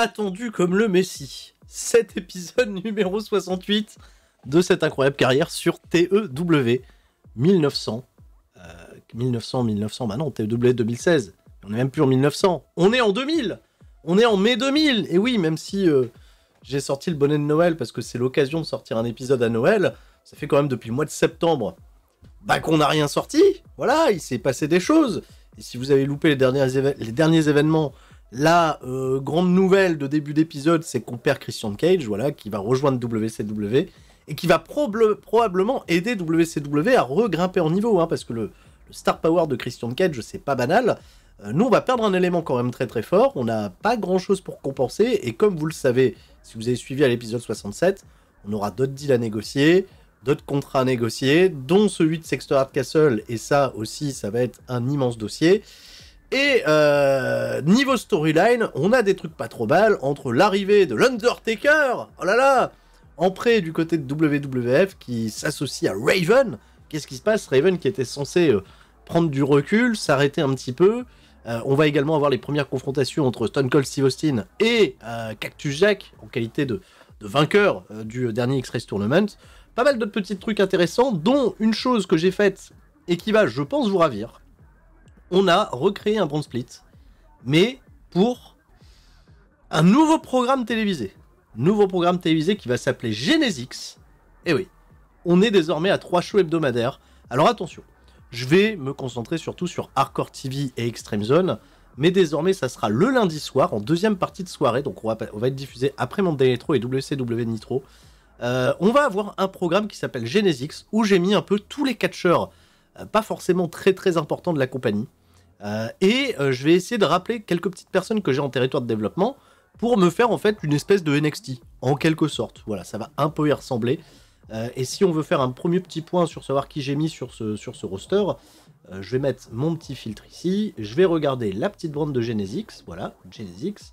attendu comme le Messi. Cet épisode numéro 68 de cette incroyable carrière sur TEW 1900. 1900, 1900, bah non, TEW 2016. On est même plus en 1900. On est en 2000 On est en mai 2000 Et oui, même si euh, j'ai sorti le bonnet de Noël parce que c'est l'occasion de sortir un épisode à Noël, ça fait quand même depuis le mois de septembre bah, qu'on n'a rien sorti. Voilà, il s'est passé des choses. Et si vous avez loupé les les derniers événements la euh, grande nouvelle de début d'épisode, c'est qu'on perd Christian Cage, voilà, qui va rejoindre WCW et qui va probablement aider WCW à regrimper en niveau, hein, parce que le, star power de Christian Cage, c'est pas banal. Euh, nous, on va perdre un élément quand même très très fort. On n'a pas grand chose pour compenser, et comme vous le savez, si vous avez suivi à l'épisode 67, on aura d'autres deals à négocier, d'autres contrats à négocier, dont celui de hard Castle, et ça aussi, ça va être un immense dossier. Et euh, niveau storyline, on a des trucs pas trop bal entre l'arrivée de l'Undertaker, oh là là, en prêt du côté de WWF qui s'associe à Raven. Qu'est-ce qui se passe Raven qui était censé euh, prendre du recul, s'arrêter un petit peu. Euh, on va également avoir les premières confrontations entre Stone Cold Steve Austin et Cactus Jack en qualité de, vainqueur du dernier X-Race Tournament. Pas mal d'autres petits trucs intéressants, dont une chose que j'ai faite et qui va, je pense, vous ravir on a recréé un bon Split, mais pour un nouveau programme télévisé. Nouveau programme télévisé qui va s'appeler Genesix. Et eh oui, on est désormais à trois shows hebdomadaires. Alors attention, je vais me concentrer surtout sur Hardcore TV et Extreme Zone, mais désormais ça sera le lundi soir, en deuxième partie de soirée, donc on va, être diffusé après Monday Nitro et WCW Nitro. Euh, on va avoir un programme qui s'appelle Genesix, où j'ai mis un peu tous les catcheurs, euh, pas forcément très très importants de la compagnie, euh, et euh, je vais essayer de rappeler quelques petites personnes que j'ai en territoire de développement pour me faire en fait une espèce de NXT, en quelque sorte. Voilà, ça va un peu y ressembler. Euh, et si on veut faire un premier petit point sur savoir qui j'ai mis sur ce, sur ce roster, je vais mettre mon petit filtre ici, je vais regarder la petite bande de Genesis. voilà, Genesis.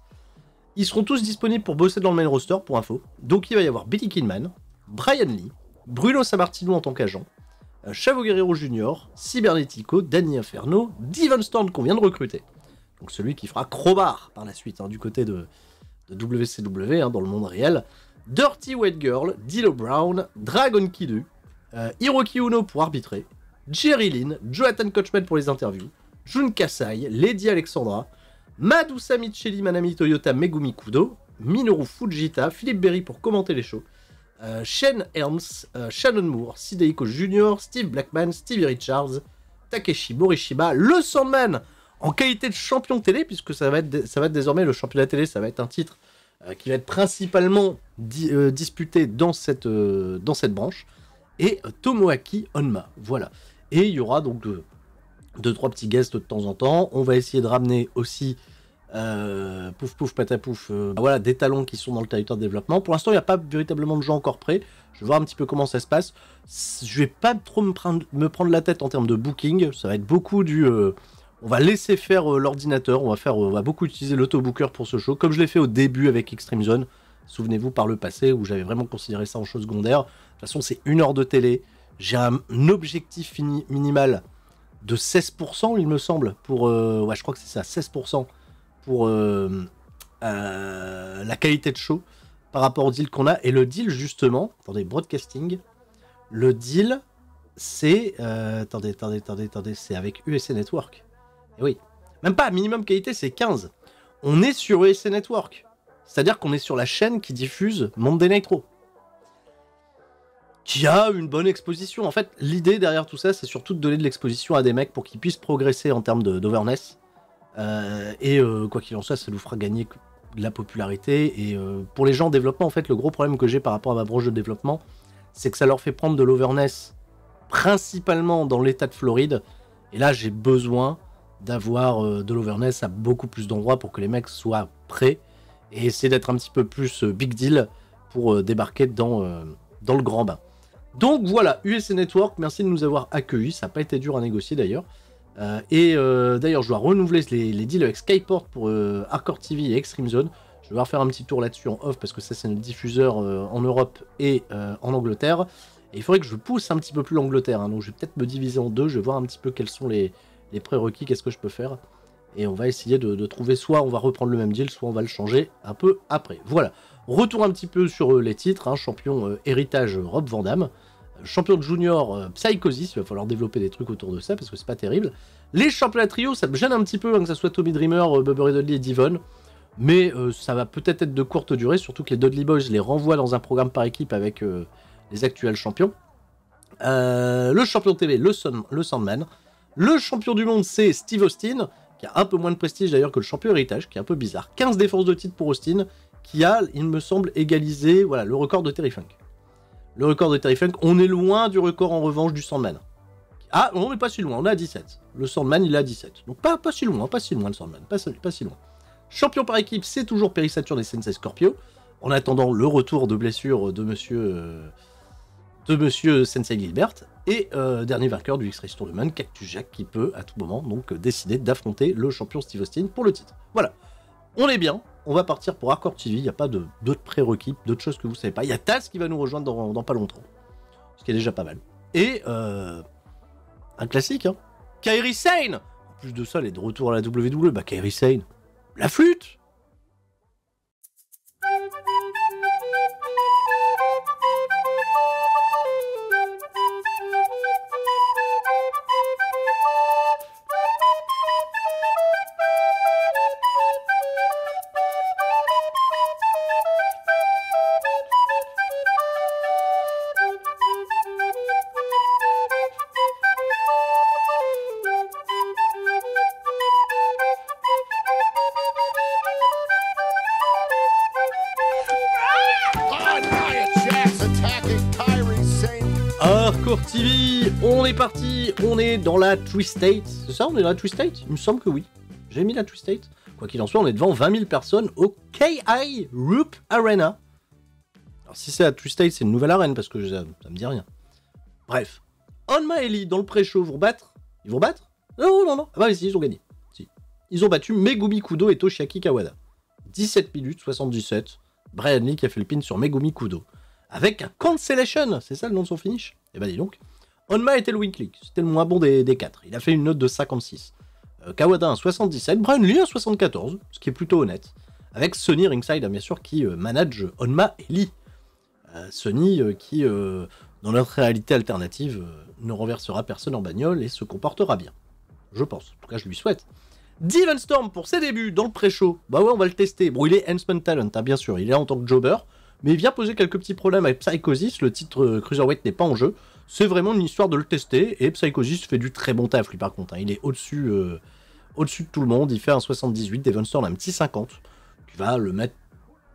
Ils seront tous disponibles pour bosser dans le main roster, pour info. Donc il va y avoir Billy Kidman, Brian Lee, Bruno Sabartino en tant qu'agent, euh, Chavo Guerrero Junior, Cybernetico, Danny Inferno, Divan Storm qu'on vient de recruter. Donc celui qui fera Crowbar par la suite, hein, du côté de, WCW, hein, dans le monde réel. Dirty White Girl, Dilo Brown, Dragon Kidu, euh, Hiroki Uno pour arbitrer, Jerry Lynn, Jonathan Coachman pour les interviews, Jun Kasai, Lady Alexandra, Madusa Micheli Manami Toyota Megumi Kudo, Minoru Fujita, Philippe Berry pour commenter les shows, euh, Shane Helms, euh, Shannon Moore, Sideiko Jr., Steve Blackman, Stevie Richards, Takeshi Morishima, le Sandman en qualité de champion télé, puisque ça va être, ça va être désormais le championnat télé, ça va être un titre euh, qui va être principalement disputé dans cette, dans cette branche, et Tomoaki Onma. Voilà. Et il y aura donc deux, deux, trois petits guests de temps en temps. On va essayer de ramener aussi euh, pouf pouf patapouf, euh, bah voilà des talons qui sont dans le territoire de développement. Pour l'instant, il n'y a pas véritablement de gens encore prêts. Je vais voir un petit peu comment ça se passe. Je vais pas trop me prendre, me prendre la tête en termes de booking. Ça va être beaucoup du. Euh, on va laisser faire l'ordinateur. On va faire, on va beaucoup utiliser l'autobooker pour ce show, comme je l'ai fait au début avec Extreme Zone. Souvenez-vous par le passé où j'avais vraiment considéré ça en chose secondaire. De toute façon, c'est une heure de télé. J'ai un objectif minimal de 16%, il me semble. Pour ouais, je crois que c'est ça, 16% pour euh, euh, la qualité de show par rapport au deal qu'on a. Et le deal, justement, des broadcasting, le deal, c'est. Euh, attendez, attendez, attendez, attendez, c'est avec USC Network. Et eh oui. Même pas, minimum qualité, c'est 15. On est sur USC Network. C'est-à-dire qu'on est sur la chaîne qui diffuse Monday Nitro. Qui a une bonne exposition. En fait, l'idée derrière tout ça, c'est surtout de donner de l'exposition à des mecs pour qu'ils puissent progresser en termes de d'overness. Euh, et euh, quoi qu'il en soit, ça nous fera gagner de la popularité. Et euh, pour les gens en développement, en fait, le gros problème que j'ai par rapport à ma branche de développement, c'est que ça leur fait prendre de l'overness, principalement dans l'état de Floride. Et là, j'ai besoin d'avoir de l'overness à beaucoup plus d'endroits pour que les mecs soient prêts et essayer d'être un petit peu plus big deal pour débarquer dans, dans le grand bain. Donc voilà, USC Network, merci de nous avoir accueillis. Ça n'a pas été dur à négocier d'ailleurs. Euh, et euh, d'ailleurs, je dois renouveler les, deals avec Skyport pour euh, Hardcore TV et Extreme Zone. Je vais refaire un petit tour là-dessus en off parce que ça, c'est un diffuseur en Europe et en Angleterre. Et il faudrait que je pousse un petit peu plus l'Angleterre. Hein. donc, je vais peut-être me diviser en deux. Je vais voir un petit peu quels sont les, prérequis, qu'est-ce que je peux faire. Et on va essayer de, trouver soit on va reprendre le même deal, soit on va le changer un peu après. Voilà. Retour un petit peu sur les titres. Hein. champion héritage Rob Van Damme champion de junior euh, Psychosis, il va falloir développer des trucs autour de ça parce que c'est pas terrible. Les championnats trio, ça me gêne un petit peu, hein, que ça soit Tommy Dreamer, euh, Bubbery Dudley et Devon, mais euh, ça va peut-être être de courte durée, surtout que les Dudley Boys les renvoient dans un programme par équipe avec les actuels champions. le champion TV, le, le, Sandman. Le champion du monde, c'est Steve Austin, qui a un peu moins de prestige d'ailleurs que le champion héritage, qui est un peu bizarre. 15 défenses de titre pour Austin, qui a, il me semble, égalisé voilà, le record de Terry Funk. Le record de Terry Funk, on est loin du record en revanche du Sandman. Ah, on n'est pas si loin, on est à 17. Le Sandman, il est à 17. Donc pas, pas si loin, pas si loin le Sandman, pas, pas si loin. Champion par équipe, c'est toujours Perry des et Sensei Scorpio. En attendant le retour de blessure de monsieur, euh, de monsieur Sensei Gilbert. Et euh, dernier vainqueur du x ray Tournament, Cactus Jack, qui peut à tout moment donc décider d'affronter le champion Steve Austin pour le titre. Voilà, on est bien, on va partir pour Accord TV. Il n'y a pas d'autres prérequis, d'autres choses que vous savez pas. Il y a Taz qui va nous rejoindre dans, pas longtemps. Ce qui est déjà pas mal. Et euh, un classique, hein. Kairi Sane En plus de ça, elle est de retour à la WWE. Bah, Kairi Sane, la flûte Twistate. C'est ça, on est dans la Twistate Il me semble que oui. J'ai mis la Twistate. Quoi qu'il en soit, on est devant 20 000 personnes au KI Roop Arena. Alors si c'est la Twistate, c'est une nouvelle arène parce que ça, me dit rien. Bref. Onma Ellie dans le pré-show, vont battre Ils vont battre Non, ah, oh, non, non. Ah bah si, ils ont gagné. Si. Ils ont battu Megumi Kudo et Toshiaki Kawada. 17 minutes 77. Brian Lee qui a fait le pin sur Megumi Kudo. Avec un cancellation, c'est ça le nom de son finish Eh bah dis donc. Onma était le win click, c'était le moins bon des, des, quatre. Il a fait une note de 56. Euh, Kawada un 77, Brian Lee un 74, ce qui est plutôt honnête. Avec Sony Ringside, hein, bien sûr, qui euh, manage Onma et Lee. Euh, Sony qui, dans notre réalité alternative, ne renversera personne en bagnole et se comportera bien. Je pense, en tout cas je lui souhaite. dylan Storm pour ses débuts dans le pré-show. Bah ouais, on va le tester. Bon, il est Talent, hein, bien sûr. Il est en tant que jobber. Mais il vient poser quelques petits problèmes avec Psychosis. Le titre Cruiserweight n'est pas en jeu. C'est vraiment une histoire de le tester. Et Psychosis fait du très bon taf, lui, par contre. Hein. Il est euh, au-dessus de tout le monde. Il fait un 78, Storm un petit 50. Tu vas le mettre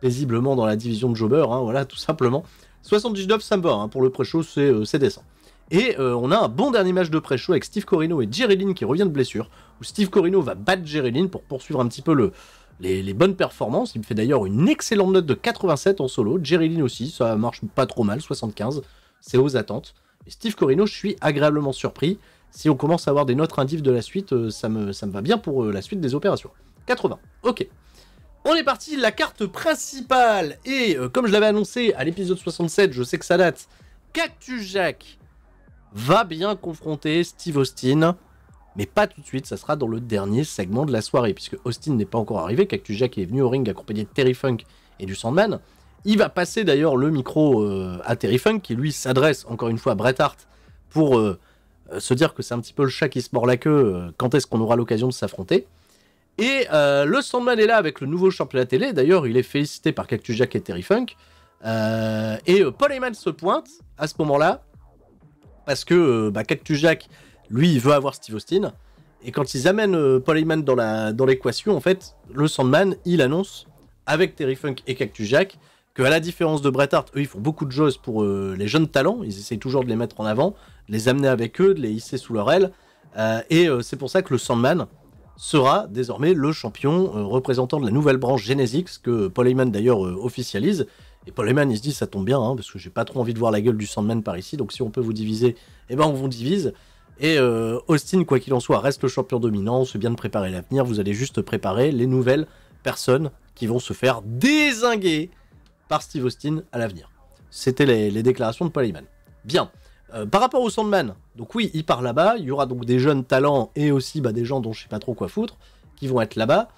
paisiblement dans la division de Jobber, hein, voilà, tout simplement. 79, ça me va. Hein, pour le pré-show, c'est euh, décent. Et euh, on a un bon dernier match de pré-show avec Steve Corino et Jerry Lynn qui revient de blessure, où Steve Corino va battre Jerry Lynn pour poursuivre un petit peu le, les, bonnes performances. Il me fait d'ailleurs une excellente note de 87 en solo. Jerry Lynn aussi, ça marche pas trop mal, 75. C'est aux attentes. Steve Corino, je suis agréablement surpris. Si on commence à avoir des notes indives de la suite, euh, ça, me, ça me va bien pour euh, la suite des opérations. 80, ok. On est parti, la carte principale. Et euh, comme je l'avais annoncé à l'épisode 67, je sais que ça date, Cactus Jack va bien confronter Steve Austin. Mais pas tout de suite, ça sera dans le dernier segment de la soirée, puisque Austin n'est pas encore arrivé, Cactus Jack est venu au ring accompagné de Terry Funk et du Sandman. Il va passer d'ailleurs le micro euh, à Terry Funk, qui lui s'adresse encore une fois à Bret Hart pour euh, euh, se dire que c'est un petit peu le chat qui se mord la queue, quand est-ce qu'on aura l'occasion de s'affronter. Et le Sandman est là avec le nouveau championnat télé, d'ailleurs il est félicité par Cactus Jack et Terry Funk. et Paul Heyman se pointe à ce moment-là, parce que bah, Cactus Jack, lui, veut avoir Steve Austin. Et quand ils amènent Paul Heyman dans l'équation, en fait, le Sandman, il annonce, avec Terry Funk et Cactus Jack, qu'à la différence de Bret Hart, eux ils font beaucoup de choses pour euh, les jeunes talents, ils essayent toujours de les mettre en avant, de les amener avec eux, de les hisser sous leur aile, euh, et euh, c'est pour ça que le Sandman sera désormais le champion représentant de la nouvelle branche Genesis que Paul d'ailleurs officialise. Et Paul il se dit ça tombe bien hein, parce que j'ai pas trop envie de voir la gueule du Sandman par ici, donc si on peut vous diviser, eh ben on vous divise. Et Austin, quoi qu'il en soit, reste le champion dominant, on bien de préparer l'avenir, vous allez juste préparer les nouvelles personnes qui vont se faire désinguer par Steve Austin à l'avenir. C'était les, déclarations de Paul Bien. Euh, par rapport au Sandman, donc oui, il part là-bas, il y aura donc des jeunes talents et aussi bah, des gens dont je ne sais pas trop quoi foutre, qui vont être là-bas.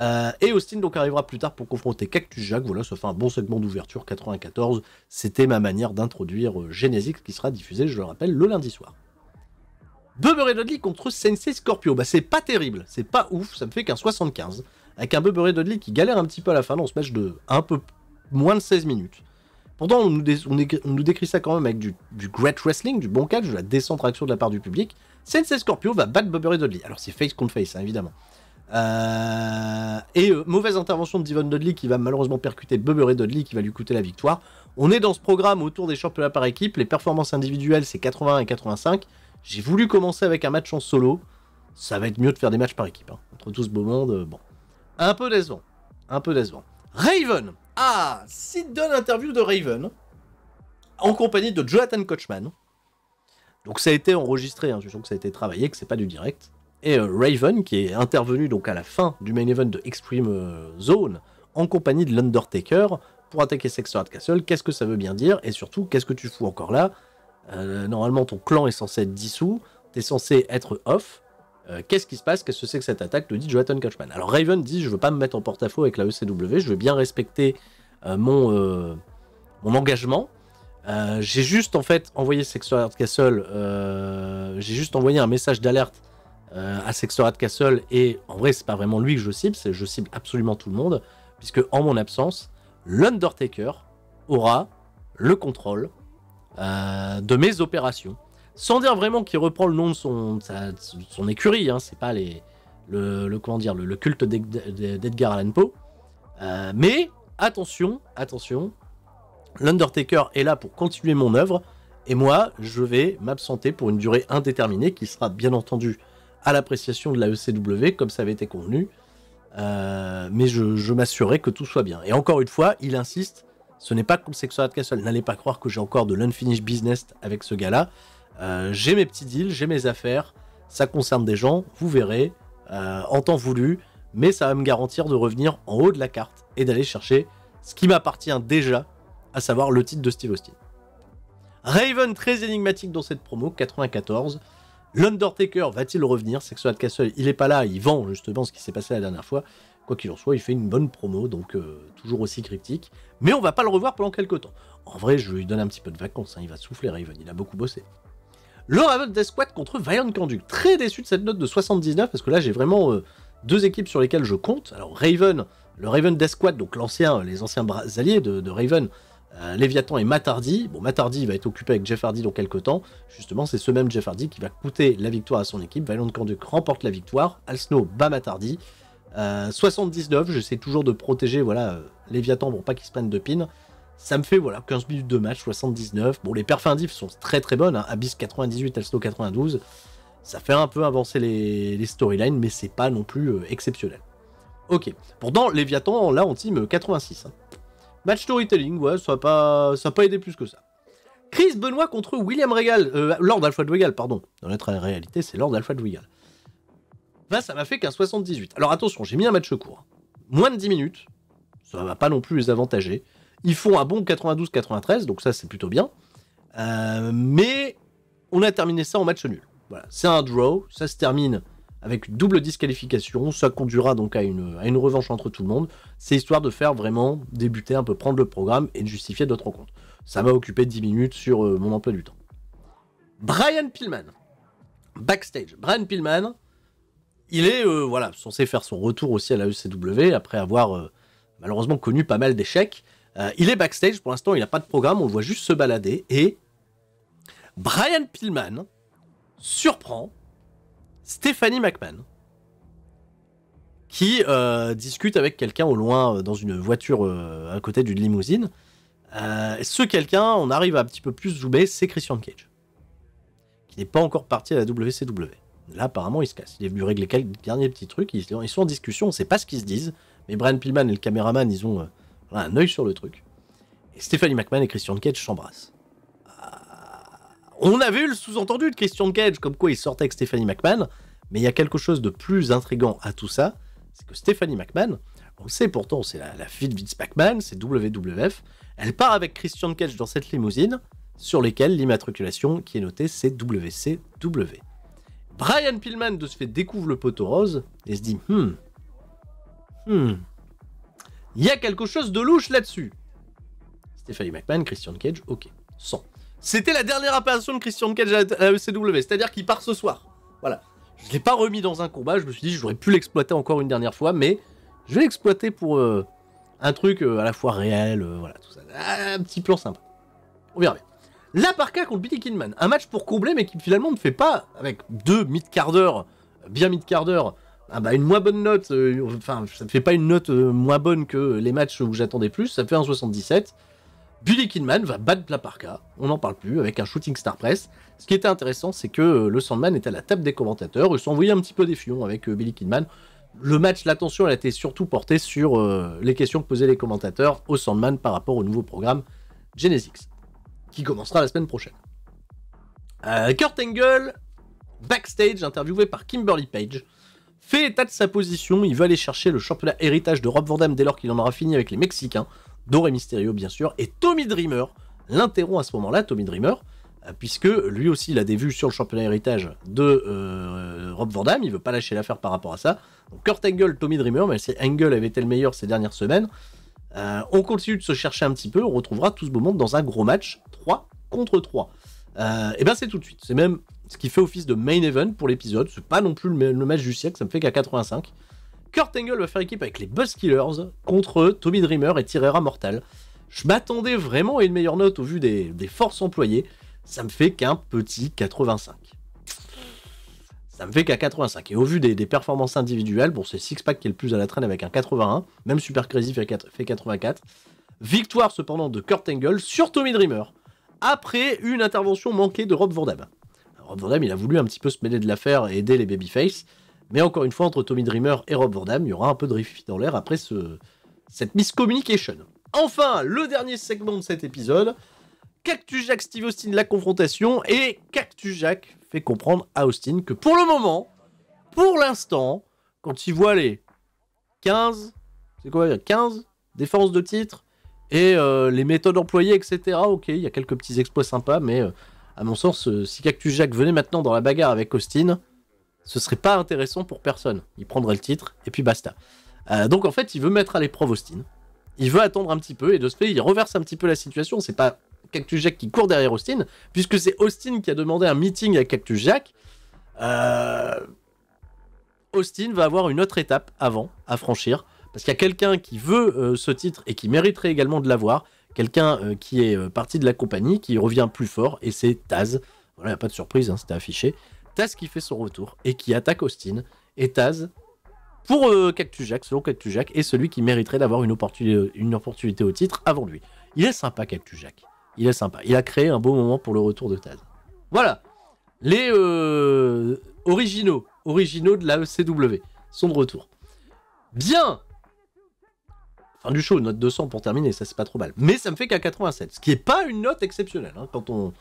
Euh, et Austin donc arrivera plus tard pour confronter Cactus Jack, voilà, ça fait un bon segment d'ouverture 94, c'était ma manière d'introduire euh, qui sera diffusé, je le rappelle, le lundi soir. Bubber et Dudley contre Sensei Scorpio, bah c'est pas terrible, c'est pas ouf, ça me fait qu'un 75, avec un Bubber et Dudley qui galère un petit peu à la fin dans ce match de un peu moins de 16 minutes. Pourtant, on nous, nous décrit ça quand même avec du, great wrestling, du bon catch, de la décentraction de la part du public. Sensei Scorpio va battre Bobbery Dudley. Alors, c'est face contre face, hein, évidemment. Euh, et euh, mauvaise intervention de Devon Dudley qui va malheureusement percuter Bubber et Dudley qui va lui coûter la victoire. On est dans ce programme autour des championnats par équipe. Les performances individuelles, c'est 81 et 85. J'ai voulu commencer avec un match en solo. Ça va être mieux de faire des matchs par équipe. Hein. Entre tout ce beau monde, euh, bon. Un peu décevant. Un peu décevant. Raven ah, c'est de l'interview de Raven en compagnie de Jonathan Coachman. Donc ça a été enregistré, hein, je sens que ça a été travaillé, que c'est pas du direct. Et euh, Raven, qui est intervenu donc à la fin du main event de Extreme euh, Zone, en compagnie de l'Undertaker, pour attaquer Sextor Castle, qu'est-ce que ça veut bien dire Et surtout, qu'est-ce que tu fous encore là euh, Normalement, ton clan est censé être dissous, t'es censé être off, euh, qu'est-ce qui se passe Qu'est-ce que c'est que cette attaque te dit Jonathan Couchman Alors Raven dit Je veux pas me mettre en porte-à-faux avec la ECW, je veux bien respecter euh, euh, mon, engagement. j'ai juste en fait envoyé Sextor Castle, j'ai juste envoyé un message d'alerte à Sextor Castle et en vrai c'est pas vraiment lui que je cible, c'est je cible absolument tout le monde puisque en mon absence, l'Undertaker aura le contrôle de mes opérations sans dire vraiment qu'il reprend le nom de son, écurie, hein, c'est pas le, comment dire, le, culte d'Edgar Allan Poe. Euh, mais attention, attention, l'Undertaker est là pour continuer mon œuvre, et moi, je vais m'absenter pour une durée indéterminée qui sera bien entendu à l'appréciation de la ECW, comme ça avait été convenu. Euh, mais je, m'assurerai que tout soit bien. Et encore une fois, il insiste, ce n'est pas comme Sexual Castle. N'allez pas croire que j'ai encore de l'unfinished business avec ce gars-là. Euh, j'ai mes petits deals, j'ai mes affaires, ça concerne des gens, vous verrez, euh, en temps voulu, mais ça va me garantir de revenir en haut de la carte et d'aller chercher ce qui m'appartient déjà, à savoir le titre de Steve Austin. Raven très énigmatique dans cette promo, 94. L'Undertaker va-t-il revenir Sexual Castle, il est pas là, il vend justement ce qui s'est passé la dernière fois. Quoi qu'il en soit, il fait une bonne promo, donc euh, toujours aussi cryptique. Mais on va pas le revoir pendant quelques temps. En vrai, je lui donne un petit peu de vacances, hein, il va souffler Raven, il a beaucoup bossé le Raven Death Squad contre Vaillant Canduc. Très déçu de cette note de 79, parce que là j'ai vraiment euh, deux équipes sur lesquelles je compte. Alors Raven, le Raven Death Squad, donc l'ancien, les anciens bras alliés de, Raven, euh, Léviathan et Matardi. Bon, Matardi va être occupé avec Jeff Hardy dans quelques temps. Justement, c'est ce même Jeff Hardy qui va coûter la victoire à son équipe. Vaillant Canduc remporte la victoire. Alsno Snow bat Matardi. 79, euh, j'essaie toujours de protéger voilà, Léviathan pour pas qu'il se prenne de pin ça me fait voilà 15 minutes de match, 79. Bon, les indifs sont très très bonnes, hein. Abyss 98, Alsto 92. Ça fait un peu avancer les, storylines, mais c'est pas non plus euh, exceptionnel. Ok. Pourtant, Léviathan, là, on team 86. Euh, hein. Match storytelling, ouais, ça n'a pas, ça pas aidé plus que ça. Chris Benoit contre William Regal, euh, Lord Alfred Regal, pardon. Dans la réalité, c'est Lord Alfred Regal. Ça bah, ça m'a fait qu'un 78. Alors attention, j'ai mis un match court. Hein. Moins de 10 minutes. Ça va pas non plus les avantager. Ils font un bon 92-93, donc ça c'est plutôt bien. Euh, mais on a terminé ça en match nul. Voilà, c'est un draw, ça se termine avec double disqualification, ça conduira donc à une, à une revanche entre tout le monde. C'est histoire de faire vraiment débuter un peu, prendre le programme et de justifier d'autres rencontres. Ça m'a occupé 10 minutes sur euh, mon emploi du temps. Brian Pillman, backstage. Brian Pillman, il est euh, voilà, censé faire son retour aussi à la ECW après avoir malheureusement connu pas mal d'échecs. Euh, il est backstage pour l'instant, il n'a pas de programme, on le voit juste se balader. Et Brian Pillman surprend Stephanie McMahon qui euh, discute avec quelqu'un au loin euh, dans une voiture à côté d'une limousine. ce quelqu'un, on arrive à un petit peu plus zoomer, c'est Christian Cage qui n'est pas encore parti à la WCW. Là, apparemment, il se casse. Il est venu régler quelques derniers petits trucs. Ils, ils sont en discussion, on ne sait pas ce qu'ils se disent. Mais Brian Pillman et le caméraman, ils ont un œil sur le truc. Et Stéphanie McMahon et Christian Cage s'embrassent. Euh, on a vu le sous-entendu de Christian Cage, comme quoi il sortait avec Stéphanie McMahon, mais il y a quelque chose de plus intrigant à tout ça, c'est que Stéphanie McMahon, on le sait pourtant, c'est la, fille de Vince McMahon, c'est WWF, elle part avec Christian Cage dans cette limousine, sur lesquelles l'immatriculation qui est notée, c'est WCW. Brian Pillman de ce fait découvre le poteau rose et se dit Hmm, hmm, il y a quelque chose de louche là-dessus. Stéphanie McMahon, Christian Cage, ok. 100. C'était la dernière apparition de Christian Cage à la ECW, c'est-à-dire qu'il part ce soir. Voilà. Je ne l'ai pas remis dans un combat, je me suis dit j'aurais pu l'exploiter encore une dernière fois, mais je vais l'exploiter pour euh, un truc euh, à la fois réel, euh, voilà, tout ça. Un petit plan simple. On verra bien. La cas, contre Billy Kidman, un match pour combler, mais qui finalement ne fait pas, avec deux mid quart d'heure, bien mid quart d'heure, ah bah une moins bonne note, euh, enfin ça ne fait pas une note euh, moins bonne que les matchs où j'attendais plus, ça fait un 77. Billy Kidman va battre la parka, on n'en parle plus, avec un Shooting Star Press. Ce qui était intéressant, c'est que euh, le Sandman est à la table des commentateurs, ils sont envoyés un petit peu des fions avec Billy Kidman. Le match, l'attention, elle a été surtout portée sur les questions que posaient les commentateurs au Sandman par rapport au nouveau programme Genesis, qui commencera la semaine prochaine. Kurt Angle, backstage, interviewé par Kimberly Page fait état de sa position. Il veut aller chercher le championnat héritage de Rob Van dès lors qu'il en aura fini avec les Mexicains. Doré Mysterio, bien sûr. Et Tommy Dreamer l'interrompt à ce moment-là, Tommy Dreamer, euh, puisque lui aussi, il a des vues sur le championnat héritage de euh, Rob Van Il Il veut pas lâcher l'affaire par rapport à ça. Donc, Kurt Angle, Tommy Dreamer, mais si Angle avait été le meilleur ces dernières semaines. Euh, on continue de se chercher un petit peu. On retrouvera tout ce beau monde dans un gros match 3 contre 3. et bien, c'est tout de suite. C'est même ce qui fait office de main event pour l'épisode. C'est pas non plus le, match du siècle, ça me fait qu'à 85. Kurt Angle va faire équipe avec les Killers contre Tommy Dreamer et Tirera Mortal. Je m'attendais vraiment à une meilleure note au vu des, forces employées. Ça me fait qu'un petit 85. Ça me fait qu'à 85. Et au vu des, performances individuelles, bon, c'est Sixpack qui est le plus à la traîne avec un 81. Même Super Crazy fait, 84. Victoire cependant de Kurt Angle sur Tommy Dreamer. Après une intervention manquée de Rob Van Rob Van il a voulu un petit peu se mêler de l'affaire et aider les babyface. Mais encore une fois, entre Tommy Dreamer et Rob Van il y aura un peu de riff dans l'air après ce, cette miscommunication. Enfin, le dernier segment de cet épisode, Cactus Jack Steve Austin la confrontation et Cactus Jack fait comprendre à Austin que pour le moment, pour l'instant, quand il voit les 15, c'est quoi 15 défenses de titre et euh, les méthodes employées, etc. Ok, il y a quelques petits exploits sympas, mais euh, à mon sens, euh, si Cactus Jack venait maintenant dans la bagarre avec Austin, ce serait pas intéressant pour personne. Il prendrait le titre et puis basta. Euh, donc en fait, il veut mettre à l'épreuve Austin. Il veut attendre un petit peu et de ce fait, il reverse un petit peu la situation. C'est pas Cactus Jack qui court derrière Austin, puisque c'est Austin qui a demandé un meeting à Cactus Jack. Euh, Austin va avoir une autre étape avant à franchir, parce qu'il y a quelqu'un qui veut ce titre et qui mériterait également de l'avoir, quelqu'un euh, qui est euh, parti de la compagnie, qui revient plus fort, et c'est Taz. Voilà, il a pas de surprise, hein, c'était affiché. Taz qui fait son retour et qui attaque Austin. Et Taz, pour euh, Cactus Jack, selon Cactus Jack, est celui qui mériterait d'avoir une, opportunité au titre avant lui. Il est sympa, Cactus Jack. Il est sympa. Il a créé un beau moment pour le retour de Taz. Voilà. Les originaux, originaux de la ECW sont de retour. Bien du show, note 200 pour terminer, ça c'est pas trop mal. Mais ça me fait qu'à 87, ce qui est pas une note exceptionnelle. Hein. Quand on,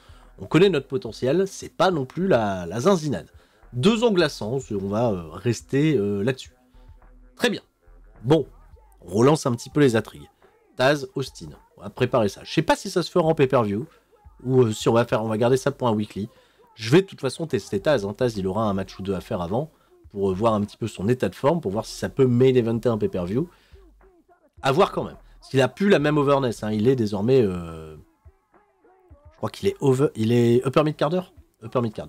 connaît notre potentiel, c'est pas non plus la, la, zinzinade. Deux ans glaçants, on va euh, rester euh, là-dessus. Très bien. Bon, on relance un petit peu les intrigues. Taz, Austin, on va préparer ça. Je sais pas si ça se fera en pay-per-view ou euh, si on va faire, on va garder ça pour un weekly. Je vais de toute façon tester Taz. Hein. Taz, il aura un match ou deux à faire avant pour voir un petit peu son état de forme, pour voir si ça peut main eventer un pay-per-view. A voir quand même. Parce qu'il a plus la même overness. Hein. Il est désormais. Euh, je crois qu'il est over. Il est upper mid quart Upper mid quart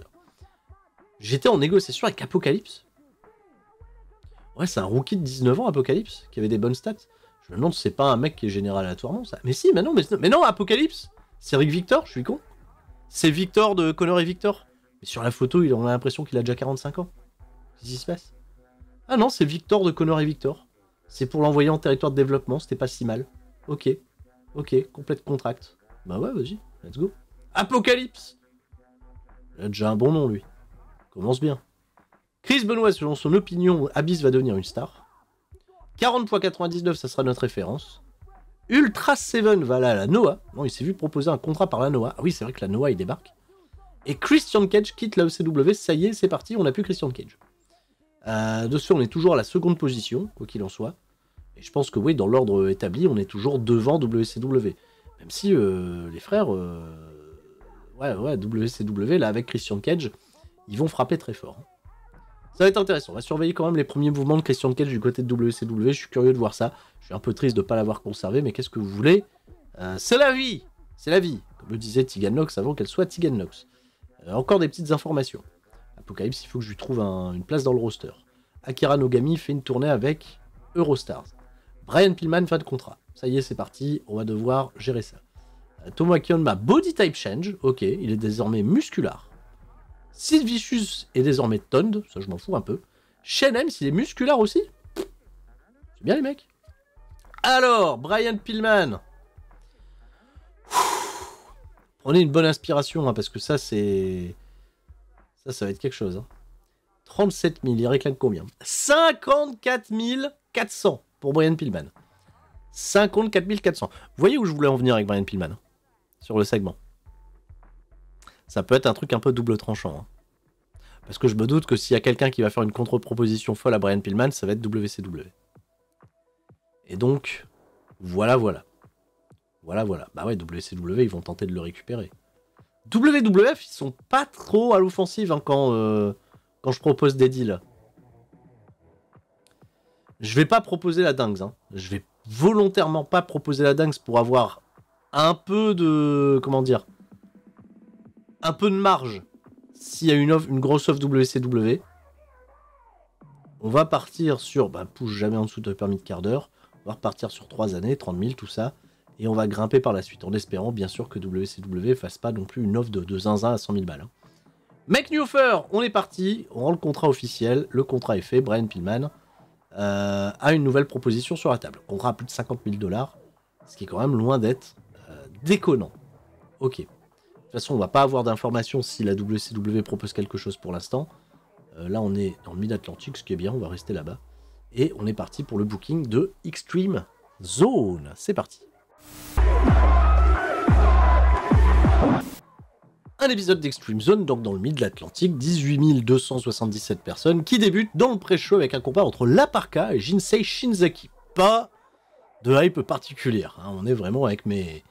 J'étais en négociation avec Apocalypse. Ouais, c'est un rookie de 19 ans, Apocalypse, qui avait des bonnes stats. Je me demande c'est pas un mec qui est général aléatoirement, ça. Mais si, mais non, mais, non, Apocalypse C'est Rick Victor, je suis con. C'est Victor de Connor et Victor. Mais sur la photo, on a l'impression qu'il a déjà 45 ans. Qu'est-ce qui se passe Ah non, c'est Victor de Connor et Victor. C'est pour l'envoyer en territoire de développement, c'était pas si mal. Ok, ok, complète contract. Bah ouais, vas-y, let's go. Apocalypse Il a déjà un bon nom, lui. Commence bien. Chris Benoit, selon son opinion, Abyss va devenir une star. 40.99, ça sera notre référence. Ultra Seven va là à la Noah. Non, il s'est vu proposer un contrat par la Noah. Ah oui, c'est vrai que la Noah, il débarque. Et Christian Cage quitte la OCW, e Ça y est, c'est parti, on n'a plus Christian Cage. Euh, de ce on est toujours à la seconde position, quoi qu'il en soit. Et je pense que oui, dans l'ordre établi, on est toujours devant WCW. Même si euh, les frères, euh, ouais, ouais, WCW, là, avec Christian Cage, ils vont frapper très fort. Hein. Ça va être intéressant. On va surveiller quand même les premiers mouvements de Christian Cage du côté de WCW. Je suis curieux de voir ça. Je suis un peu triste de ne pas l'avoir conservé, mais qu'est-ce que vous voulez C'est la vie C'est la vie Comme le disait Tigan Nox avant qu'elle soit Tigan Nox. encore des petites informations. Apocalypse, il faut que je lui trouve une place dans le roster. Akira Nogami fait une tournée avec Eurostars. Brian Pillman, fin de contrat. Ça y est, c'est parti, on va devoir gérer ça. Euh, Tomoaki Onma, body type change, ok, il est désormais musculaire. Sid Vicious est désormais tonde. ça je m'en fous un peu. Shane il est musculaire aussi C'est bien les mecs. Alors, Brian Pillman. On est une bonne inspiration, hein, parce que ça c'est... Ça, ça va être quelque chose. 37 hein. 000, il réclame combien 54 400 pour Brian Pillman. 54 400. Vous voyez où je voulais en venir avec Brian Pillman hein, Sur le segment. Ça peut être un truc un peu double tranchant. Hein. Parce que je me doute que s'il y a quelqu'un qui va faire une contre-proposition folle à Brian Pillman, ça va être WCW. Et donc, voilà, voilà. Voilà, voilà. Bah ouais, WCW, ils vont tenter de le récupérer. WWF, ils sont pas trop à l'offensive hein, quand, euh, quand je propose des deals. Je vais pas proposer la dingue. Hein. Je vais volontairement pas proposer la dingue pour avoir un peu de. Comment dire Un peu de marge. S'il y a une, offre, une grosse offre WCW, on va partir sur. Bah, pousse jamais en dessous de permis de quart d'heure. On va repartir sur 3 années, 30 000, tout ça et on va grimper par la suite, en espérant bien sûr que WCW fasse pas non plus une offre de, zinzin à 100 000 balles. Hein. Mec Newfer, new On est parti, on rend le contrat officiel, le contrat est fait, Brian Pillman euh, a une nouvelle proposition sur la table. Contrat à plus de 50 000 dollars, ce qui est quand même loin d'être euh, déconnant. Ok. De toute façon, on va pas avoir d'informations si la WCW propose quelque chose pour l'instant. Euh, là, on est dans le mid-Atlantique, ce qui est bien, on va rester là-bas. Et on est parti pour le booking de Extreme Zone. C'est parti. un épisode d'Extreme Zone, donc dans le mid de l'Atlantique, 18 277 personnes, qui débutent dans le pré-show avec un combat entre Laparka et Jinsei Shinzaki. Pas de hype particulière, hein. on est vraiment avec mes,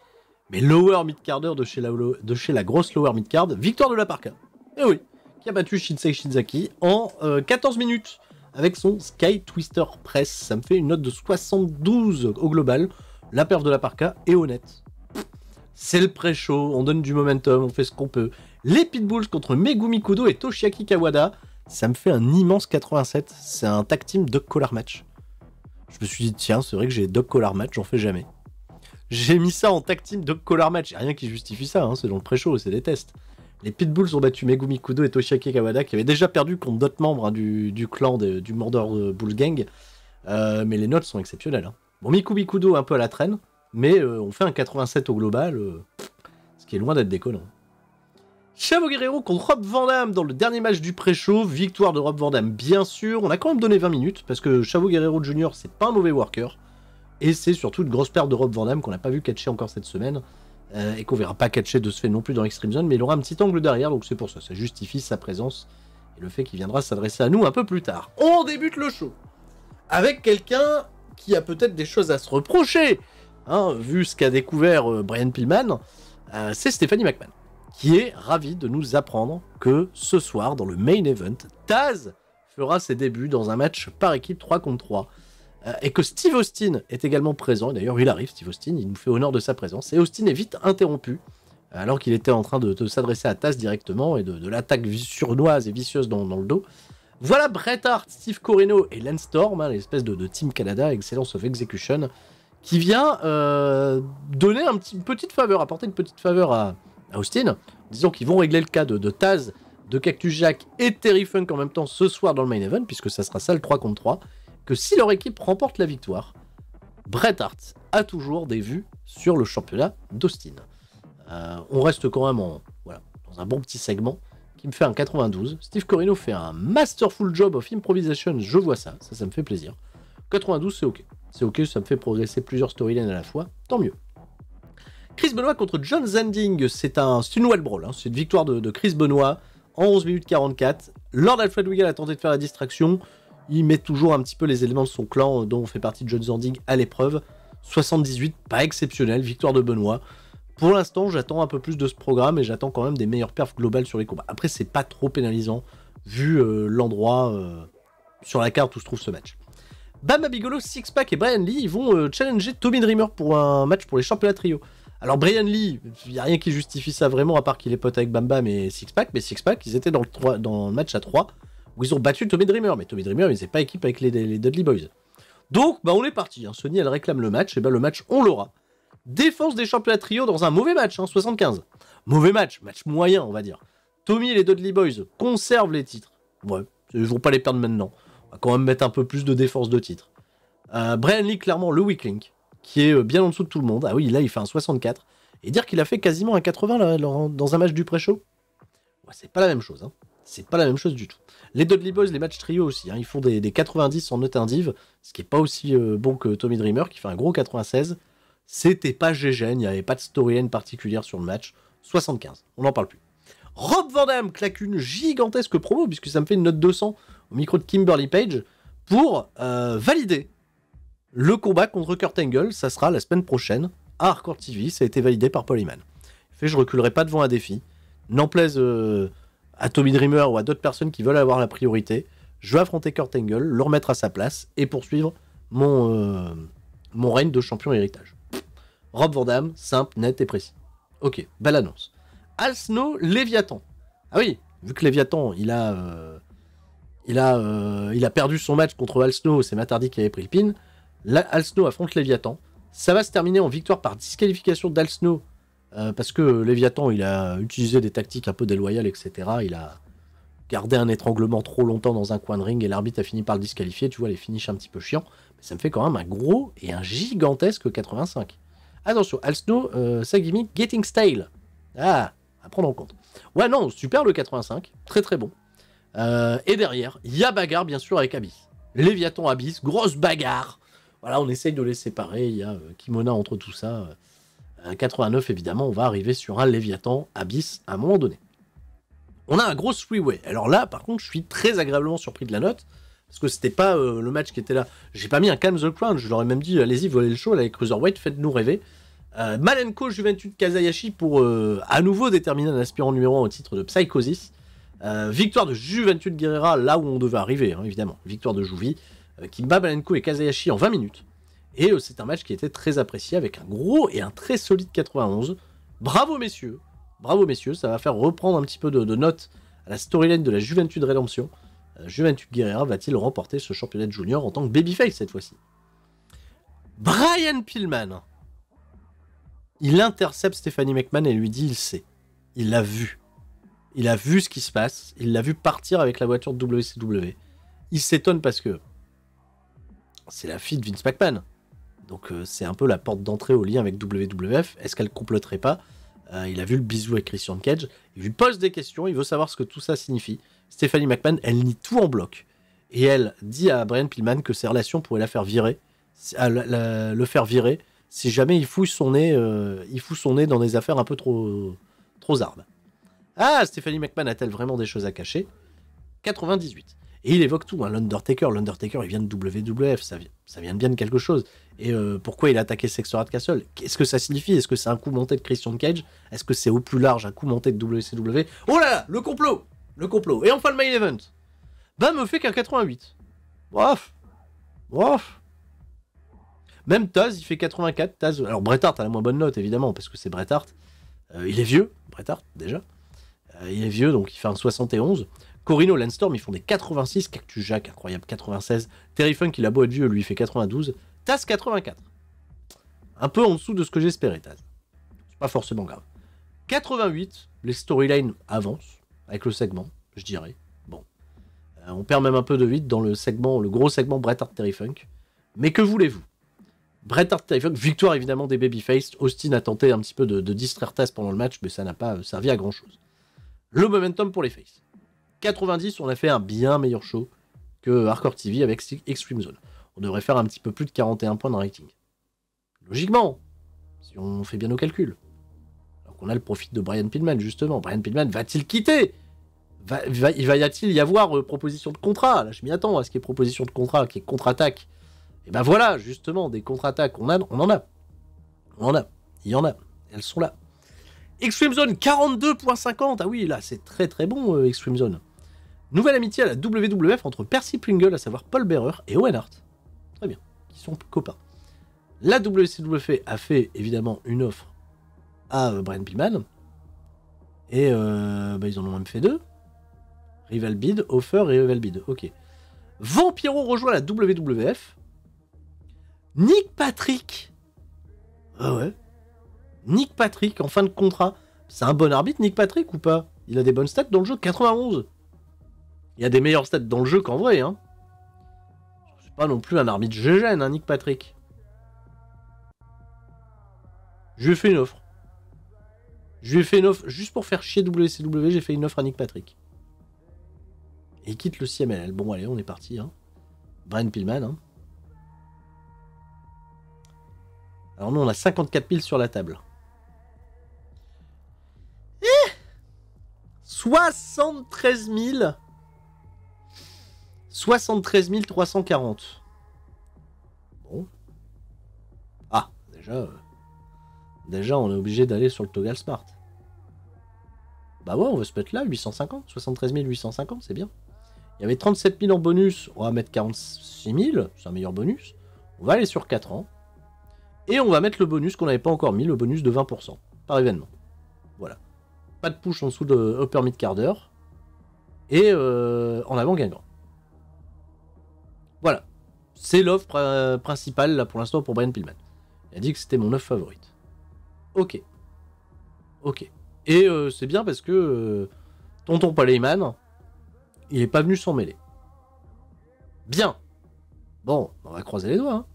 lower mid-carders de, chez la, de chez la grosse lower mid-card, victoire de Laparka. Et eh oui, qui a battu Shinsei Shinzaki en 14 euh, minutes avec son Sky Twister Press. Ça me fait une note de 72 au global. La perf de Laparka est honnête c'est le pré-show, on donne du momentum, on fait ce qu'on peut. Les Pitbulls contre Megumi Kudo et Toshiaki Kawada, ça me fait un immense 87, c'est un tag team dog collar match. Je me suis dit, tiens, c'est vrai que j'ai dog collar match, j'en fais jamais. J'ai mis ça en tag team dog collar match, rien qui justifie ça, hein, c'est dans le pré-show, c'est des tests. Les Pitbulls ont battu Megumi Kudo et Toshiaki Kawada, qui avaient déjà perdu contre d'autres membres hein, du, clan du Mordor euh, Bull Gang. Euh, mais les notes sont exceptionnelles. Hein. Bon, Mikumi Kudo un peu à la traîne, mais euh, on fait un 87 au global, euh, ce qui est loin d'être déconnant. Chavo Guerrero contre Rob Van Damme dans le dernier match du pré-show, victoire de Rob Van Damme bien sûr, on a quand même donné 20 minutes, parce que Chavo Guerrero Jr. c'est pas un mauvais worker, et c'est surtout une grosse perte de Rob Van Damme qu'on n'a pas vu catcher encore cette semaine, euh, et qu'on verra pas catcher de ce fait non plus dans Extreme Zone, mais il aura un petit angle derrière, donc c'est pour ça, ça justifie sa présence, et le fait qu'il viendra s'adresser à nous un peu plus tard. On débute le show avec quelqu'un qui a peut-être des choses à se reprocher, Hein, vu ce qu'a découvert euh, Brian Pillman, euh, c'est Stephanie McMahon, qui est ravie de nous apprendre que ce soir, dans le main event, Taz fera ses débuts dans un match par équipe 3 contre 3. Euh, et que Steve Austin est également présent. D'ailleurs, il arrive, Steve Austin, il nous fait honneur de sa présence. Et Austin est vite interrompu, alors qu'il était en train de, s'adresser à Taz directement et de, l'attaque surnoise et vicieuse dans, le dos. Voilà Bret Hart, Steve Corino et Lance Storm, hein, l'espèce de, de, Team Canada, Excellence of Execution, qui vient euh, donner un petit, une petite faveur, apporter une petite faveur à, Austin. Disons qu'ils vont régler le cas de, Taz, de Cactus Jack et Terry Funk en même temps ce soir dans le main event, puisque ça sera ça le 3 contre 3. Que si leur équipe remporte la victoire, Bret Hart a toujours des vues sur le championnat d'Austin. Euh, on reste quand même dans un bon petit segment qui me fait un 92. Steve Corino fait un masterful job of improvisation, je vois ça, ça, ça me fait plaisir. 92, c'est ok. C'est ok, ça me fait progresser plusieurs storylines à la fois, tant mieux. Chris Benoit contre John Zanding, c'est un, une wild brawl, hein. c'est une victoire de, Chris Benoit en 11 minutes 44. Lord Alfred Wiggle a tenté de faire la distraction, il met toujours un petit peu les éléments de son clan euh, dont fait partie John Zanding à l'épreuve. 78, pas exceptionnel, victoire de Benoit. Pour l'instant, j'attends un peu plus de ce programme et j'attends quand même des meilleures perfs globales sur les combats. Après, c'est pas trop pénalisant vu euh, l'endroit euh, sur la carte où se trouve ce match. Bama Bigolo, Sixpack et Brian Lee vont euh, challenger Tommy Dreamer pour un match pour les championnats trio. Alors Brian Lee, il n'y a rien qui justifie ça vraiment à part qu'il est pote avec Bamba mais Sixpack, mais Sixpack, ils étaient dans le, match à 3 où ils ont battu Tommy Dreamer, mais Tommy Dreamer, il n'étaient pas équipe avec les, Dudley Boys. Donc, bah on est parti, hein. Sony elle réclame le match, et bah le match on l'aura. Défense des championnats trio dans un mauvais match, hein, 75. Mauvais match, match moyen on va dire. Tommy et les Dudley Boys conservent les titres. Ouais, ils vont pas les perdre maintenant quand même mettre un peu plus de défense de titre. Euh, Brian Lee, clairement, le weak link, qui est euh, bien en dessous de tout le monde. Ah oui, là, il fait un 64. Et dire qu'il a fait quasiment un 80 dans un match du pré-show, c'est pas la même chose. Hein. C'est pas la même chose du tout. Les Dudley Boys, les matchs trio aussi, hein, ils font des, 90 en note indive, ce qui est pas aussi euh, bon que Tommy Dreamer, qui fait un gros 96. C'était pas GGN, il n'y avait pas de storyline particulière sur le match. 75, on n'en parle plus. Rob Van Damme claque une gigantesque promo, puisque ça me fait une note 200 au micro de Kimberly Page pour euh, valider le combat contre Kurt Angle. Ça sera la semaine prochaine à Hardcore TV. Ça a été validé par Paul Heyman. Fait, je reculerai pas devant un défi. N'en plaise euh, à Tommy Dreamer ou à d'autres personnes qui veulent avoir la priorité. Je vais affronter Kurt Angle, le remettre à sa place et poursuivre mon, euh, mon règne de champion héritage. Rob Van simple, net et précis. Ok, belle annonce. Al Snow, Léviathan. Ah oui, vu que Léviathan, il a il a, euh, il a perdu son match contre Snow, c'est Matardi qui avait pris le pin. Là, Snow affronte Léviathan. Ça va se terminer en victoire par disqualification d'Al Snow. Euh, parce que Léviathan, il a utilisé des tactiques un peu déloyales, etc. Il a gardé un étranglement trop longtemps dans un coin de ring et l'arbitre a fini par le disqualifier. Tu vois, les finishes un petit peu chiants. Mais ça me fait quand même un gros et un gigantesque 85. Attention, Alsno, ça euh, sa gimmick, Getting Stale. Ah, à prendre en compte. Ouais, non, super le 85. Très très bon. Euh, et derrière, il y a bagarre bien sûr avec Abyss. Léviathan Abyss, grosse bagarre. Voilà, on essaye de les séparer. Il y a euh, Kimona entre tout ça. 89, euh, évidemment, on va arriver sur un Léviathan Abyss à un moment donné. On a un gros freeway. Alors là, par contre, je suis très agréablement surpris de la note. Parce que c'était pas le match qui était là. J'ai pas mis un Calm the Crown. Je leur ai même dit allez-y, volez le show. avec Cruiser White, faites-nous rêver. Malenko Juventude, Kazayashi pour à nouveau déterminer un aspirant numéro 1 au titre de Psychosis. Euh, victoire de Juventud Guerrera, là où on devait arriver, hein, évidemment. Victoire de Jouvi, euh, qui bat Malenko et Kazayashi en 20 minutes. Et euh, c'est un match qui était très apprécié avec un gros et un très solide 91. Bravo messieurs, bravo messieurs, ça va faire reprendre un petit peu de, notes à la storyline de la Juventud Rédemption. Juventud Guerrera va-t-il remporter ce championnat de junior en tant que babyface cette fois-ci Brian Pillman, il intercepte Stephanie McMahon et lui dit il sait, il l'a vu. Il a vu ce qui se passe. Il l'a vu partir avec la voiture de WCW. Il s'étonne parce que c'est la fille de Vince McMahon. Donc euh, c'est un peu la porte d'entrée au lien avec WWF. Est-ce qu'elle comploterait pas euh, Il a vu le bisou avec Christian Cage. Il lui pose des questions. Il veut savoir ce que tout ça signifie. Stéphanie McMahon, elle nie tout en bloc. Et elle dit à Brian Pillman que ses relations pourraient la faire virer. le faire virer si jamais il fouille son nez, euh, il son nez dans des affaires un peu trop, trop ah, Stéphanie McMahon a-t-elle vraiment des choses à cacher 98. Et il évoque tout, hein, l'Undertaker. L'Undertaker, il vient de WWF, ça, vient, ça vient bien de quelque chose. Et euh, pourquoi il a attaqué Sextorat Castle Qu'est-ce que ça signifie Est-ce que c'est un coup monté de Christian Cage Est-ce que c'est au plus large un coup monté de WCW Oh là là, le complot Le complot Et enfin le main event Bah, me fait qu'un 88. Waf Waf Même Taz, il fait 84. Taz... Alors, Bret Hart a la moins bonne note, évidemment, parce que c'est Bret Hart. Euh, il est vieux, Bret Hart, déjà. Euh, il est vieux, donc il fait un 71. Corino, Landstorm, ils font des 86. Cactus Jacques, incroyable, 96. Terry Funk, il a beau être vieux, lui, fait 92. Taz, 84. Un peu en dessous de ce que j'espérais, Taz. C'est pas forcément grave. 88, les storylines avancent avec le segment, je dirais. Bon. Euh, on perd même un peu de vite dans le segment, le gros segment Bret Hart Funk. Mais que voulez-vous Bret Hart Funk, victoire évidemment des Babyface. Austin a tenté un petit peu de, de distraire Taz pendant le match, mais ça n'a pas euh, servi à grand-chose le momentum pour les face. 90, on a fait un bien meilleur show que Hardcore TV avec Extreme Zone. On devrait faire un petit peu plus de 41 points le rating. Logiquement, si on fait bien nos calculs. Alors qu'on a le profit de Brian Pillman, justement. Brian Pillman va-t-il quitter va, va, y t il y avoir euh, proposition de contrat Là, je m'y attends à ce qui est proposition de contrat, qui est contre-attaque. Et eh ben voilà, justement, des contre-attaques. On, a, on en a. On en a. Il y en a. Elles sont là. Extreme Zone 42.50. Ah oui, là, c'est très très bon, euh, Extreme Zone. Nouvelle amitié à la WWF entre Percy Pringle, à savoir Paul Bearer, et Owen Hart. Très bien, qui sont copains. La WCWF a fait évidemment une offre à euh, Brian Pillman. Et euh, bah, ils en ont même fait deux. Rival Bid, Offer et Rival Bid. Ok. Vampiro rejoint la WWF. Nick Patrick. Ah ouais. Nick Patrick en fin de contrat. C'est un bon arbitre, Nick Patrick, ou pas Il a des bonnes stats dans le jeu, 91. Il a des meilleures stats dans le jeu qu'en vrai. Hein. C'est pas non plus un arbitre Je hein, Nick Patrick. Je lui ai fait une offre. Je lui ai fait une offre, juste pour faire chier WCW, j'ai fait une offre à Nick Patrick. Et il quitte le CML. Bon, allez, on est parti. Hein. Brian Pillman. Hein. Alors nous, on a 54 000 sur la table. 73 000. 73 340. Bon. Ah, déjà. Euh, déjà, on est obligé d'aller sur le Toggle Smart. Bah ouais, on veut se mettre là, 850. 73 850, c'est bien. Il y avait 37 000 en bonus. On va mettre 46 000. C'est un meilleur bonus. On va aller sur 4 ans. Et on va mettre le bonus qu'on n'avait pas encore mis, le bonus de 20% par événement pas de push en dessous de upper mid carder Et euh, en avant gagnant Voilà. C'est l'offre principale là pour l'instant pour Brian Pillman. Il a dit que c'était mon offre favorite. Ok. Ok. Et euh, c'est bien parce que euh, Tonton Paleyman, il est pas venu s'en mêler. Bien. Bon, on va croiser les doigts. Et hein.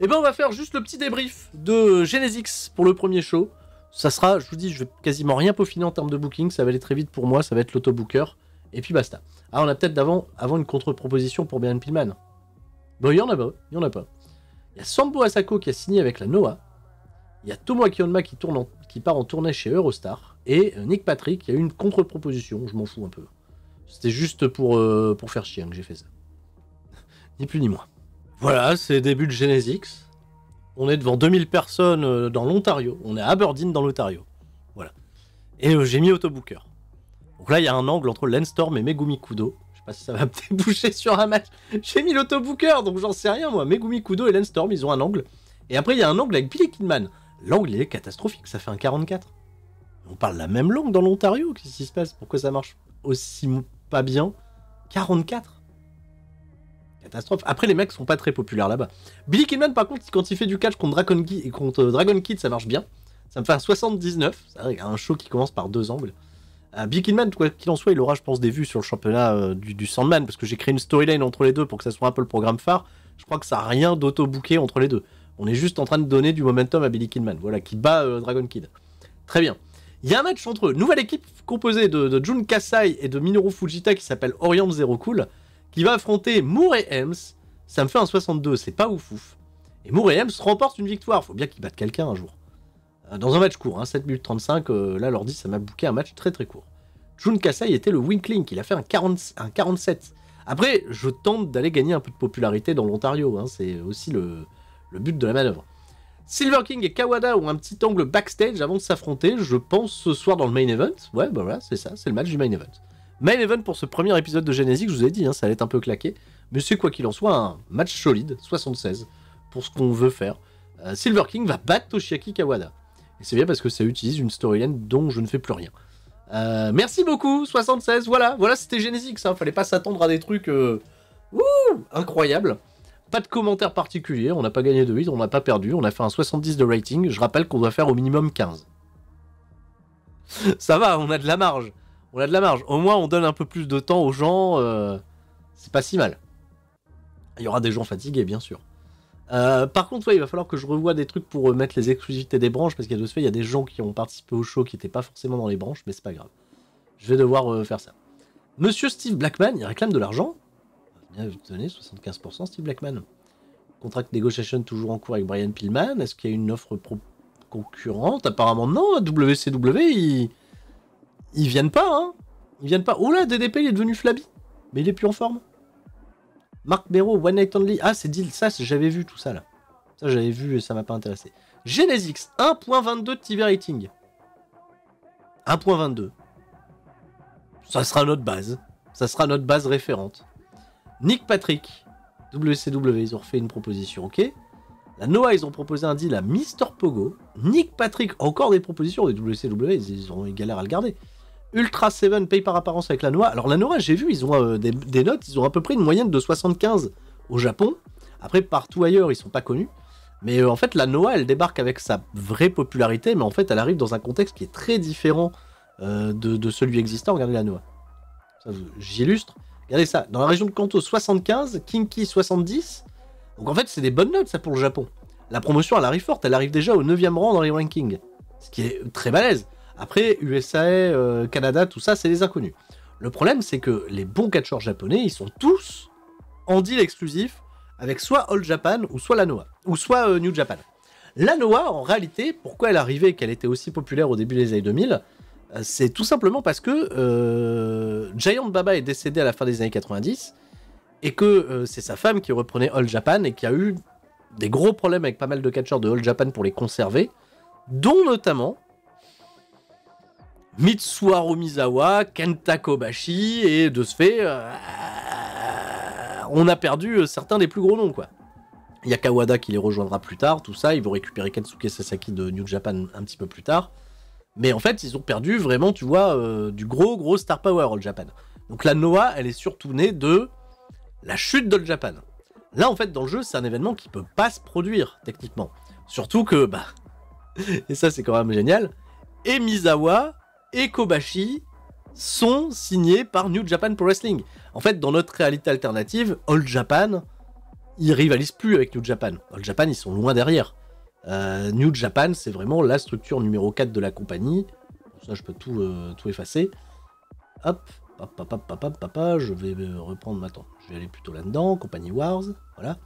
eh ben on va faire juste le petit débrief de Genesis pour le premier show ça sera, je vous dis, je vais quasiment rien peaufiner en termes de booking, ça va aller très vite pour moi, ça va être l'autobooker, et puis basta. Ah, on a peut-être d'avant avant une contre-proposition pour Brian Pillman. Bon, il y en a pas, il y en a pas. Il y a Sambo Asako qui a signé avec la Noah. Il y a Tomo Akionma qui, part en tournée chez Eurostar. Et euh, Nick Patrick qui a eu une contre-proposition, je m'en fous un peu. C'était juste pour, euh, pour faire chier hein, que j'ai fait ça. ni plus ni moins. Voilà, c'est début de Genesix. On est devant 2000 personnes euh, dans l'Ontario. On est à Aberdeen dans l'Ontario. Voilà. Et euh, j'ai mis Autobooker. Donc là, il y a un angle entre Landstorm et Megumi Kudo. Je sais pas si ça va me déboucher sur un match. J'ai mis l'Autobooker, donc j'en sais rien, moi. Megumi Kudo et Landstorm, ils ont un angle. Et après, il y a un angle avec Billy Kidman. L'angle, il est catastrophique. Ça fait un 44. On parle la même langue dans l'Ontario. Qu'est-ce qui se passe Pourquoi ça marche aussi pas bien 44 après, les mecs sont pas très populaires là-bas. Billy Kidman, par contre, quand il fait du catch contre Dragon, Kid, contre euh, Dragon Kid, ça marche bien. Ça me fait un 79. C'est un show qui commence par deux angles. Euh, Billy Kidman, quoi qu'il en soit, il aura, je pense, des vues sur le championnat euh, du, Sandman, parce que j'ai créé une storyline entre les deux pour que ça soit un peu le programme phare. Je crois que ça n'a rien d'auto-booké entre les deux. On est juste en train de donner du momentum à Billy Kidman, voilà, qui bat Dragon Kid. Très bien. Il y a un match entre eux. Nouvelle équipe composée de, de Jun Kasai et de Minoru Fujita qui s'appelle Orient Zero Cool. Il va affronter Moore et Hems. Ça me fait un 62, c'est pas ouf ouf. Et Moore et Hems remportent une victoire. Faut bien qu'ils battent quelqu'un un jour. Euh, dans un match court, 7 hein, minutes 35, euh, là l'ordi ça m'a bouqué un match très très court. Jun Kasai était le Winkling, il a fait un, 47. Après, je tente d'aller gagner un peu de popularité dans l'Ontario, hein. c'est aussi le, le but de la manœuvre. Silver King et Kawada ont un petit angle backstage avant de s'affronter, je pense ce soir dans le main event. Ouais, bah voilà, c'est ça, c'est le match du main event. Main Event pour ce premier épisode de Genesis, je vous ai dit, hein, ça allait être un peu claqué. Mais c'est quoi qu'il en soit, un match solide, 76, pour ce qu'on veut faire. Euh, Silver King va battre Toshiaki Kawada. Et c'est bien parce que ça utilise une storyline dont je ne fais plus rien. Euh, merci beaucoup, 76, voilà, voilà c'était Genesis, ça hein, fallait pas s'attendre à des trucs euh, ouh, incroyables. Pas de commentaires particuliers, on n'a pas gagné de 8, on n'a pas perdu, on a fait un 70 de rating, je rappelle qu'on doit faire au minimum 15. ça va, on a de la marge on a de la marge. Au moins, on donne un peu plus de temps aux gens. Euh, c'est pas si mal. Il y aura des gens fatigués, bien sûr. Euh, par contre, il va falloir que je revoie des trucs pour remettre euh, les exclusivités des branches, parce qu'il y a de fait, il y a des gens qui ont participé au show qui n'étaient pas forcément dans les branches, mais c'est pas grave. Je vais devoir faire ça. Monsieur Steve Blackman, il réclame de l'argent. 75% Steve Blackman. Contract negotiation toujours en cours avec Brian Pillman. Est-ce qu'il y a une offre concurrente Apparemment non. WCW, il ils viennent pas, hein Ils viennent pas. Oula, DDP, il est devenu flabby. Mais il est plus en forme. Marc Béraud, One Night Only. Ah, c'est deal. Ça, j'avais vu tout ça, là. Ça, j'avais vu et ça m'a pas intéressé. Genesix, 1.22 de TV rating. 1.22. Ça sera notre base. Ça sera notre base référente. Nick Patrick, WCW, ils ont refait une proposition, ok La Noah, ils ont proposé un deal à Mr. Pogo. Nick Patrick, encore des propositions de WCW, ils ont une galère à le garder. Ultra 7 paye par apparence avec la Noa. Alors la Noa, j'ai vu, ils ont euh, des, notes, ils ont à peu près une moyenne de 75 au Japon. Après, partout ailleurs, ils sont pas connus. Mais euh, en fait, la Noa, elle débarque avec sa vraie popularité, mais en fait, elle arrive dans un contexte qui est très différent euh, de, celui existant. Regardez la Noa. J'illustre. Regardez ça. Dans la région de Kanto, 75, Kinki, 70. Donc en fait, c'est des bonnes notes, ça, pour le Japon. La promotion, elle arrive forte. Elle arrive déjà au 9 rang dans les rankings. Ce qui est très balèze. Après, USA, euh, Canada, tout ça, c'est des inconnus. Le problème, c'est que les bons catcheurs japonais, ils sont tous en deal exclusif avec soit All Japan ou soit la NOAA, ou soit euh, New Japan. La NOAH, en réalité, pourquoi elle arrivait et qu'elle était aussi populaire au début des années 2000, euh, c'est tout simplement parce que Giant Baba est décédé à la fin des années 90 et que c'est sa femme qui reprenait All Japan et qui a eu des gros problèmes avec pas mal de catcheurs de All Japan pour les conserver, dont notamment Mitsuharu Mizawa, Kenta Kobashi, et de ce fait, euh, on a perdu euh, certains des plus gros noms, quoi. Il y a Kawada qui les rejoindra plus tard, tout ça, ils vont récupérer Kensuke Sasaki de New Japan un petit peu plus tard. Mais en fait, ils ont perdu vraiment, tu vois, euh, du gros, gros star power, All Japan. Donc la Noah, elle est surtout née de la chute d'All Japan. Là, en fait, dans le jeu, c'est un événement qui peut pas se produire, techniquement. Surtout que, bah, et ça c'est quand même génial, et Mizawa et Kobashi sont signés par New Japan Pro Wrestling. En fait, dans notre réalité alternative, All Japan, ils rivalisent plus avec New Japan. All Japan, ils sont loin derrière. Euh, New Japan, c'est vraiment la structure numéro 4 de la compagnie. ça, je peux tout, euh, tout effacer. Hop, papa, papa, papa, papa, je vais euh, reprendre maintenant Je vais aller plutôt là-dedans, Company Wars, voilà.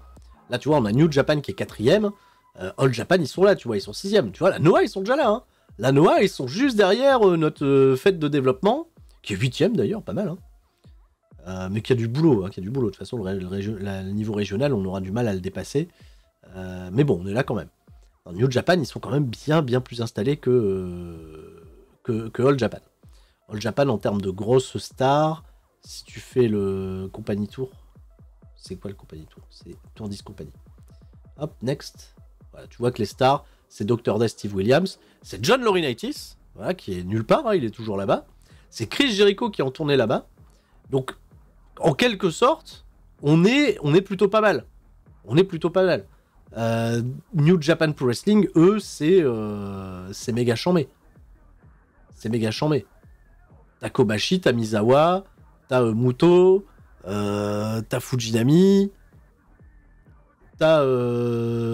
Là, tu vois, on a New Japan qui est quatrième. Euh, All Japan, ils sont là, tu vois, ils sont sixième. Tu vois, la Noah, ils sont déjà là. Hein. La Noah, ils sont juste derrière euh, notre euh, fête de développement, qui est huitième d'ailleurs, pas mal. Hein. Euh, mais qui a du boulot, hein, qui a du boulot. De toute façon, le, niveau régional, on aura du mal à le dépasser. mais bon, on est là quand même. En New Japan, ils sont quand même bien, bien plus installés que, que, que, All Japan. All Japan, en termes de grosses stars, si tu fais le Company tour, c'est quoi le Company tour C'est Tour 10 Company. Hop, next. Voilà, tu vois que les stars, c'est Dr. Death Steve Williams, c'est John Laurinaitis, voilà, qui est nulle part, hein, il est toujours là-bas, c'est Chris Jericho qui est en tournée là-bas. Donc, en quelque sorte, on est, on est plutôt pas mal. On est plutôt pas mal. Euh, New Japan Pro Wrestling, eux, euh, c'est méga chambé. C'est méga chambé. T'as Kobashi, t'as Mizawa, t'as euh, Muto, t'as Fujinami, t'as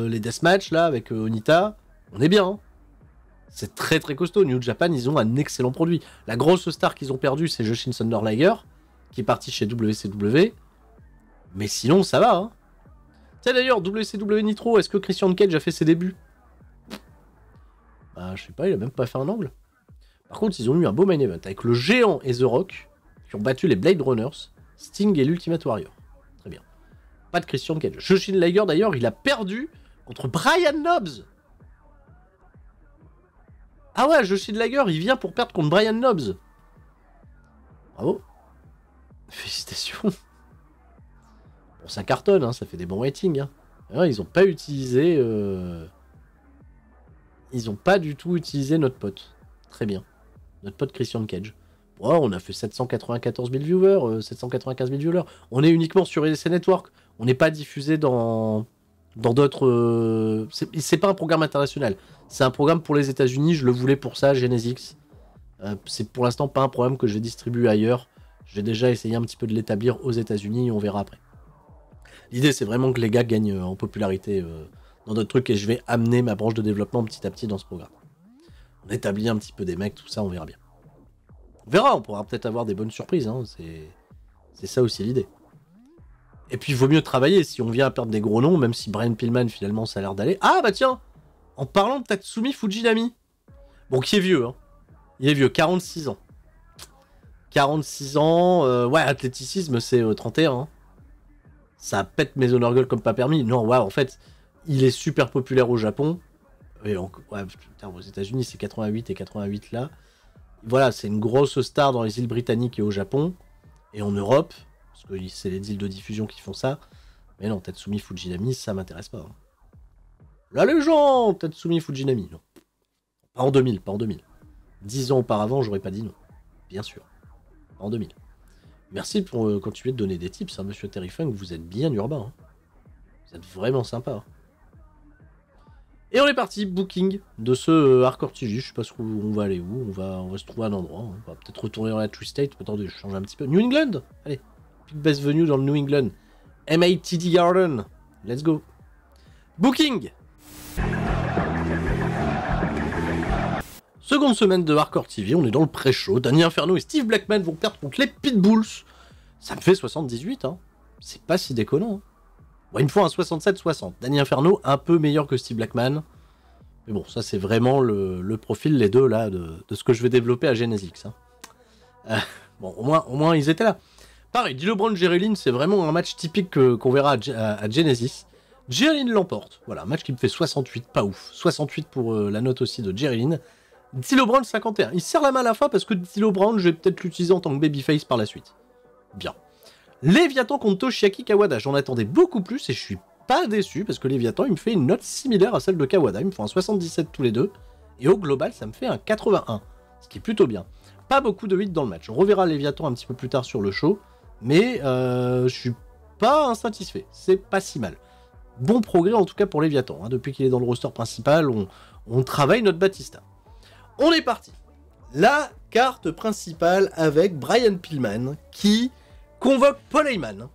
les Deathmatch, là avec Onita on est bien. Hein. c'est très très costaud. New Japan, ils ont un excellent produit. La grosse star qu'ils ont perdue, c'est Joshin Sunderlager, qui est parti chez WCW. Mais sinon, ça va. Hein sais d'ailleurs, WCW Nitro, est-ce que Christian Cage a fait ses débuts Bah, je sais pas, il a même pas fait un angle. Par contre, ils ont eu un beau main event avec le géant et The Rock, qui ont battu les Blade Runners, Sting et l'Ultimate Warrior. Très bien. Pas de Christian Cage. Joshin Liger d'ailleurs, il a perdu contre Brian Knobs. Ah ouais, suis de gueule, il vient pour perdre contre Brian Nobbs. Bravo. Félicitations. Bon, ça cartonne, hein, ça fait des bons ratings. Hein. Hein, ils n'ont pas utilisé... Euh, ils n'ont pas du tout utilisé notre pote. Très bien. Notre pote Christian Cage. Bon, on a fait 794 000 viewers, 795 euh, 000 viewers. On est uniquement sur ESC Network. On n'est pas diffusé dans dans d'autres. Euh, c'est pas un programme international. C'est un programme pour les États-Unis. Je le voulais pour ça, Genesis euh, c'est pour l'instant pas un programme que je distribue ailleurs. J'ai déjà essayé un petit peu de l'établir aux États-Unis. On verra après. L'idée, c'est vraiment que les gars gagnent euh, en popularité dans d'autres trucs et je vais amener ma branche de développement petit à petit dans ce programme. On établit un petit peu des mecs, tout ça, on verra bien. On verra, on pourra peut-être avoir des bonnes surprises. Hein. c'est ça aussi l'idée. Et puis, il vaut mieux travailler si on vient à perdre des gros noms, même si Brian Pillman, finalement, ça a l'air d'aller. Ah, bah tiens En parlant de Tatsumi Fujinami. Bon, qui est vieux, hein. Il est vieux, 46 ans. 46 ans, euh, ouais, athléticisme, c'est 31. Euh, hein. Ça pète mes honneurs comme pas permis. Non, ouais, en fait, il est super populaire au Japon. Et ouais, putain, aux États-Unis, c'est 88 et 88 là. Voilà, c'est une grosse star dans les îles britanniques et au Japon. Et en Europe, parce que c'est les deals de diffusion qui font ça. Mais non, Tatsumi Fujinami, ça m'intéresse pas. Hein. La légende Tatsumi Fujinami, non. Pas en 2000, pas en 2000. Dix ans auparavant, j'aurais pas dit non. Bien sûr. Pas en 2000. Merci pour euh, continuer de donner des tips, hein, monsieur Terry Vous êtes bien urbain. Hein. Vous êtes vraiment sympa. Et on est parti, booking de ce euh, hardcore TG. Je sais pas où on va aller où. On va, on se trouver un endroit. On va peut-être retourner dans la Tree State. Attendez, je change un petit peu. New England Allez, de Best Venue dans le New England. MITD Garden. Let's go. Booking Seconde semaine de Hardcore TV, on est dans le pré-show. Danny Inferno et Steve Blackman vont perdre contre les Pitbulls. Ça me fait 78, hein. C'est pas si déconnant. Hein. Une fois un 67-60. Danny Inferno, un peu meilleur que Steve Blackman. Mais bon, ça c'est vraiment le, profil, les deux, là, de, ce que je vais développer à Genesis. Hein. Euh, bon, au moins ils étaient là. Pareil, Jerry Lynn, c'est vraiment un match typique qu'on verra à, Genesis. l'emporte. Voilà, un match qui me fait 68, pas ouf. 68 pour euh, la note aussi de Lynn. Dillo Brown 51. Il sert la main à la fin parce que Dillo Brown, je vais peut-être l'utiliser en tant que babyface par la suite. Bien. Léviathan contre Toshiaki Kawada. J'en attendais beaucoup plus et je suis pas déçu parce que Léviathan, il me fait une note similaire à celle de Kawada. Il me faut un 77 tous les deux. Et au global, ça me fait un 81. Ce qui est plutôt bien. Pas beaucoup de 8 dans le match. On reverra Léviathan un petit peu plus tard sur le show mais euh, je suis pas insatisfait. C'est pas si mal. Bon progrès en tout cas pour Léviathan. Hein. Depuis qu'il est dans le roster principal, on, travaille notre Batista. On est parti. La carte principale avec Brian Pillman qui convoque Paul Heyman hein.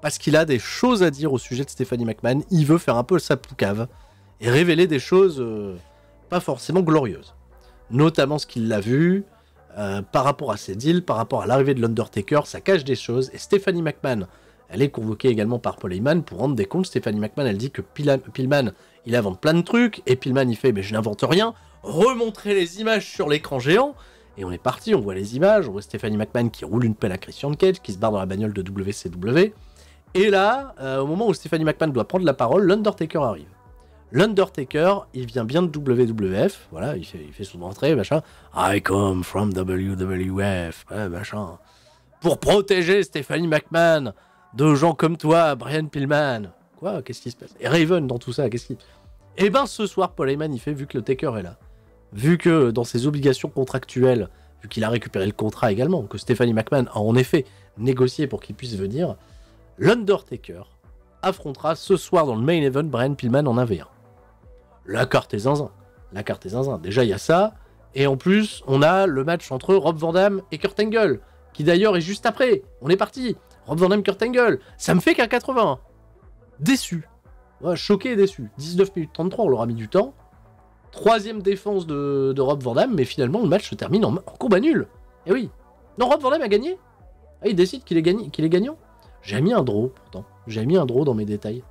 parce qu'il a des choses à dire au sujet de Stephanie McMahon. Il veut faire un peu sa poucave et révéler des choses euh, pas forcément glorieuses, notamment ce qu'il l'a vu, euh, par rapport à ces deals, par rapport à l'arrivée de l'Undertaker, ça cache des choses. Et Stephanie McMahon, elle est convoquée également par Paul Heyman pour rendre des comptes. Stephanie McMahon, elle dit que Pillman, il invente plein de trucs, et Pillman, il fait, mais je n'invente rien, remontrez les images sur l'écran géant. Et on est parti, on voit les images, on voit Stephanie McMahon qui roule une pelle à Christian Cage, qui se barre dans la bagnole de WCW. Et là, euh, au moment où Stephanie McMahon doit prendre la parole, l'Undertaker arrive. L'Undertaker, il vient bien de WWF, voilà, il fait, son entrée, machin. I come from WWF, machin. Pour protéger Stéphanie McMahon de gens comme toi, Brian Pillman. Quoi Qu'est-ce qui se passe Et Raven dans tout ça, qu'est-ce qui. Eh ben, ce soir, Paul Heyman, il fait, vu que le Taker est là. Vu que dans ses obligations contractuelles, vu qu'il a récupéré le contrat également, que Stéphanie McMahon a en effet négocié pour qu'il puisse venir, l'Undertaker affrontera ce soir dans le main event Brian Pillman en 1v1 la carte est zinzin. La carte zinzin. Déjà, il y a ça. Et en plus, on a le match entre Rob Van Damme et Kurt Engel. qui d'ailleurs est juste après. On est parti. Rob Van Damme, Kurt Angle. Ça me fait qu'un 80. Déçu. choqué et déçu. 19 minutes 33, on leur a mis du temps. Troisième défense de, Rob Van Damme, mais finalement, le match se termine en, combat nul. Eh oui. Non, Rob Van Damme a gagné. Ah, il décide qu'il est, qu'il est gagnant. J'ai mis un draw, pourtant. J'ai mis un draw dans mes détails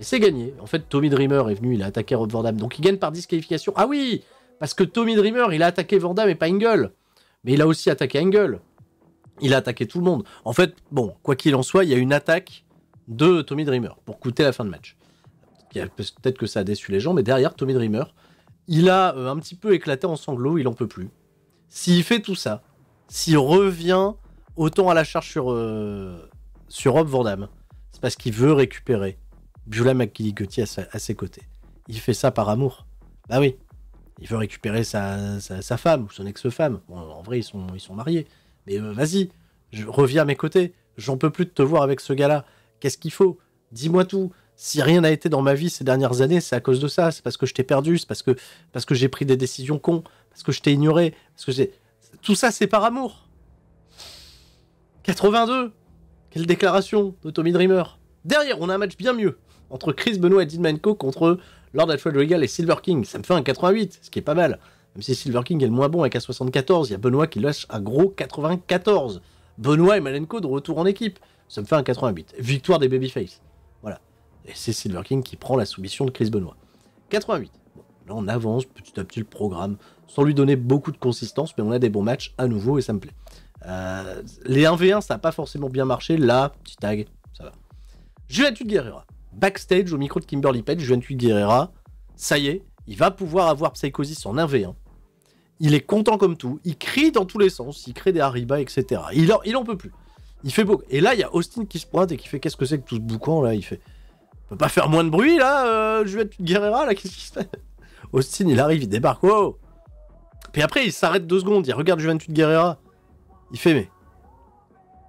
c'est gagné. En fait, Tommy Dreamer est venu, il a attaqué Rob Van Donc il gagne par disqualification. Ah oui Parce que Tommy Dreamer, il a attaqué Van et pas Engel. Mais il a aussi attaqué Engel. Il a attaqué tout le monde. En fait, bon, quoi qu'il en soit, il y a une attaque de Tommy Dreamer pour coûter la fin de match. Peut-être que ça a déçu les gens, mais derrière Tommy Dreamer, il a euh, un petit peu éclaté en sanglots, il n'en peut plus. S'il fait tout ça, s'il revient autant à la charge sur, euh, sur Rob Van c'est parce qu'il veut récupérer Biola McKillicotti à, à, ses côtés. Il fait ça par amour. Bah oui. Il veut récupérer sa, femme ou son ex-femme. en vrai, ils sont, ils sont mariés. Mais euh, vas-y, je reviens à mes côtés. J'en peux plus de te voir avec ce gars-là. Qu'est-ce qu'il faut Dis-moi tout. Si rien n'a été dans ma vie ces dernières années, c'est à cause de ça. C'est parce que je t'ai perdu. C'est parce que, parce que j'ai pris des décisions cons. Parce que je t'ai ignoré. Parce que j'ai... Tout ça, c'est par amour. 82 Quelle déclaration de Tommy Dreamer. Derrière, on a un match bien mieux entre Chris Benoit et Dean contre Lord Alfred Regal et Silver King. Ça me fait un 88, ce qui est pas mal. Même si Silver King est le moins bon avec un 74, il y a Benoit qui lâche un gros 94. Benoit et Malenko de retour en équipe. Ça me fait un 88. Victoire des Babyface. Voilà. Et c'est Silver King qui prend la soumission de Chris Benoit. 88. là, on avance petit à petit le programme, sans lui donner beaucoup de consistance, mais on a des bons matchs à nouveau et ça me plaît. Euh, les 1v1, ça n'a pas forcément bien marché. Là, petit tag, ça va. Juventud Guerrera backstage au micro de Kimberly Page, Juventud Guerrera. Ça y est, il va pouvoir avoir Psychosis en 1v1. Il est content comme tout. Il crie dans tous les sens. Il crée des haribas, etc. Il en, il en peut plus. Il fait beau. Et là, il y a Austin qui se pointe et qui fait Qu'est-ce que c'est que tout ce boucan là Il fait On peut pas faire moins de bruit là, euh, Juventus Guerrera là Qu'est-ce qui se fait Austin, il arrive, il débarque. Wow Puis après, il s'arrête deux secondes. Il regarde Juventud Guerrera. Il fait Mais.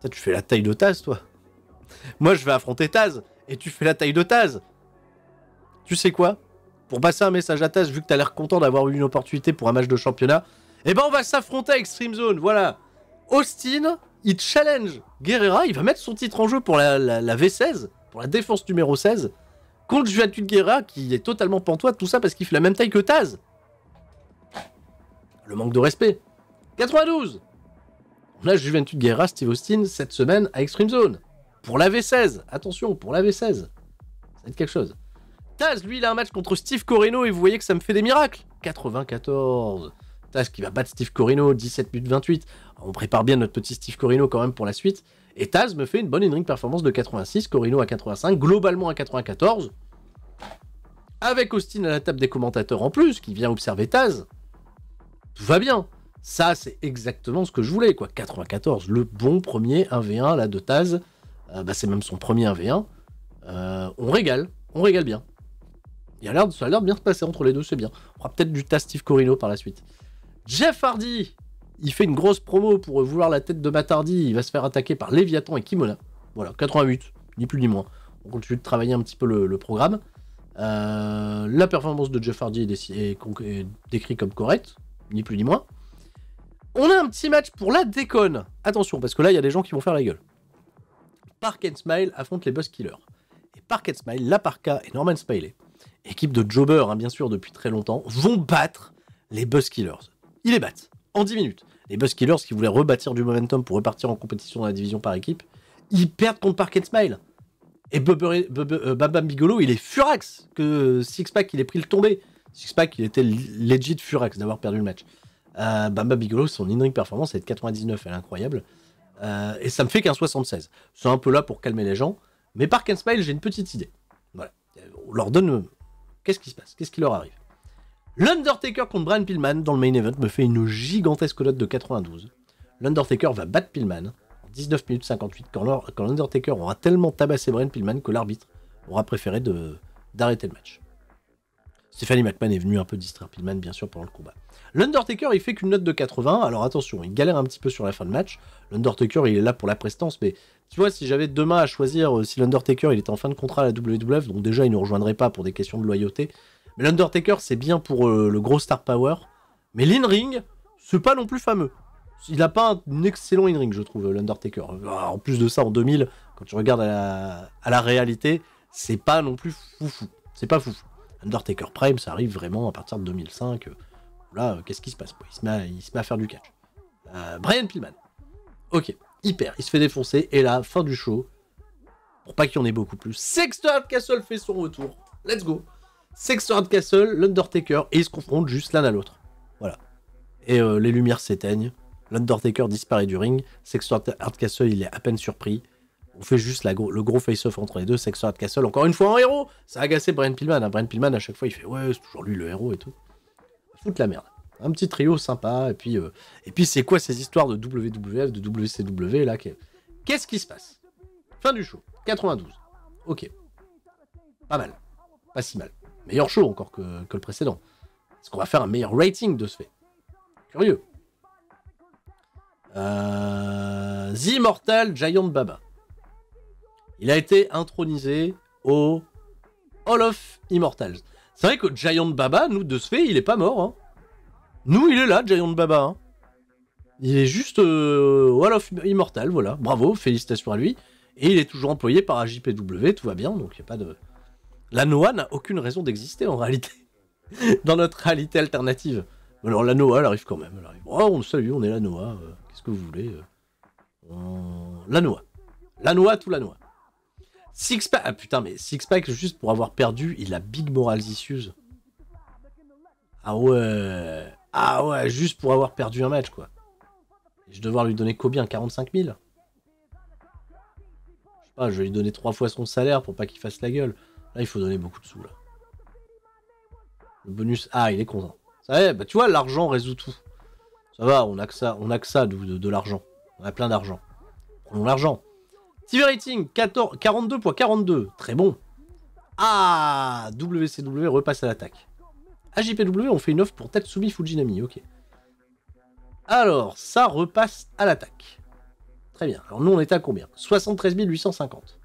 Ça, tu fais la taille de Taz, toi. Moi, je vais affronter Taz et tu fais la taille de Taz. Tu sais quoi Pour passer un message à Taz, vu que t'as l'air content d'avoir eu une opportunité pour un match de championnat, eh ben on va s'affronter à Extreme Zone, voilà. Austin, il challenge Guerrera, il va mettre son titre en jeu pour la, V16, pour la défense numéro 16, contre Juventud Guerrera, qui est totalement pantois, tout ça parce qu'il fait la même taille que Taz. Le manque de respect. 92 On a Juventude Guerrera, Steve Austin, cette semaine à Extreme Zone. Pour la V16, attention, pour la V16. Ça va être quelque chose. Taz, lui, il a un match contre Steve Corino et vous voyez que ça me fait des miracles. 94. Taz qui va battre Steve Corino, 17 buts 28. On prépare bien notre petit Steve Corino quand même pour la suite. Et Taz me fait une bonne in-ring performance de 86, Corino à 85, globalement à 94. Avec Austin à la table des commentateurs en plus, qui vient observer Taz. Tout va bien. Ça, c'est exactement ce que je voulais, quoi. 94, le bon premier 1v1 là de Taz. Euh, bah, c'est même son premier 1v1, euh, on régale, on régale bien. Il a l'air, ça a l'air de bien se passer entre les deux, c'est bien. On fera peut-être du tas Steve Corino par la suite. Jeff Hardy, il fait une grosse promo pour vouloir la tête de Matt Il va se faire attaquer par Léviathan et Kimona. Voilà, 88, ni plus ni moins. On continue de travailler un petit peu le, programme. Euh, la performance de Jeff Hardy est décrite comme correcte, ni plus ni moins. On a un petit match pour la déconne. Attention, parce que là, il y a des gens qui vont faire la gueule. Park and Smile affronte les Buzzkillers. Killers. Et Park and Smile, La Parka et Norman Spiley, équipe de Jobber hein, bien sûr depuis très longtemps, vont battre les Buzz Killers. Ils les battent en 10 minutes. Les Buzz Killers qui voulaient rebâtir du momentum pour repartir en compétition dans la division par équipe, ils perdent contre Park and Smile. Et euh, Bamba Bigolo, il est furax que Sixpack, il ait pris le tombé. Sixpack, il était legit furax d'avoir perdu le match. Euh, Bamba Bigolo, son in-ring performance est de 99, elle est incroyable. Euh, et ça me fait qu'un 76. C'est un peu là pour calmer les gens. Mais par Smile, j'ai une petite idée. Voilà. On leur donne. Euh, qu'est-ce qui se passe Qu'est-ce qui leur arrive L'Undertaker contre Brian Pillman dans le main event me fait une gigantesque note de 92. L'Undertaker va battre Pillman en 19 minutes 58 quand l'Undertaker aura tellement tabassé Brian Pillman que l'arbitre aura préféré d'arrêter le match. Stéphanie McMahon est venue un peu distraire Pillman, bien sûr, pendant le combat. L'Undertaker, il fait qu'une note de 80. Alors attention, il galère un petit peu sur la fin de match. L'Undertaker, il est là pour la prestance, mais tu vois, si j'avais demain à choisir euh, si l'Undertaker, il est en fin de contrat à la WWF, donc déjà, il ne rejoindrait pas pour des questions de loyauté. Mais l'Undertaker, c'est bien pour euh, le gros star power. Mais l'in-ring, c'est pas non plus fameux. Il n'a pas un excellent in-ring, je trouve, l'Undertaker. Ah, en plus de ça, en 2000, quand tu regardes à la, à la réalité, c'est pas non plus foufou. C'est pas foufou. Undertaker Prime, ça arrive vraiment à partir de 2005. Euh, là, euh, qu'est-ce qui se passe il se, met à, faire du catch. Euh, Brian Pillman. Ok, hyper. Il se fait défoncer. Et là, fin du show. Pour pas qu'il y en ait beaucoup plus. Sexton Castle fait son retour. Let's go. Sexton Castle, l'Undertaker. Et ils se confrontent juste l'un à l'autre. Voilà. Et les lumières s'éteignent. L'Undertaker disparaît du ring. Sexton Castle, il est à peine surpris on fait juste le gros face-off entre les deux, c'est que Castle, encore une fois en héros Ça a agacé Brian Pillman, hein. Brian Pillman à chaque fois il fait ouais c'est toujours lui le héros et tout. Foutre la merde. Un petit trio sympa, et puis, euh, et puis c'est quoi ces histoires de WWF, de WCW là Qu'est-ce qui se passe Fin du show, 92. Ok. Pas mal. Pas si mal. Meilleur show encore que, le précédent. Est-ce qu'on va faire un meilleur rating de ce fait Curieux. Euh... The Immortal Giant Baba. Il a été intronisé au Hall of Immortals. C'est vrai que Giant Baba, nous, de ce fait, il est pas mort. Hein. Nous, il est là, Giant Baba. Hein. Il est juste euh, of Immortals, voilà. Bravo, félicitations à lui. Et il est toujours employé par AJPW, tout va bien, donc il a pas de... La Noah n'a aucune raison d'exister en réalité. Dans notre réalité alternative. Alors la Noah, elle arrive quand même. Oh, on salue, on est la Noah. Euh, qu'est-ce que vous voulez euh. La Noah. La Noah, tout la noix. Sixpack. Ah putain, mais Sixpack, juste pour avoir perdu, il a big moral issues. Ah ouais. Ah ouais, juste pour avoir perdu un match, quoi. Je vais devoir lui donner combien 45 000 Je sais pas, je vais lui donner trois fois son salaire pour pas qu'il fasse la gueule. Là, il faut donner beaucoup de sous, là. Le bonus... Ah, il est content. Ça va, bah, tu vois, l'argent résout tout. Ça va, on a que ça, on a que ça de, de l'argent. On a plein d'argent. Prenons l'argent. TV rating 42.42, très bon. Ah, WCW repasse à l'attaque. AJPW, on fait une offre pour Tatsumi Fujinami, ok. Alors, ça repasse à l'attaque. Très bien. Alors nous, on est à combien 73 850.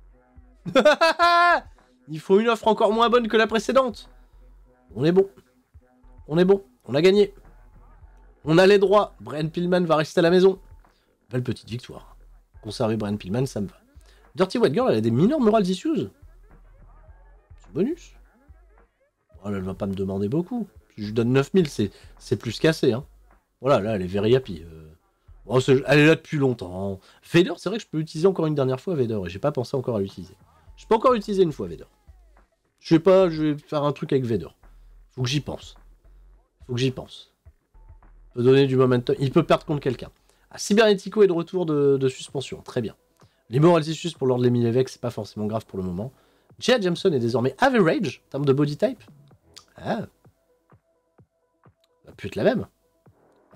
Il faut une offre encore moins bonne que la précédente. On est bon. On est bon. On a gagné. On a les droits. Brian Pillman va rester à la maison. Belle petite victoire. Conserver Brian Pillman, ça me va. Dirty White Girl, elle a des mineurs morales issues. bonus. Oh, elle va pas me demander beaucoup. Je donne 9000, c'est plus qu'assez Hein. Voilà, là, elle est very happy. Euh. Oh, elle est là depuis longtemps. Vader, c'est vrai que je peux utiliser encore une dernière fois, Vader, et j'ai pas pensé encore à l'utiliser. Je peux encore utiliser une fois, Vader. Je sais pas, je vais faire un truc avec Vader. Faut que j'y pense. Faut que j'y pense. donner du momentum. Il peut perdre contre quelqu'un. Ah, Cybernetico est de retour de, suspension, très bien. Les issues pour Lord Lemmy ce c'est pas forcément grave pour le moment. Jia Jameson est désormais average en termes de body type. Ah. Ça être la même.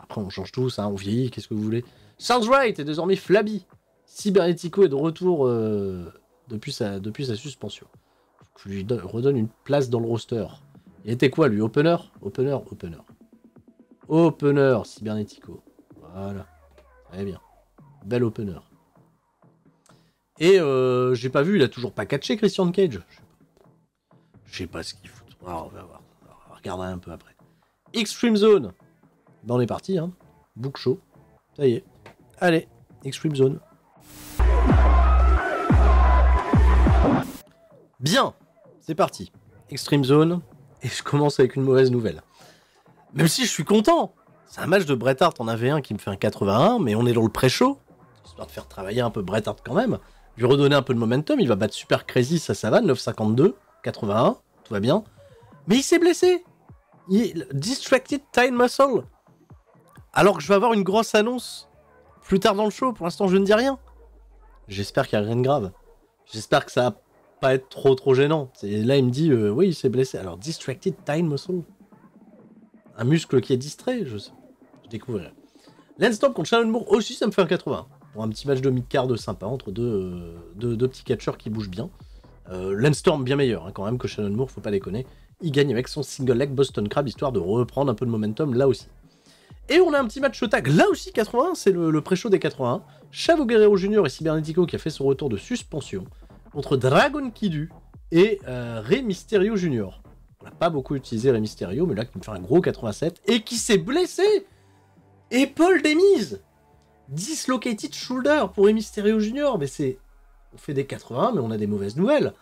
Après, on change tous, hein, on vieillit, qu'est-ce que vous voulez. Sounds Right est désormais flabby. Cybernetico est de retour euh, depuis, sa, depuis sa suspension. Je lui redonne une place dans le roster. Il était quoi, lui Opener Opener, opener. Opener, Cybernetico. Voilà. Très eh bien. Bel opener. Et euh, j'ai pas vu, il a toujours pas catché Christian Cage. Je sais pas ce qu'il fout. Ah, on va voir. On regarder un peu après. Extreme Zone. Ben, on est parti, hein. Book show. Ça y est. Allez, Extreme Zone. Bien, c'est parti. Extreme Zone. Et je commence avec une mauvaise nouvelle. Même si je suis content, c'est un match de Bret Hart. On avait un qui me fait un 81, mais on est dans le pré-show. J'espère de faire travailler un peu Bret Hart quand même. Lui redonner un peu de momentum. Il va battre Super Crazy, ça, ça va. 9,52, 81. Tout va bien. Mais il s'est blessé. Distracted Time Muscle. Alors que je vais avoir une grosse annonce plus tard dans le show. Pour l'instant, je ne dis rien. J'espère qu'il n'y a rien de grave. J'espère que ça va pas être trop trop gênant. Et là, il me dit, euh, oui, il s'est blessé. Alors, distracted time muscle. Un muscle qui est distrait, je sais découvrir. contre Shannon Moore aussi, ça me fait un 80. Pour un petit match de mi card sympa entre euh, deux, deux, petits catcheurs qui bougent bien. Euh, bien meilleur hein, quand même que Shannon Moore, faut pas déconner. Il gagne avec son single leg Boston Crab, histoire de reprendre un peu de momentum là aussi. Et on a un petit match tag, là aussi 81, c'est le, pré-show des 81. Chavo Guerrero Jr. et Cybernetico qui a fait son retour de suspension contre Dragon Kidu et euh, Rey Mysterio Jr. On n'a pas beaucoup utilisé Rey Mysterio, mais là qui me fait un gros 87 et qui s'est blessé et Paul Demise Dislocated Shoulder pour Mysterio Junior. Mais c'est. On fait des 80, mais on a des mauvaises nouvelles.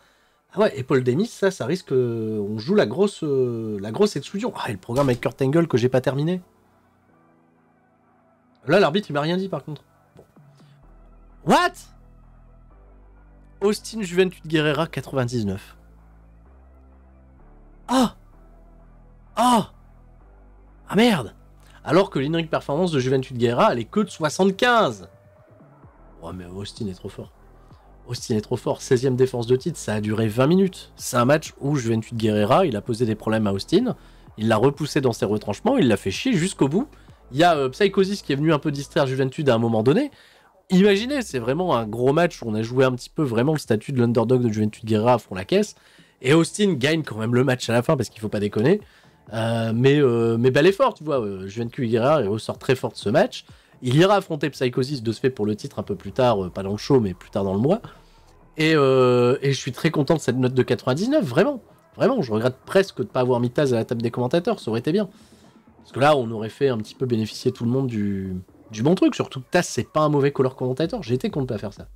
Ah ouais, et Paul Demise, ça, ça risque. Euh, on joue la grosse, euh, la grosse exclusion. Ah, et le programme avec Kurt Angle que j'ai pas terminé. Là, l'arbitre, il m'a rien dit par contre. What Austin Juventud Guerrera 99. Ah Ah Ah merde alors que l'inric performance de Juventude Guerra, elle est que de 75. Oh mais Austin est trop fort. Austin est trop fort, 16e défense de titre, ça a duré 20 minutes. C'est un match où Juventude Guerrera, il a posé des problèmes à Austin, il l'a repoussé dans ses retranchements, il l'a fait chier jusqu'au bout. Il y a euh, Psychosis qui est venu un peu distraire Juventude à un moment donné. Imaginez, c'est vraiment un gros match où on a joué un petit peu vraiment le statut de l'underdog de Juventude Guerrera à fond la caisse. Et Austin gagne quand même le match à la fin parce qu'il faut pas déconner. Euh, mais, euh, mais bel effort, tu vois. Euh, de Juan il ressort très fort de ce match. Il ira affronter Psychosis de ce fait pour le titre un peu plus tard, euh, pas dans le show, mais plus tard dans le mois. Et, je suis très content de cette note de 99, vraiment. Vraiment, je regrette presque de ne pas avoir mis Taz à la table des commentateurs, ça aurait été bien. Parce que là, on aurait fait un petit peu bénéficier tout le monde du, bon truc. Surtout que Taz, c'est pas un mauvais color commentateur. J'étais con de pas faire ça.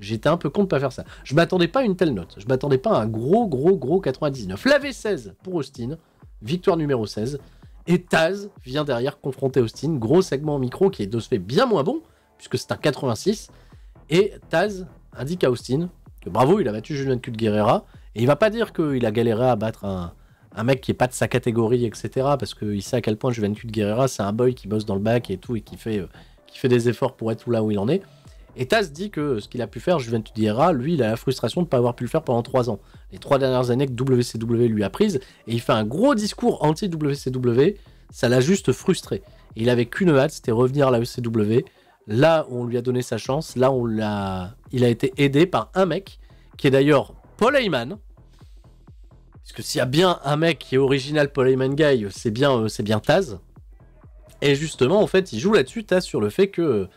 J'étais un peu con de pas faire ça. Je m'attendais pas à une telle note. Je m'attendais pas à un gros, gros, gros 99. La V16 pour Austin victoire numéro 16. Et Taz vient derrière confronter Austin. Gros segment en micro qui est de ce fait bien moins bon, puisque c'est un 86. Et Taz indique à Austin que bravo, il a battu Julien Cut Guerrera. Et il va pas dire qu'il a galéré à battre un, mec qui est pas de sa catégorie, etc. Parce qu'il sait à quel point Juventus Guerrera, c'est un boy qui bosse dans le bac et tout, et qui fait, euh, qui fait des efforts pour être là où il en est. Et Taz dit que ce qu'il a pu faire, Juventus lui, il a la frustration de ne pas avoir pu le faire pendant 3 ans. Les 3 dernières années que WCW lui a prises, et il fait un gros discours anti-WCW, ça l'a juste frustré. Et il avait qu'une hâte, c'était revenir à la ECW. Là, on lui a donné sa chance, là, on l'a... il a été aidé par un mec, qui est d'ailleurs Paul Heyman. Parce que s'il y a bien un mec qui est original Paul Heyman Guy, c'est bien, euh, c'est bien Taz. Et justement, en fait, il joue là-dessus, Taz, sur le fait que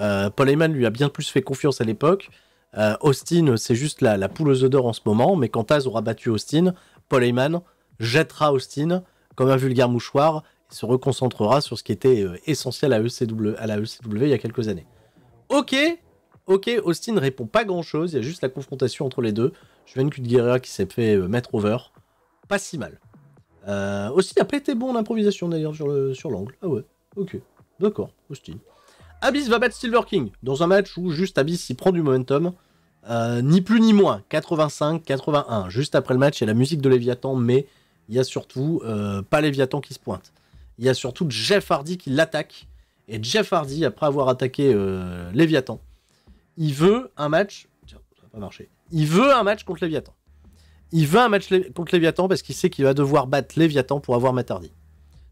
euh, Paul Heyman lui a bien plus fait confiance à l'époque. Euh, Austin, c'est juste la, la poule aux œufs en ce moment, mais quand Taz aura battu Austin, Paul Heyman jettera Austin comme un vulgaire mouchoir et se reconcentrera sur ce qui était euh, essentiel à, ECW, à la ECW il y a quelques années. Ok, ok, Austin répond pas grand chose, il y a juste la confrontation entre les deux. Je de Guerrera qui s'est fait mettre over, pas si mal. Austin a pas été bon en improvisation d'ailleurs sur l'angle. ah ouais, ok, d'accord, Austin. Abyss va battre Silver King dans un match où juste Abyss s'y prend du momentum. Euh, ni plus ni moins, 85-81. Juste après le match, il y a la musique de Léviathan, mais il y a surtout euh, pas Léviathan qui se pointe. Il y a surtout Jeff Hardy qui l'attaque. Et Jeff Hardy, après avoir attaqué euh, Léviathan, il veut un match. ça va pas marcher. Il veut un match contre Léviathan. Il veut un match contre Léviathan parce qu'il sait qu'il va devoir battre Léviathan pour avoir Hardy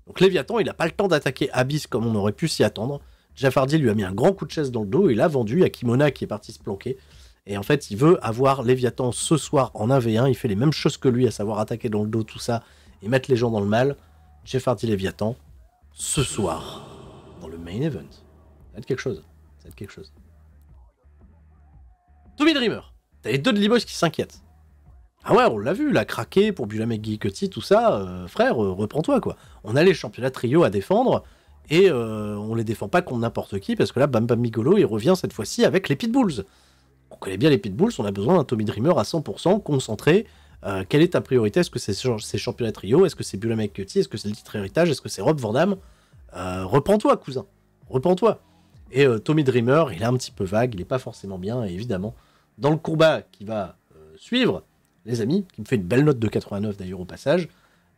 Donc Léviathan, il n'a pas le temps d'attaquer Abyss comme on aurait pu s'y attendre. Jaffardi lui a mis un grand coup de chaise dans le dos et l'a vendu à Kimona qui est parti se planquer. Et en fait, il veut avoir Léviathan ce soir en 1v1. Il fait les mêmes choses que lui, à savoir attaquer dans le dos, tout ça, et mettre les gens dans le mal. Jaffardi Léviathan, ce soir, dans le main event. Ça va être quelque chose. Ça va être quelque chose. Tommy Dreamer, t'as les deux de Libos qui s'inquiètent. Ah ouais, on l'a vu, l'a craqué pour Bulamek Guicotti, tout ça. Euh, frère, euh, reprends-toi, quoi. On a les championnats trio à défendre. Et euh, on les défend pas contre n'importe qui, parce que là, Bam Bam Migolo, il revient cette fois-ci avec les Pitbulls. On connaît bien les Pitbulls, on a besoin d'un Tommy Dreamer à 100%, concentré. Euh, quelle est ta priorité Est-ce que c'est ces championnats trio Est-ce que c'est Bulamek Cutty Est-ce que c'est le titre héritage Est-ce que c'est Rob Van euh, Reprends-toi, cousin. Reprends-toi. Et Tommy Dreamer, il est un petit peu vague, il n'est pas forcément bien, et évidemment, dans le combat qui va suivre, les amis, qui me fait une belle note de 89 d'ailleurs au passage,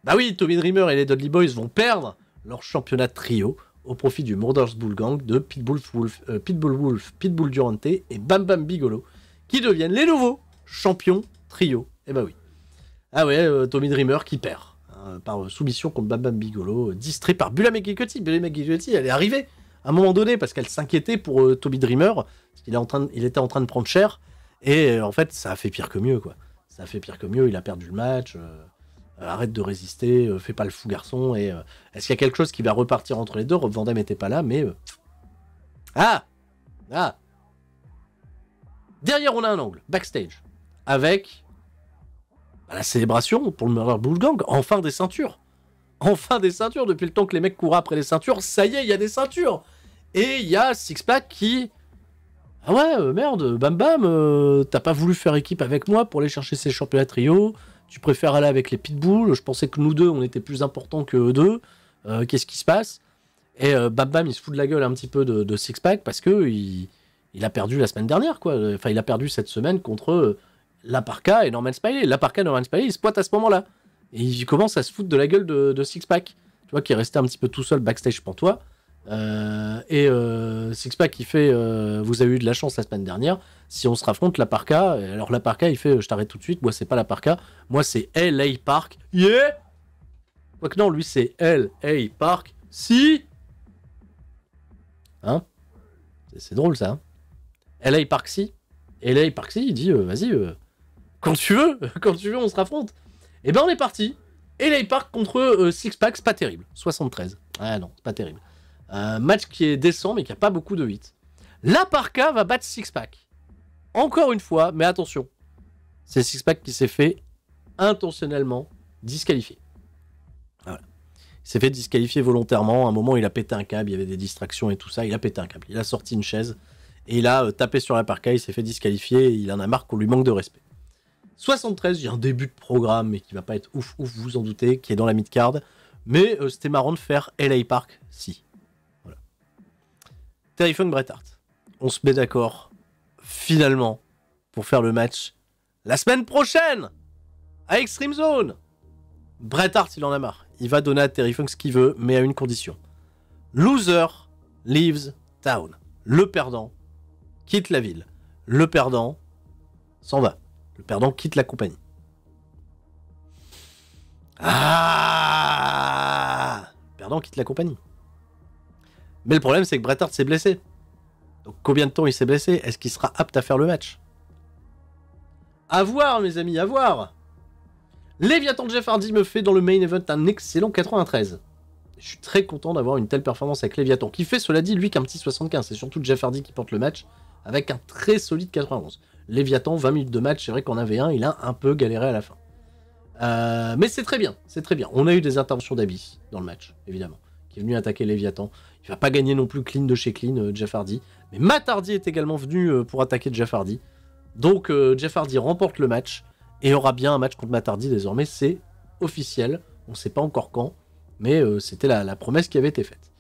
bah oui, Tommy Dreamer et les Dudley Boys vont perdre leur championnat trio au profit du Murders Bull Gang de Pitbull Wolf, euh, Pitbull, Wolf, Pitbull Durante et Bam Bam Bigolo, qui deviennent les nouveaux champions trio. Et eh bah ben oui. Ah ouais, euh, Tommy Dreamer qui perd hein, par euh, soumission contre Bam Bam Bigolo, distrait par Bula megicotti Bula elle est arrivée à un moment donné parce qu'elle s'inquiétait pour Tommy Dreamer, parce qu'il est en train il était en train de prendre cher, et en fait, ça a fait pire que mieux, quoi. Ça a fait pire que mieux, il a perdu le match. Euh, arrête de résister, euh, fais pas le fou garçon. Et euh, est-ce qu'il y a quelque chose qui va repartir entre les deux Rob Van n'était pas là, mais ah ah derrière on a un angle backstage avec bah, la célébration pour le Murder Bull Gang. Enfin des ceintures, enfin des ceintures. Depuis le temps que les mecs courent après les ceintures, ça y est, il y a des ceintures. Et il y a Sixpack qui ah ouais, merde, bam bam, t'as pas voulu faire équipe avec moi pour aller chercher ces championnats trio, tu préfères aller avec les pitbulls, je pensais que nous deux, on était plus importants que eux deux, euh, qu'est-ce qui se passe Et euh, bam bam, il se fout de la gueule un petit peu de, Sixpack parce que il, a perdu la semaine dernière, quoi. Enfin, il a perdu cette semaine contre euh, La Parka et Norman Smiley. et Norman Smiley, ils se pointe à ce moment-là. Et il commence à se foutre de la gueule de, Sixpack, tu vois, qui est resté un petit peu tout seul backstage pour toi. Euh, et euh, Sixpack, il fait euh, Vous avez eu de la chance la semaine dernière. Si on se raffronte, la parka, alors la parka, il fait Je t'arrête tout de suite. Moi, c'est pas la parka. Moi, c'est LA Park. Yeah Quoique non, lui, c'est LA Park. Si Hein C'est drôle, ça. Hein LA Park, si. LA Park, si, il dit Vas-y, quand tu veux, quand tu veux, on se raffronte. Et eh ben, on est parti. LA Park contre Sixpack, c'est pas terrible. 73. Ah non, c'est pas terrible. Un match qui est décent, mais qui n'a pas beaucoup de hits. La Parka va battre Sixpack. Encore une fois, mais attention. C'est Sixpack qui s'est fait intentionnellement disqualifier. Voilà. Il s'est fait disqualifier volontairement. À un moment, il a pété un câble, il y avait des distractions et tout ça. Il a pété un câble. Il a sorti une chaise et il a euh, tapé sur la parka. Il s'est fait disqualifier. Et il en a marre qu'on lui manque de respect. 73, j'ai un début de programme, mais qui va pas être ouf, ouf, vous en doutez, qui est dans la mid-card. Mais euh, c'était marrant de faire LA Park, si. Funk, Bret Hart. On se met d'accord, finalement, pour faire le match la semaine prochaine à Extreme Zone. Bret Hart, il en a marre. Il va donner à Funk ce qu'il veut, mais à une condition. Loser leaves town. Le perdant quitte la ville. Le perdant s'en va. Le perdant quitte la compagnie. Ah Le perdant quitte la compagnie. Mais le problème, c'est que Bret s'est blessé. Donc combien de temps il s'est blessé Est-ce qu'il sera apte à faire le match À voir, mes amis, à voir Léviathan Jeff Hardy me fait dans le main event un excellent 93. Je suis très content d'avoir une telle performance avec Léviathan, qui fait, cela dit, lui qu'un petit 75. C'est surtout Jeff Hardy qui porte le match avec un très solide 91. Léviathan, 20 minutes de match, c'est vrai qu'on avait un, il a un peu galéré à la fin. Euh, mais c'est très bien, c'est très bien. On a eu des interventions d'Abby dans le match, évidemment, qui est venu attaquer Léviathan. Il va pas gagner non plus clean de chez clean, euh, Jeff Hardy. Mais Matt est également venu euh, pour attaquer Jeff Hardy. Donc euh, Jeff Hardy remporte le match et aura bien un match contre Matt désormais. C'est officiel. On ne sait pas encore quand, mais c'était la, promesse qui avait été faite.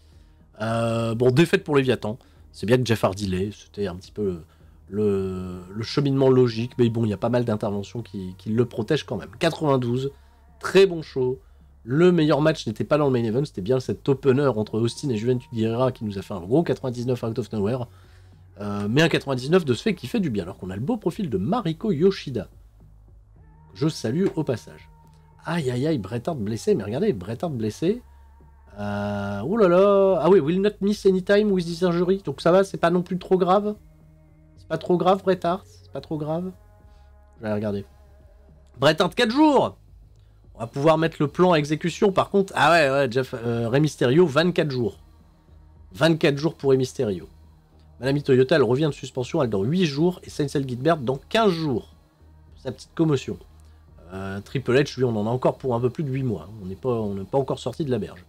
bon, défaite pour Léviathan. C'est bien que Jeff Hardy l'ait. C'était un petit peu le, cheminement logique. Mais bon, il y a pas mal d'interventions qui, qui, le protègent quand même. 92, très bon show. Le meilleur match n'était pas dans le main event, c'était bien cet opener entre Austin et Juventus Guerrera qui nous a fait un gros 99 out of nowhere. Euh, mais un 99 de ce fait qui fait du bien, alors qu'on a le beau profil de Mariko Yoshida. Je salue au passage. Aïe aïe aïe, Bret Hart blessé, mais regardez, Bret Hart blessé. Euh, oh là là, ah oui, will not miss any time with the injury, donc ça va, c'est pas non plus trop grave. C'est pas trop grave, Bret Hart, c'est pas trop grave. Je vais regarder. Bret Hart 4 jours on va pouvoir mettre le plan à exécution. Par contre, ah ouais, ouais Jeff, euh, Mysterio, 24 jours. 24 jours pour Rey Mysterio. Madame Toyota, elle revient de suspension, elle dans 8 jours. Et Sensel gitbert dans 15 jours. sa petite commotion. Euh, Triple H, lui, on en a encore pour un peu plus de 8 mois. On n'est pas, pas encore sorti de la berge.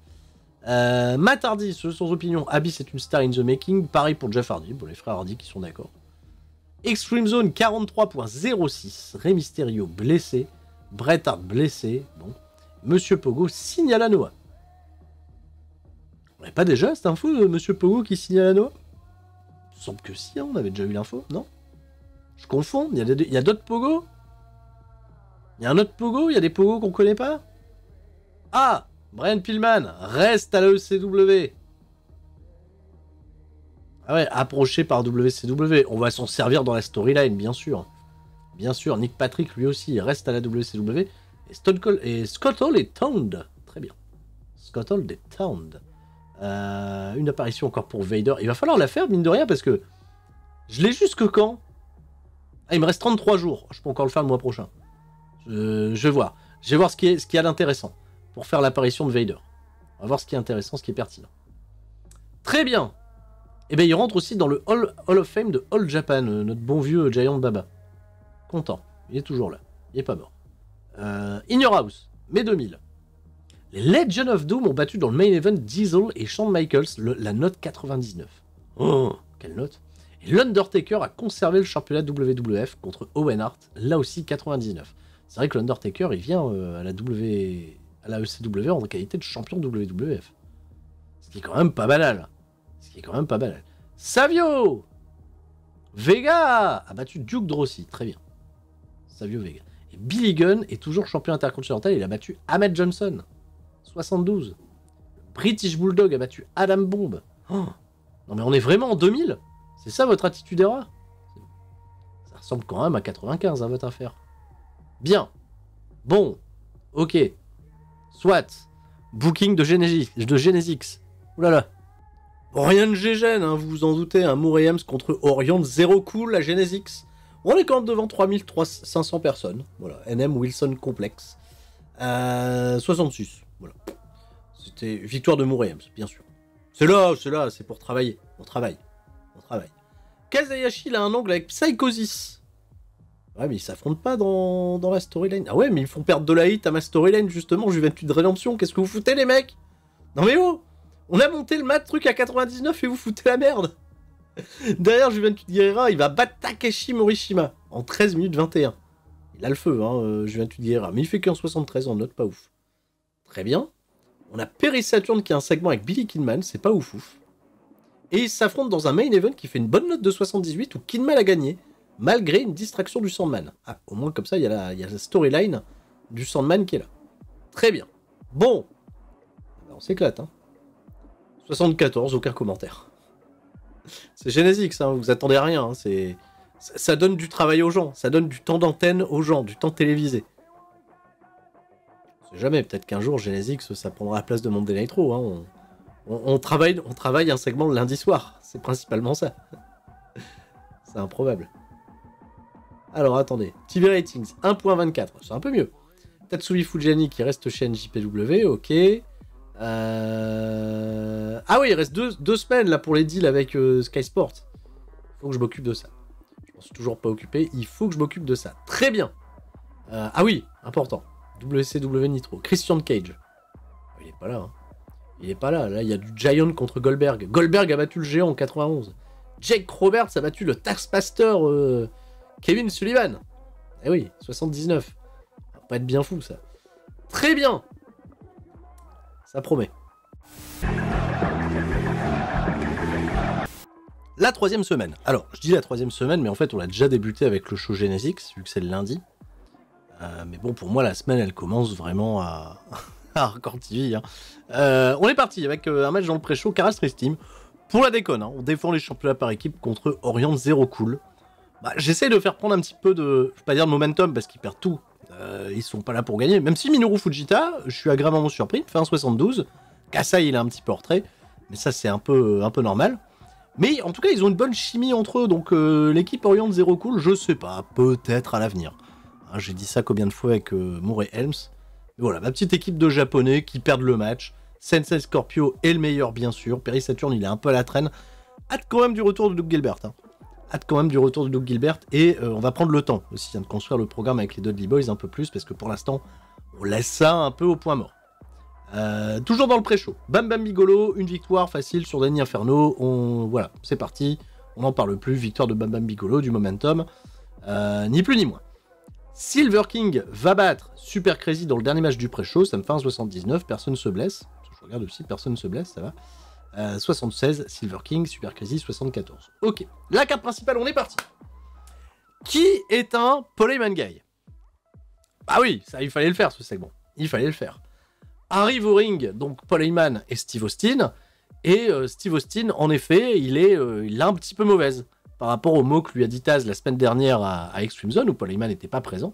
Euh, Matt Hardy, sans opinion, Abyss est une star in the making. Pareil pour Jeff Hardy, bon, les frères Hardy qui sont d'accord. Extreme Zone 43.06, Rey Mysterio blessé. Bret Hart blessé. Bon. Monsieur Pogo signale à noix. On n'avait pas déjà cette info de Monsieur Pogo qui signale à Noah semble que si, hein, on avait déjà eu l'info, non Je confonds, il y a d'autres Pogo Il y a un autre Pogo Il y a des Pogo qu'on connaît pas Ah Brian Pillman reste à la ECW ah ouais, approché par WCW. On va s'en servir dans la storyline, bien sûr. Bien sûr, Nick Patrick lui aussi reste à la WCW. Et, et Scott Hall est Towned. Très bien. Scott Hall est Towned. Euh, une apparition encore pour Vader. Il va falloir la faire, mine de rien, parce que je l'ai jusque quand ah, Il me reste 33 jours. Je peux encore le faire le mois prochain. Je, vais voir. Je vais voir ce qui est ce qui a d'intéressant pour faire l'apparition de Vader. On va voir ce qui est intéressant, ce qui est pertinent. Très bien. Et eh bien, il rentre aussi dans le Hall, Hall of Fame de All Japan, euh, notre bon vieux Giant Baba. Content. Il est toujours là. Il est pas mort. Euh, In Your House, mai 2000. Les Legend of Doom ont battu dans le main event Diesel et Shawn Michaels, la note 99. Oh, quelle note Et l'Undertaker a conservé le championnat WWF contre Owen Hart, là aussi 99. C'est vrai que l'Undertaker, il vient euh, à la W... à la ECW en qualité de champion WWF. Ce qui est quand même pas banal. Ce qui est quand même pas banal. Savio Vega a battu Duke Drossi, très bien. Savio Et Billy Gunn est toujours champion intercontinental. Il a battu Ahmed Johnson. 72. British Bulldog a battu Adam Bomb. Oh non mais on est vraiment en 2000 C'est ça votre attitude d'erreur Ça ressemble quand même à 95 à hein, votre affaire. Bien. Bon. Ok. Soit. Booking de Genesis. De Genesis. Oulala. Là là. Rien de GGN, hein, vous vous en doutez, un hein. contre Orient, zéro cool à Genesix. On quand compte devant 3500 personnes. Voilà, NM Wilson complexe. Euh, 66. Voilà. C'était victoire de Mouré, hein, bien sûr. C'est là, c'est là, c'est pour travailler. On travaille. On travaille. Kazayashi, il a un angle avec Psychosis. Ouais, mais ils s'affrontent pas dans, la storyline. Ah ouais, mais ils font perdre de la hit à ma storyline, justement, Je être de Rédemption. Qu'est-ce que vous foutez, les mecs Non mais oh On a monté le mat truc à 99 et vous foutez la merde Derrière Juventus Guerrera, il va battre Takeshi Morishima en 13 minutes 21. Il a le feu, hein, euh, Juventus Guerrera, mais il fait qu'en 73 en note pas ouf. Très bien. On a Perry Saturn qui a un segment avec Billy Kidman, c'est pas ouf ouf. Et ils s'affrontent dans un main event qui fait une bonne note de 78 où Kidman a gagné, malgré une distraction du Sandman. Ah, au moins comme ça, il y a la, storyline du Sandman qui est là. Très bien. Bon. on s'éclate, hein. 74, aucun commentaire c'est Genesis, hein, vous attendez à rien. Hein, c'est ça donne du travail aux gens, ça donne du temps d'antenne aux gens, du temps télévisé. ne sais jamais, peut-être qu'un jour Genesix, ça prendra la place de Monday Nitro. Hein, on, travaille, on travaille un segment de lundi soir, c'est principalement ça. c'est improbable. Alors attendez, TV Ratings 1.24, c'est un peu mieux. Tatsumi Fujani qui reste chez NJPW, ok. Euh, ah oui, il reste deux, semaines là pour les deals avec euh, Sky Sport. Faut que je m'occupe de ça. Je m'en suis toujours pas occupé. Il faut que je m'occupe de ça. Très bien. Euh, ah oui, important. WCW Nitro. Christian Cage. Il est pas là. Hein. Il est pas là. Là, il y a du Giant contre Goldberg. Goldberg a battu le géant en 91. Jake Roberts a battu le Taxmaster Kevin Sullivan. Eh oui, 79. Ça va pas être bien fou ça. Très bien ça promet. La troisième semaine. Alors, je dis la troisième semaine, mais en fait, on l'a déjà débuté avec le show Genesis, vu que c'est le lundi. Euh, mais bon, pour moi, la semaine, elle commence vraiment à, à TV. Hein. Euh, on est parti avec euh, un match dans le pré-show, Caras Team. Pour la déconne, hein, on défend les championnats par équipe contre Orient Zero Cool. J'essaye bah, J'essaie de faire prendre un petit peu de, je pas dire de momentum parce qu'ils perdent tout, euh, ils sont pas là pour gagner. Même si Minoru Fujita, je suis agréablement surpris, fait un 72. Kasai, il a un petit peu retrait, mais ça, c'est un peu, euh, un peu normal. Mais en tout cas, ils ont une bonne chimie entre eux, donc euh, l'équipe Oriente Zero Cool, je sais pas, peut-être à l'avenir. Hein, j'ai dit ça combien de fois avec euh, et Helms. voilà, ma petite équipe de Japonais qui perdent le match. Sensei Scorpio est le meilleur, bien sûr. Perry Saturn, il est un peu à la traîne. Hâte quand même du retour de Doug Gilbert. Hein hâte quand même du retour de Doug Gilbert et euh, on va prendre le temps aussi de construire le programme avec les Dudley Boys un peu plus parce que pour l'instant, on laisse ça un peu au point mort. Euh, toujours dans le pré-show, Bam Bam Bigolo, une victoire facile sur Danny Inferno. On, voilà, c'est parti, on n'en parle plus. Victoire de Bam Bam Bigolo, du momentum, euh, ni plus ni moins. Silver King va battre Super Crazy dans le dernier match du pré-show, ça me fait un 79, personne se blesse. Je regarde aussi, personne se blesse, ça va. 76, euh, Silver King, Super Crazy 74. Ok, la carte principale, on est parti. Qui est un Polyman Guy Ah oui, ça, il fallait le faire ce segment. Il fallait le faire. Arrive au ring, donc Paul Heyman et Steve Austin. Et euh, Steve Austin, en effet, euh, il est, un petit peu mauvaise par rapport aux mots que lui a dit Taz la semaine dernière à, à Extreme Zone où Paul Heyman n'était pas présent.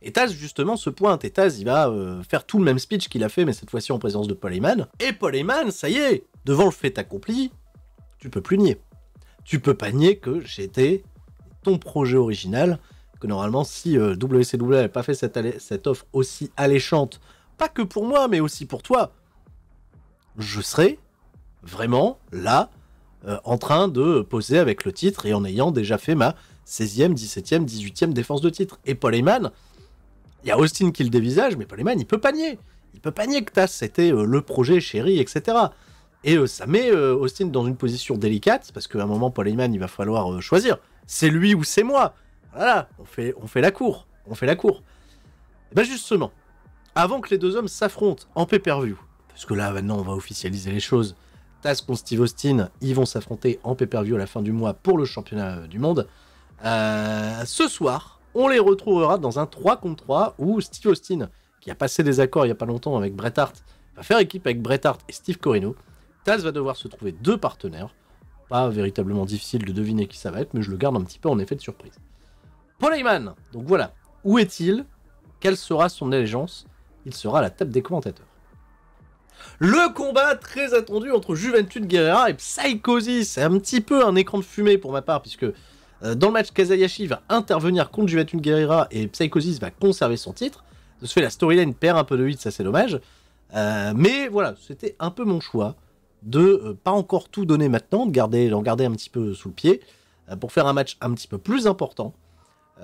Et Taz, justement, se pointe. Et Taz, il va euh, faire tout le même speech qu'il a fait, mais cette fois-ci en présence de Paul Et Paul ça y est, devant le fait accompli, tu peux plus nier. Tu peux pas nier que j'étais ton projet original, que normalement, si WCW euh, n'avait pas fait cette, offre aussi alléchante, pas que pour moi, mais aussi pour toi, je serais vraiment là, euh, en train de poser avec le titre et en ayant déjà fait ma 16e, 17e, 18e défense de titre. Et Paul il y a Austin qui le dévisage, mais Polyman, il peut pas nier. Il peut pas nier que TAS, c'était euh, le projet chéri, etc. Et euh, ça met euh, Austin dans une position délicate, parce qu'à un moment, Polyman, il va falloir choisir. C'est lui ou c'est moi. Voilà, ah on fait, on fait la cour. On fait la cour. Et eh ben, justement, avant que les deux hommes s'affrontent en pay-per-view, parce que là, maintenant, on va officialiser les choses, TAS contre Steve Austin, ils vont s'affronter en pay-per-view à la fin du mois pour le championnat du monde. ce soir, on les retrouvera dans un 3 contre 3 où Steve Austin, qui a passé des accords il n'y a pas longtemps avec Bret Hart, va faire équipe avec Bret Hart et Steve Corino. Taz va devoir se trouver deux partenaires. Pas véritablement difficile de deviner qui ça va être, mais je le garde un petit peu en effet de surprise. Paul Heyman, donc voilà, où est-il Quelle sera son allégeance Il sera à la table des commentateurs. Le combat très attendu entre Juventude Guerrera et Psychosis. C'est un petit peu un écran de fumée pour ma part, puisque euh, dans le match, Kazayashi va intervenir contre Juventus Guerrera et Psychosis va conserver son titre. De ce fait, la storyline perd un peu de 8, ça c'est dommage. Euh, mais voilà, c'était un peu mon choix de ne euh, pas encore tout donner maintenant, de garder, garder un petit peu sous le pied pour faire un match un petit peu plus important.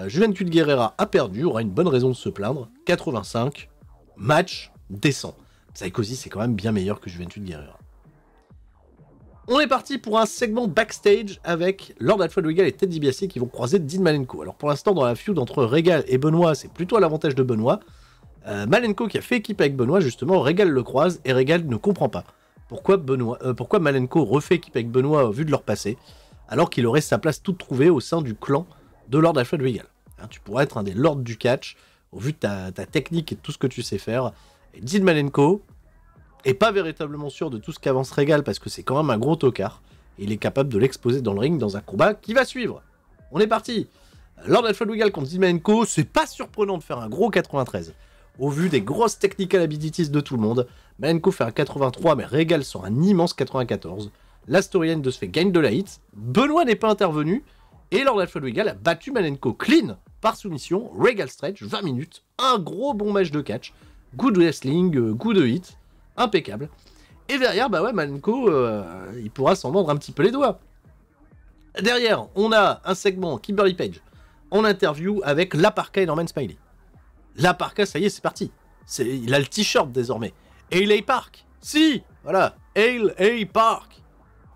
Juventus Guerrera a perdu, aura une bonne raison de se plaindre. 85, match décent. Psychosis c'est quand même bien meilleur que Juventude Guerrera. On est parti pour un segment backstage avec Lord Alfred Regal et Teddy DiBiase qui vont croiser Dean Malenko. Alors pour l'instant, dans la feud entre Regal et Benoît, c'est plutôt à l'avantage de Benoît. Euh, Malenko qui a fait équipe avec Benoît, justement, Regal le croise et Regal ne comprend pas pourquoi, Benoît, euh, pourquoi Malenko refait équipe avec Benoît au vu de leur passé, alors qu'il aurait sa place toute trouvée au sein du clan de Lord Alfred Regal. Hein, tu pourrais être un des lords du catch au vu de ta, technique et de tout ce que tu sais faire. Et Dean Malenko, et pas véritablement sûr de tout ce qu'avance Regal parce que c'est quand même un gros tocard. Et il est capable de l'exposer dans le ring dans un combat qui va suivre. On est parti. Lord Alfred Wigal contre Zimenko, c'est pas surprenant de faire un gros 93. Au vu des grosses technical abilities de tout le monde, Malenko fait un 83 mais Regal sort un immense 94. La Storyline de ce fait gagne de la hit, Benoît n'est pas intervenu, et Lord Alfred Wigal a battu Malenko clean par soumission, Regal stretch, 20 minutes, un gros bon match de catch, good wrestling, euh, good hit, impeccable. Et derrière, bah ouais, Malenko, euh, il pourra s'en vendre un petit peu les doigts. Derrière, on a un segment Kimberly Page en interview avec la parka et Norman Smiley. La parka, ça y est, c'est parti. C'est, il a le t-shirt désormais. Ailey Park. Si, voilà. Ailey Park.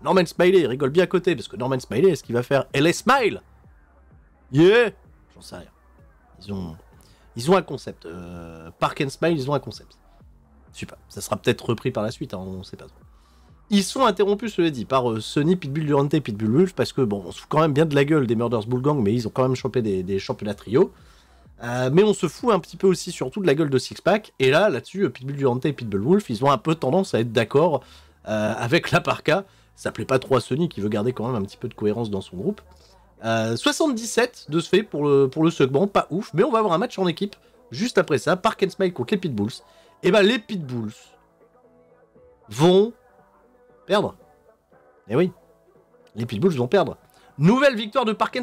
Norman Smiley rigole bien à côté parce que Norman Smiley, est-ce qu'il va faire LA Smile Yeah J'en sais rien. Ils ont, ils ont un concept. Euh, Park and Smile, ils ont un concept. Je ça sera peut-être repris par la suite, on hein, on sait pas. Ils sont interrompus, je l'ai dit, par euh, Sony, Pitbull Durante et Pitbull Wolf, parce que bon, on se fout quand même bien de la gueule des Murders Bullgang, mais ils ont quand même chopé des, championnats trio. Euh, mais on se fout un petit peu aussi surtout de la gueule de Sixpack. Et là, là-dessus, euh, Pitbull Durante et Pitbull Wolf, ils ont un peu tendance à être d'accord avec la parka. Ça plaît pas trop à Sony qui veut garder quand même un petit peu de cohérence dans son groupe. 77 de ce fait pour le, pour le segment, pas ouf, mais on va avoir un match en équipe juste après ça. Park and Smile contre les Pitbulls. Et eh bien, les Pitbulls vont perdre. Et eh oui, les Pitbulls vont perdre. Nouvelle victoire de Park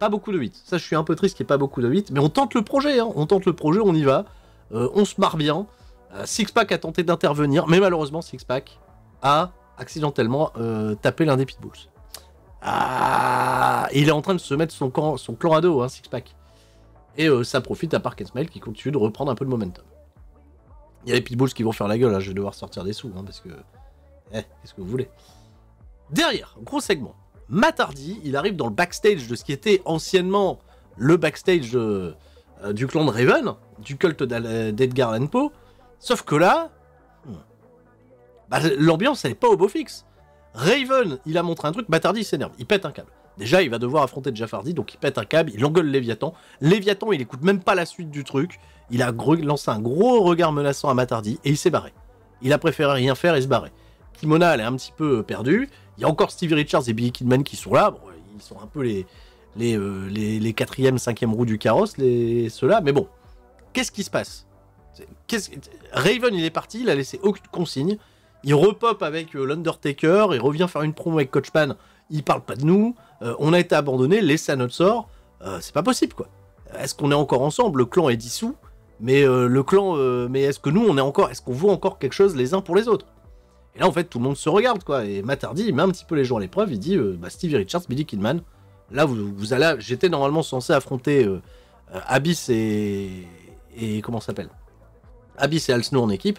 Pas beaucoup de 8. Ça, je suis un peu triste qu'il n'y ait pas beaucoup de 8. Mais on tente le projet, hein. on tente le projet, on y va. Euh, on se marre bien. six euh, Sixpack a tenté d'intervenir, mais malheureusement, Sixpack a accidentellement euh, tapé l'un des Pitbulls. Ah Il est en train de se mettre son, camp, son clan à hein, Sixpack. Et ça profite à Park qui continue de reprendre un peu le momentum. Il y a les pitbulls qui vont faire la gueule, là, hein. je vais devoir sortir des sous, hein, parce que... Eh, qu'est-ce que vous voulez Derrière, gros segment, Matardi, il arrive dans le backstage de ce qui était anciennement le backstage euh, euh, du clan de Raven, du culte euh, d'Edgar Allan sauf que là... Hmm, bah, l'ambiance, elle est pas au beau fixe. Raven, il a montré un truc, Matardi s'énerve, il pète un câble. Déjà, il va devoir affronter Jeff donc il pète un câble, il engueule Léviathan. Léviathan, il écoute même pas la suite du truc. Il a lancé un gros regard menaçant à Matardi et il s'est barré. Il a préféré rien faire et se barrer. Kimona, elle est un petit peu euh, perdue. Il y a encore Stevie Richards et Billy Kidman qui sont là. ils sont un peu les, les, e les, e quatrième, cinquième roues du carrosse, les, ceux-là. Mais bon, qu'est-ce qui se passe Raven, il est parti, il a laissé aucune consigne. Il repop avec euh, l'Undertaker, et revient faire une promo avec Coachman ils parle pas de nous, euh, on a été abandonné, laissé à notre sort, euh, c'est pas possible quoi. Est-ce qu'on est encore ensemble Le clan est dissous, mais euh, le clan, mais est-ce que nous on est encore, est-ce qu'on voit encore quelque chose les uns pour les autres Et là en fait tout le monde se regarde quoi. Et Matardi il met un petit peu les gens à l'épreuve, il dit bah, Stevie Richards, Billy Kidman, là vous, vous allez, j'étais normalement censé affronter Abyss et et comment s'appelle Abyss et Al Snow en équipe,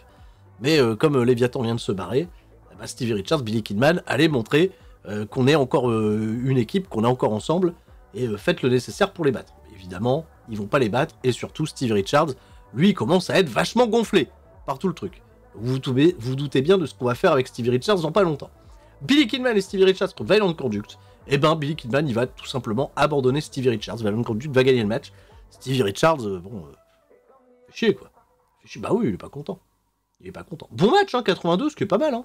mais comme Leviathan vient de se barrer, bah, Stevie Richards, Billy Kidman allait montrer euh, qu'on ait encore euh, une équipe, qu'on a encore ensemble, et euh, faites le nécessaire pour les battre. évidemment, ils vont pas les battre, et surtout Steve Richards, lui, commence à être vachement gonflé par tout le truc. Vous vous doutez bien de ce qu'on va faire avec Steve Richards dans pas longtemps. Billy Kidman et Steve Richards pour Violent Conduct, eh ben Billy Kidman, il va tout simplement abandonner Steve Richards. Violent Conduct va gagner le match. Steve Richards, bon, chier quoi. Bah oui, il est pas content. Il est pas content. Bon match, hein, 82, ce qui est pas mal, hein.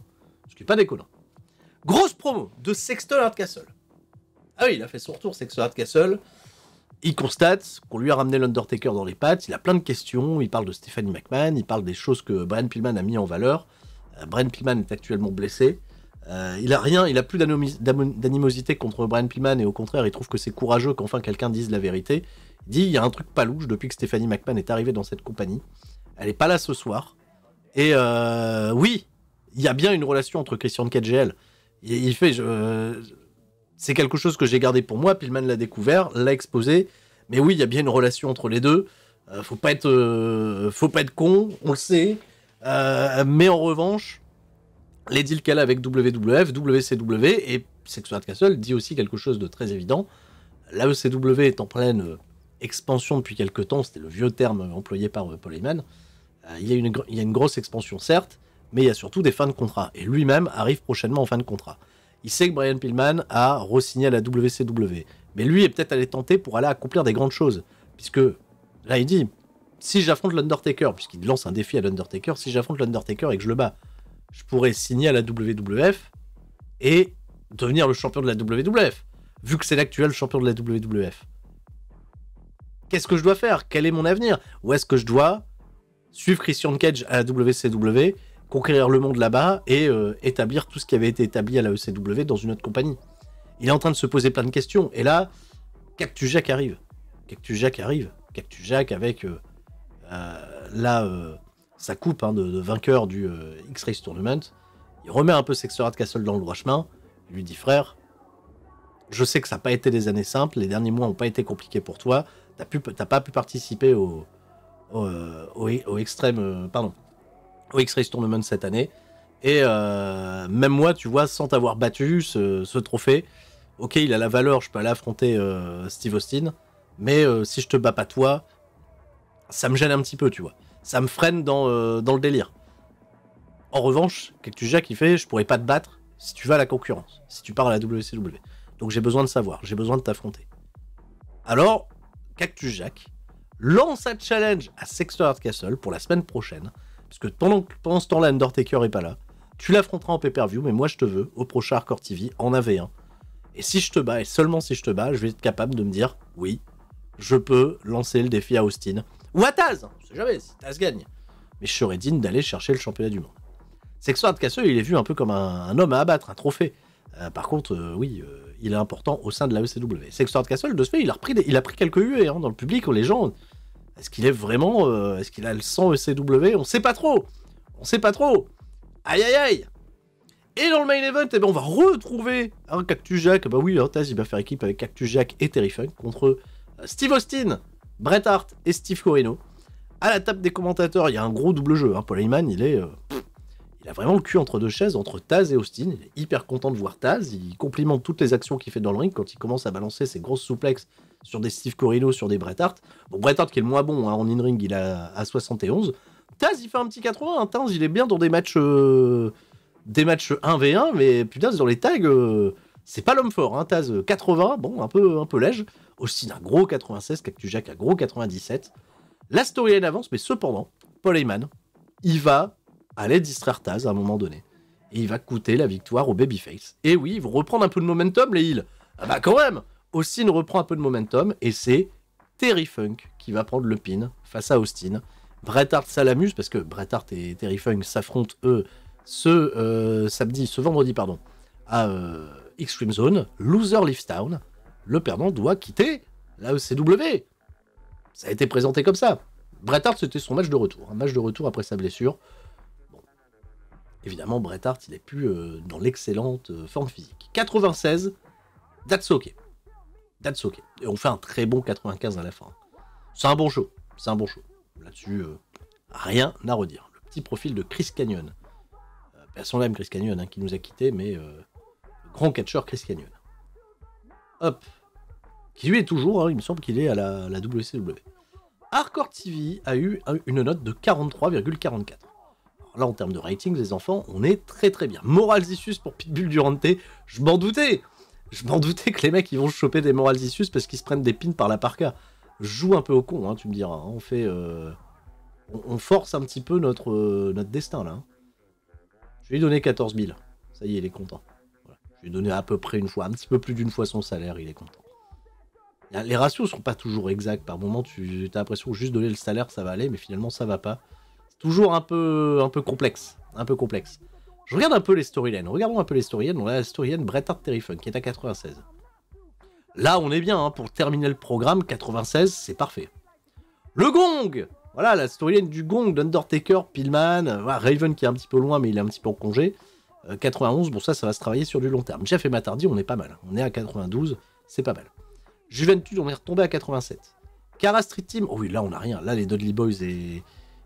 Ce qui est pas déconnant. Grosse promo de Sexton Hardcastle. Ah oui, il a fait son retour, Sexton Hardcastle. Il constate qu'on lui a ramené l'Undertaker dans les pattes. Il a plein de questions. Il parle de Stephanie McMahon. Il parle des choses que Brian Pillman a mis en valeur. Euh, Brian Pillman est actuellement blessé. Euh, il a rien, il a plus d'animosité contre Brian Pillman et au contraire, il trouve que c'est courageux qu'enfin quelqu'un dise la vérité. Il dit il y a un truc pas louche depuis que Stephanie McMahon est arrivée dans cette compagnie. Elle est pas là ce soir. Et euh, oui, il y a bien une relation entre Christian Cage et il fait, c'est quelque chose que j'ai gardé pour moi. Pillman l'a découvert, l'a exposé. Mais oui, il y a bien une relation entre les deux. Il euh, faut pas être, euh, faut pas être con, on le sait. Euh, mais en revanche, les deals qu'elle a avec WWF, WCW et Sexual Castle dit aussi quelque chose de très évident. La ECW est en pleine expansion depuis quelques temps. C'était le vieux terme employé par polyman Il y, a une, il y a une grosse expansion, certes, mais il y a surtout des fins de contrat. Et lui-même arrive prochainement en fin de contrat. Il sait que Brian Pillman a re-signé à la WCW. Mais lui est peut-être allé tenter pour aller accomplir des grandes choses. Puisque, là, il dit si j'affronte l'Undertaker, puisqu'il lance un défi à l'Undertaker, si j'affronte l'Undertaker et que je le bats, je pourrais signer à la WWF et devenir le champion de la WWF, vu que c'est l'actuel champion de la WWF. Qu'est-ce que je dois faire Quel est mon avenir Ou est-ce que je dois suivre Christian Cage à la WCW conquérir le monde là-bas et euh, établir tout ce qui avait été établi à la ECW dans une autre compagnie. Il est en train de se poser plein de questions. Et là, Cactus Jack arrive. Cactus Jack arrive. Cactus Jack avec euh, euh, sa coupe hein, de, vainqueur du X-Race Tournament. Il remet un peu Sextorat Castle dans le droit chemin. Il lui dit frère, je sais que ça n'a pas été des années simples, les derniers mois n'ont pas été compliqués pour toi, Tu n'as pas pu participer au, au, extrême, pardon, au X-Race Tournament cette année. Et euh, même moi, tu vois, sans t'avoir battu ce, trophée, ok, il a la valeur, je peux aller affronter euh, Steve Austin, mais euh, si je te bats pas toi, ça me gêne un petit peu, tu vois. Ça me freine dans, le délire. En revanche, Cactus Jack, il fait, je pourrais pas te battre si tu vas à la concurrence, si tu pars à la WCW. Donc j'ai besoin de savoir, j'ai besoin de t'affronter. Alors, Cactus Jack lance un challenge à hard Castle pour la semaine prochaine parce que pendant, ce temps-là, Undertaker est pas là. Tu l'affronteras en pay-per-view, mais moi je te veux au prochain Hardcore TV en AV1. Et si je te bats, et seulement si je te bats, je vais être capable de me dire oui, je peux lancer le défi à Austin. Ou à Taz Je hein, sais jamais si Taz gagne. Mais je serais digne d'aller chercher le championnat du monde. C'est de Castle, il est vu un peu comme un, homme à abattre, un trophée. Euh, par contre, euh, oui, euh, il est important au sein de la ECW. C'est Castle, de ce fait, il a, il a pris quelques e, huées hein, dans le public. Où les gens est-ce qu'il est vraiment. Euh, est-ce qu'il a le sang ECW On sait pas trop On sait pas trop Aïe aïe aïe et dans le main event, eh ben, on va retrouver un Cactus Jack. Bah oui, hein, Taz, il va faire équipe avec Cactus Jack et Terry Funk contre euh, Steve Austin, Bret Hart et Steve Corino. À la table des commentateurs, il y a un gros double jeu. Hein. Paul Heyman, il est. Euh, il a vraiment le cul entre deux chaises, entre Taz et Austin. Il est hyper content de voir Taz. Il complimente toutes les actions qu'il fait dans le ring quand il commence à balancer ses grosses souplexes sur des Steve Corino, sur des Bret Hart. Bon, Bret Hart qui est le moins bon hein, en in-ring, il a à 71. Taz, il fait un petit 80. Hein. Taz, il est bien dans des matchs, euh, des matchs 1v1, mais putain, dans les tags, euh, c'est pas l'homme fort. Hein, Taz, 80, bon, un peu, un peu lège. Aussi d'un gros 96, Cactujac, Jack, un gros 97. La story storyline avance, mais cependant, Paul Heyman, il va aller distraire Taz à un moment donné. Et il va coûter la victoire au Babyface. Et oui, ils vont reprendre un peu de momentum, les Hills. Ah bah quand même Austin reprend un peu de momentum et c'est Terry Funk qui va prendre le pin face à Austin. Bret Hart, ça l'amuse parce que Bret Hart et Terry Funk s'affrontent eux ce euh, samedi, ce vendredi, pardon, à euh, Extreme Zone. Loser leaves town. Le perdant doit quitter la ECW. Ça a été présenté comme ça. Bret Hart, c'était son match de retour. Un match de retour après sa blessure. Évidemment, Bret Hart, il n'est plus euh, dans l'excellente forme physique. 96, that's okay. That's ok. Et on fait un très bon 95 à la fin. C'est un bon show. C'est un bon show. Là-dessus, euh, rien à redire. Le petit profil de Chris Canyon. personne euh, ben, n'aime Chris Canyon, hein, qui nous a quittés, mais euh, grand catcheur Chris Canyon. Hop. Qui lui est toujours, hein, il me semble qu'il est à la, WCW. Hardcore TV a eu une note de 43,44. Là, en termes de ratings, les enfants, on est très très bien. Moral issues pour Pitbull Durante, je m'en doutais. Je m'en doutais que les mecs ils vont choper des morales issues parce qu'ils se prennent des pins par la parka. Joue un peu au con, hein, tu me diras. Hein. On fait, euh, on, force un petit peu notre euh, notre destin là. Hein. Je lui ai donné 14 000. Ça y est, il est content. Je lui ai donné à peu près une fois, un petit peu plus d'une fois son salaire, il est content. Les ratios sont pas toujours exacts. Par moment, tu as l'impression que juste donner le salaire, ça va aller, mais finalement, ça va pas. C'est toujours un peu, un peu complexe, un peu complexe. Je regarde un peu les storylines. Regardons un peu les storylines. On a la storyline Bret Hart qui est à 96. Là, on est bien. Hein, pour terminer le programme, 96, c'est parfait. Le gong Voilà, la storyline du gong d'Undertaker, Pillman, Raven qui est un petit peu loin, mais il est un petit peu en congé. 91, euh, bon, ça, ça va se travailler sur du long terme. Jeff et Matardi, on est pas mal. On est à 92, c'est pas mal. Juventus, on est retombé à 87. Kara Street Team, oh oui, là, on a rien. Là, les Dudley Boys et,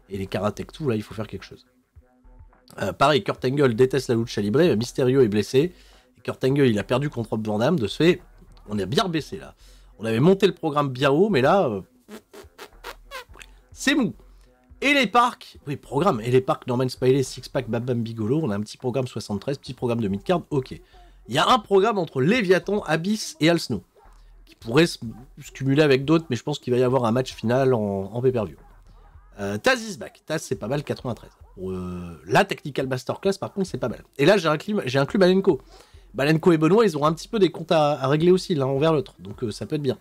les Karatek, tout, là, il faut faire quelque chose. Euh, pareil, Kurt Angle déteste la lucha chalibrée. Mysterio est blessé. Et Kurt Angle, il a perdu contre Van Damme. De ce fait, on est bien baissé là. On avait monté le programme bien haut, mais là, euh, c'est mou. Et les parcs, oui, programme. Et les parcs, Norman Spiley, Six Pack, Babam Bigolo. On a un petit programme 73, petit programme de mid-card, ok. Il y a un programme entre Léviathan, Abyss et Al Snow qui pourrait se, cumuler avec d'autres, mais je pense qu'il va y avoir un match final en, pay-per-view. Euh, Taz is back. Taz, c'est pas mal, 93. Euh, la Technical Masterclass, par contre, c'est pas mal. Et là, j'ai inclus, j'ai club Balenko. Balenco et Benoît, ils ont un petit peu des comptes à, régler aussi, l'un envers l'autre. Donc euh, ça peut être bien.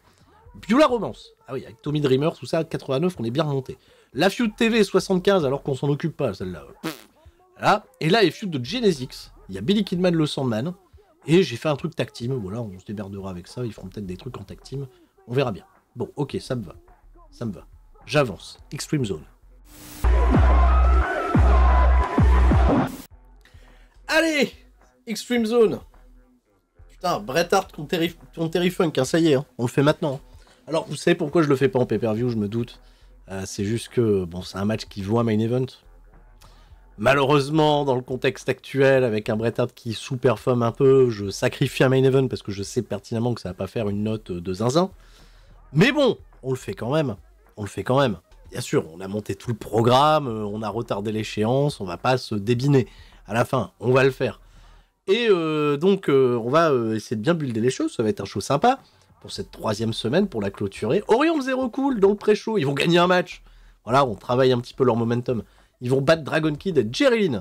Puis la romance. Ah oui, avec Tommy Dreamer, tout ça, 89, on est bien remonté. La feud TV 75, alors qu'on s'en occupe pas, celle-là. Là, et là, les feuds de Genesis. Il y a Billy Kidman, le Sandman. Et j'ai fait un truc tactime team. Voilà, on se déberdera avec ça. Ils feront peut-être des trucs en tactime. On verra bien. Bon, ok, ça me va. Ça me va. J'avance. Extreme Zone. Allez Extreme Zone Putain, Bret Hart contre Terry, Funk, hein, ça y est, hein, on le fait maintenant. Hein. Alors, vous savez pourquoi je le fais pas en pay-per-view, je me doute. Euh, c'est juste que, bon, c'est un match qui voit main event. Malheureusement, dans le contexte actuel, avec un Bret qui sous-performe un peu, je sacrifie un main event parce que je sais pertinemment que ça va pas faire une note de zinzin. Mais bon, on le fait quand même. On le fait quand même bien sûr, on a monté tout le programme, euh, on a retardé l'échéance, on va pas se débiner. À la fin, on va le faire. Et euh, donc, euh, on va essayer de bien builder les choses. Ça va être un show sympa pour cette troisième semaine, pour la clôturer. Orion Zero Cool dans le pré-show. Ils vont gagner un match. Voilà, on travaille un petit peu leur momentum. Ils vont battre Dragon Kid et Jerry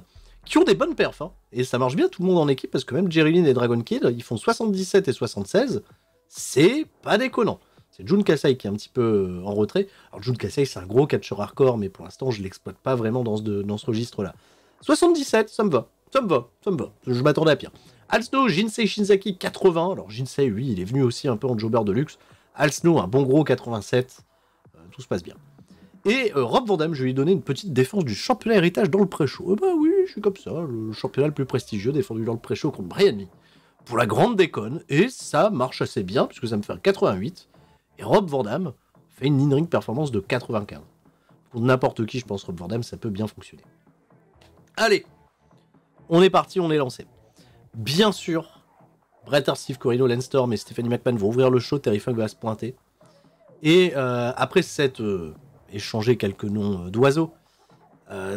qui ont des bonnes perfs. Hein. Et ça marche bien tout le monde en équipe, parce que même Jerry et Dragon Kid, ils font 77 et 76. C'est pas déconnant. C'est Jun Kasai qui est un petit peu euh, en retrait. Alors Jun Kasai, c'est un gros catcheur hardcore, mais pour l'instant, je l'exploite pas vraiment dans ce, registre-là. 77, ça me va. Ça me va, ça me va. Je m'attendais à pire. Alsno, Jinsei Shinzaki, 80. Alors Jinsei, oui, il est venu aussi un peu en jobber de luxe. Alsno, un bon gros 87. Euh, tout se passe bien. Et euh, Rob Van Damme, je lui ai donné une petite défense du championnat héritage dans le pré-show. Eh ben oui, je suis comme ça, le championnat le plus prestigieux défendu dans le pré-show contre Brian Pour la grande déconne, et ça marche assez bien, puisque ça me fait un 88. Et Rob Van fait une in-ring performance de 95. Pour n'importe qui, je pense Rob Van ça peut bien fonctionner. Allez, on est parti, on est lancé. Bien sûr, Bret Hart, Steve Corino, Lance Storm et Stephanie McMahon vont ouvrir le show, Terry Funk va se pointer. Et euh, après cette euh, échanger quelques noms euh, d'oiseaux,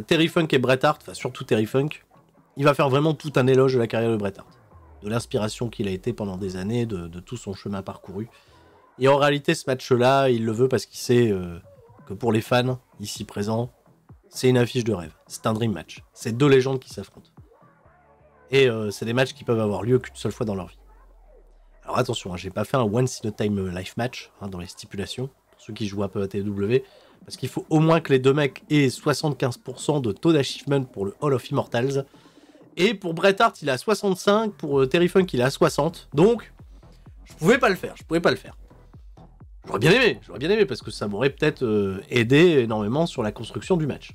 Terry Funk et Bret Hart, enfin surtout Terry Funk, il va faire vraiment tout un éloge de la carrière de Bret Hart, de l'inspiration qu'il a été pendant des années, de tout son chemin parcouru. Et en réalité, ce match-là, il le veut parce qu'il sait euh, que pour les fans ici présents, c'est une affiche de rêve. C'est un dream match. C'est deux légendes qui s'affrontent. Et euh, c'est des matchs qui peuvent avoir lieu qu'une seule fois dans leur vie. Alors attention, hein, j'ai pas fait un once in a time life match hein, dans les stipulations, pour ceux qui jouent un peu à TW, parce qu'il faut au moins que les deux mecs aient 75% de taux d'achievement pour le Hall of Immortals. Et pour Bret Hart, il a 65, pour euh, Terry Funk, il a 60. Donc, je pouvais pas le faire, je pouvais pas le faire. J'aurais bien aimé, j'aurais bien aimé, parce que ça m'aurait peut-être euh, aidé énormément sur la construction du match.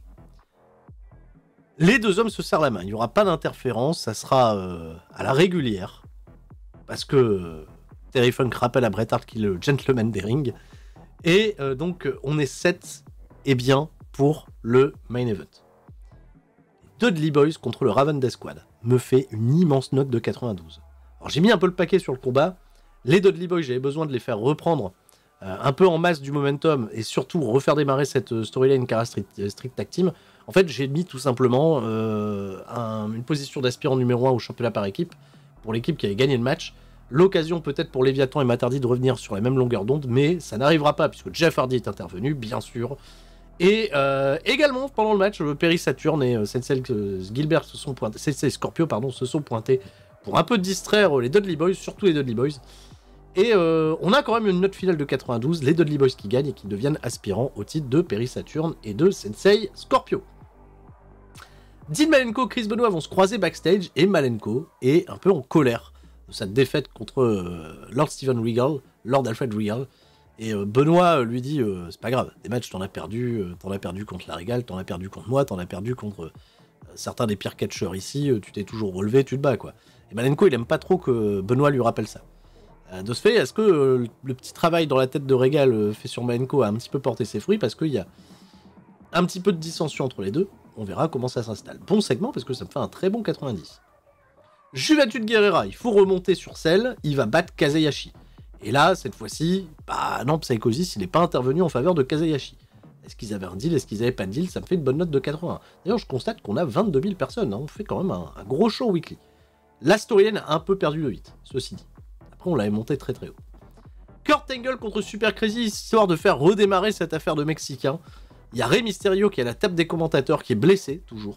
Les deux hommes se serrent la main, il n'y aura pas d'interférence, ça sera euh, à la régulière, parce que euh, Terry Funk rappelle à Bret Hart qu'il est le gentleman des rings, et donc on est 7 et eh bien, pour le main event. Dudley Boys contre le Raven d'es Squad me fait une immense note de 92. Alors j'ai mis un peu le paquet sur le combat, les Dudley Boys j'avais besoin de les faire reprendre euh, un peu en masse du momentum et surtout refaire démarrer cette euh, storyline Cara euh, Strict, tactime. en fait, j'ai mis tout simplement une position d'aspirant numéro 1 au championnat par équipe pour l'équipe qui avait gagné le match. L'occasion peut-être pour Léviathan et Matardi de revenir sur la même longueur d'onde, mais ça n'arrivera pas puisque Jeff Hardy est intervenu, bien sûr. Et également, pendant le match, Perry Saturn et Sensei Gilbert se sont pointés, Scorpio pardon, se sont pointés pour un peu distraire les Dudley Boys, surtout les Dudley Boys. Et euh, on a quand même une note finale de 92, les Dudley Boys qui gagnent et qui deviennent aspirants au titre de Perry Saturn et de Sensei Scorpio. Dean Malenko Chris Benoit vont se croiser backstage et Malenko est un peu en colère de sa défaite contre euh, Lord Steven Regal, Lord Alfred Regal. Et euh, Benoit lui dit C'est pas grave, des matchs t'en as perdu, t'en as perdu contre la Regal, t'en as perdu contre moi, t'en as perdu contre certains des pires catcheurs ici, tu t'es toujours relevé, tu te bats quoi. Et Malenko il aime pas trop que Benoit lui rappelle ça. Euh, de ce fait, est-ce que euh, le petit travail dans la tête de Régal euh, fait sur Maenko a un petit peu porté ses fruits parce qu'il y a un petit peu de dissension entre les deux On verra comment ça s'installe. Bon segment parce que ça me fait un très bon 90. de Guerrera, il faut remonter sur celle, il va battre Kazayashi. Et là, cette fois-ci, bah non, Psychosis, il n'est pas intervenu en faveur de Kazayashi. Est-ce qu'ils avaient un deal Est-ce qu'ils n'avaient pas de deal Ça me fait une bonne note de 80. D'ailleurs, je constate qu'on a 22 000 personnes. Hein. On fait quand même un, gros show weekly. La a un peu perdu le 8, ceci dit on l'avait monté très très haut. Kurt Angle contre Super Crazy, histoire de faire redémarrer cette affaire de Mexicain. Il y a Rey Mysterio qui est à la table des commentateurs, qui est blessé, toujours.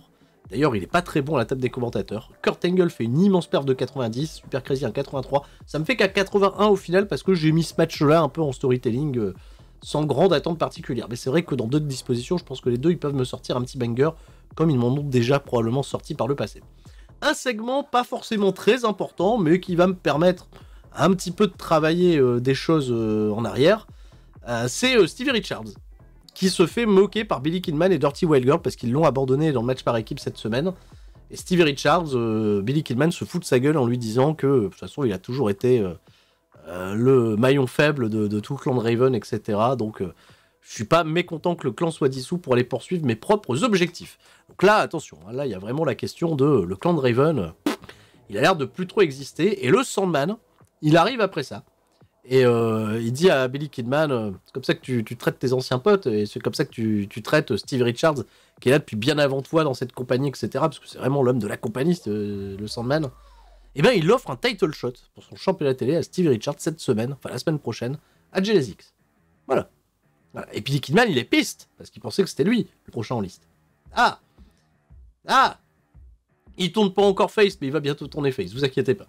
D'ailleurs, il est pas très bon à la table des commentateurs. Kurt Angle fait une immense perte de 90, Super Crazy un 83. Ça me fait qu'à 81 au final, parce que j'ai mis ce match-là un peu en storytelling, euh, sans grande attente particulière. Mais c'est vrai que dans d'autres dispositions, je pense que les deux, ils peuvent me sortir un petit banger, comme ils m'en ont déjà probablement sorti par le passé. Un segment pas forcément très important, mais qui va me permettre un petit peu de travailler euh, des choses euh, en arrière, euh, c'est Stevie Richards, qui se fait moquer par Billy Kidman et Dirty Wild parce qu'ils l'ont abandonné dans le match par équipe cette semaine. Et Stevie Richards, Billy Kidman se fout de sa gueule en lui disant que, de toute façon, il a toujours été le maillon faible de, tout le clan de Raven, etc. Donc je suis pas mécontent que le clan soit dissous pour aller poursuivre mes propres objectifs. Donc là, attention, hein, là, il y a vraiment la question de le clan de Raven, il a l'air de plus trop exister, et le Sandman, il arrive après ça. Et euh, il dit à Billy Kidman, euh, c'est comme ça que tu, traites tes anciens potes, et c'est comme ça que tu, traites euh, Steve Richards, qui est là depuis bien avant toi dans cette compagnie, etc. Parce que c'est vraiment l'homme de la compagnie, le Sandman. Et eh bien, il offre un title shot pour son championnat télé à Steve Richards cette semaine, enfin la semaine prochaine, à Genesis Voilà. Et Billy Kidman, il est piste, parce qu'il pensait que c'était lui, le prochain en liste. Ah Ah Il tourne pas encore face, mais il va bientôt tourner face, vous inquiétez pas.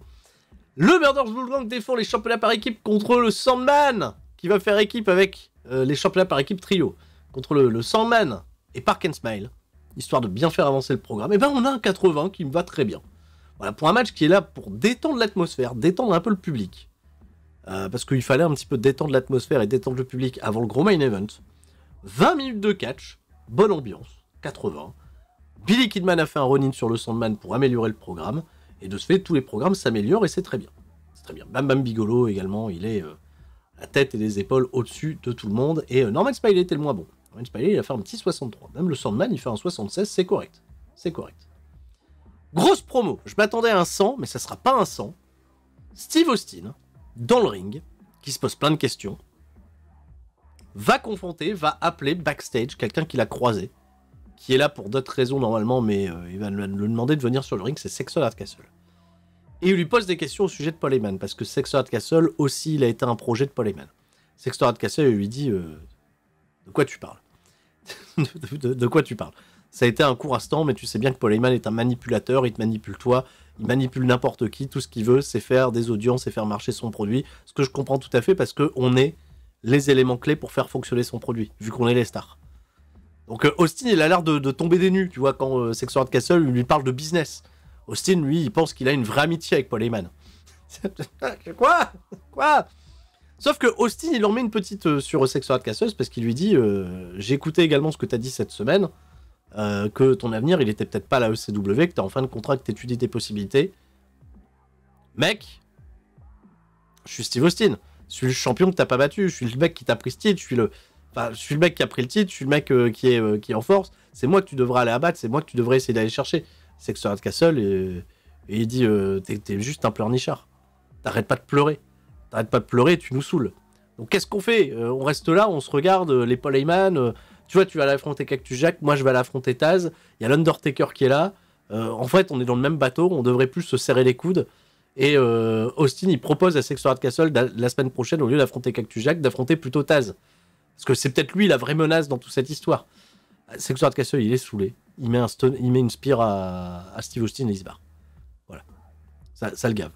Le Murders Bullgang défend les championnats par équipe contre le Sandman, qui va faire équipe avec euh, les championnats par équipe trio, contre le, Sandman et Park Smile, histoire de bien faire avancer le programme. Et eh ben on a un 80 qui me va très bien. Voilà, pour un match qui est là pour détendre l'atmosphère, détendre un peu le public. Euh, parce qu'il fallait un petit peu détendre l'atmosphère et détendre le public avant le gros main event. 20 minutes de catch, bonne ambiance, 80. Billy Kidman a fait un run-in sur le Sandman pour améliorer le programme. Et de ce fait, tous les programmes s'améliorent et c'est très bien. C'est très bien. Bam Bam Bigolo également, il est euh, la tête et les épaules au-dessus de tout le monde. Et euh, Norman Spiley était le moins bon. Norman Spiley, il a fait un petit 63. Même le Sandman, il fait un 76, c'est correct. C'est correct. Grosse promo. Je m'attendais à un 100, mais ça sera pas un 100. Steve Austin, dans le ring, qui se pose plein de questions, va confronter, va appeler backstage quelqu'un qu'il a croisé qui est là pour d'autres raisons normalement, mais euh, il va lui demander de venir sur le ring, c'est Sexual At Castle. Et il lui pose des questions au sujet de Paul parce que Sexual At Castle aussi, il a été un projet de Paul Heyman. Sexual Castle lui dit euh, De quoi tu parles de, quoi tu parles Ça a été un court instant, mais tu sais bien que Paul est un manipulateur, il te manipule toi, il manipule n'importe qui, tout ce qu'il veut, c'est faire des audiences et faire marcher son produit. Ce que je comprends tout à fait, parce qu'on est les éléments clés pour faire fonctionner son produit, vu qu'on est les stars. Donc euh, Austin, il a l'air de, tomber des nues, tu vois, quand euh, Castle lui parle de business. Austin, lui, il pense qu'il a une vraie amitié avec Paul Heyman. Quoi Quoi Sauf que Austin, il en met une petite euh, sur de Castle parce qu'il lui dit euh, J'écoutais J'ai écouté également ce que t'as dit cette semaine, que ton avenir, il était peut-être pas à la ECW, que t'es en fin de contrat, que t'étudies tes possibilités. Mec, je suis Steve Austin, je suis le champion que t'as pas battu, je suis le mec qui t'a pris Steve, je suis le je suis le mec qui a pris le titre, je suis le mec euh, qui, est, euh, qui en force. C'est moi que tu devrais aller abattre, c'est moi que tu devrais essayer d'aller chercher. C'est de Castle et, il dit euh, t'es, juste un pleurnichard. T'arrêtes pas de pleurer. T'arrêtes pas de pleurer, tu nous saoules. Donc qu'est-ce qu'on fait On reste là, on se regarde, les Paul Heyman. tu vois, tu vas l'affronter Cactus Jack, moi je vais l'affronter Taz. Il y a l'Undertaker qui est là. en fait, on est dans le même bateau, on devrait plus se serrer les coudes. Et Austin, il propose à SextoRad Castle la semaine prochaine, au lieu d'affronter Cactus Jack, d'affronter plutôt Taz. Parce que c'est peut-être lui la vraie menace dans toute cette histoire. C'est de Castle, il est saoulé. Il met, une spire à, Steve Austin et il se barre. Voilà. Ça, le gave.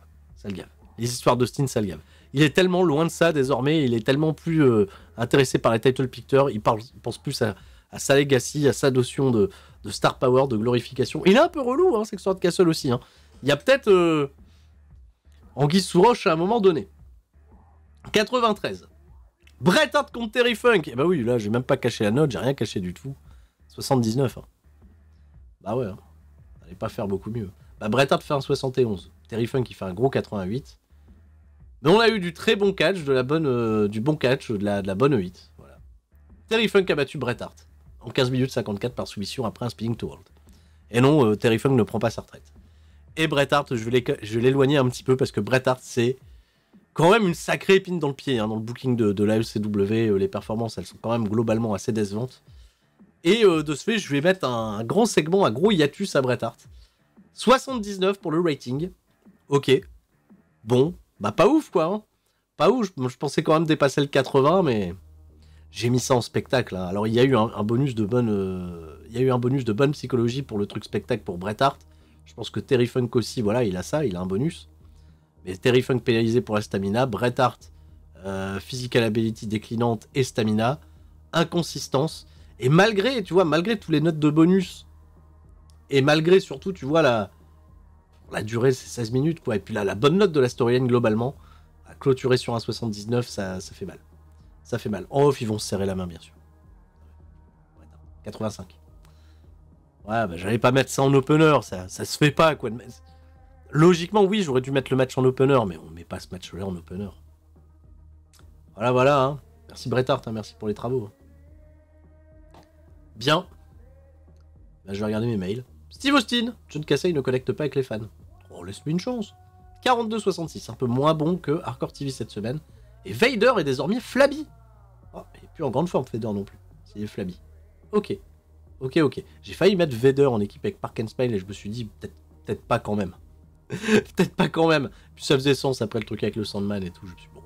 Les histoires d'Austin, ça le gave. Il est tellement loin de ça désormais, il est tellement plus euh, intéressé par les title pictures, il, parle, pense plus à, sa legacy, à sa notion de, star power, de glorification. Il est un peu relou, hein, de Castle aussi. Hein. Il y a peut-être En euh, guise sous roche à un moment donné. 93. Bret Hart contre Terry Funk. Et eh bah ben oui, là, j'ai même pas caché la note, j'ai rien caché du tout. 79. Hein. Bah ouais, on hein. n'allait pas faire beaucoup mieux. Bah Bret Hart fait un 71. Terry Funk, il fait un gros 88. Mais on a eu du très bon catch, de la bonne, euh, du bon catch, de la, de la bonne 8. Voilà. Terry Funk a battu Bret Hart en 15 minutes 54 par soumission après un Speeding to World. Et non, euh, Terry Funk ne prend pas sa retraite. Et Bret Hart, je vais l'éloigner un petit peu parce que Bret Hart, c'est quand même une sacrée épine dans le pied hein, dans le booking de, de la LCW. Euh, les performances, elles sont quand même globalement assez décevantes. Et euh, de ce fait, je vais mettre un, grand segment, à gros hiatus à Bret Hart. 79 pour le rating. Ok. Bon, bah pas ouf quoi. Hein. Pas ouf. Je, pensais quand même dépasser le 80, mais j'ai mis ça en spectacle. Hein. Alors il y a eu un, bonus de bonne, euh, il y a eu un bonus de bonne psychologie pour le truc spectacle pour Bret Hart. Je pense que Terry Funk aussi, voilà, il a ça, il a un bonus. Et Terry Funk pénalisé pour la stamina, Bret Hart, euh, physical ability déclinante et stamina, inconsistance. Et malgré, tu vois, malgré tous les notes de bonus, et malgré surtout, tu vois, la, la durée, c'est 16 minutes, quoi. Et puis là, la bonne note de la storyline globalement, à clôturer sur un 79, ça, fait mal. Ça fait mal. En off, ils vont se serrer la main, bien sûr. 85. Ouais, bah, j'allais pas mettre ça en opener, ça, ça se fait pas, quoi. Logiquement, oui, j'aurais dû mettre le match en opener, mais on met pas ce match-là en opener. Voilà, voilà. Hein. Merci Bretard, hein, merci pour les travaux. Hein. Bien. Là, bah, je vais regarder mes mails. Steve Austin, John Cassay ne connecte pas avec les fans. On oh, laisse-lui une chance. 42-66, un peu moins bon que Hardcore TV cette semaine. Et Vader est désormais flabby. Oh, il n'est plus en grande forme, Vader non plus. C'est flabby. Ok. Ok, ok. J'ai failli mettre Vader en équipe avec Park and Smile et je me suis dit, peut-être peut pas quand même. Peut-être pas quand même. Puis ça faisait sens après le truc avec le Sandman et tout. Je me suis dit, bon,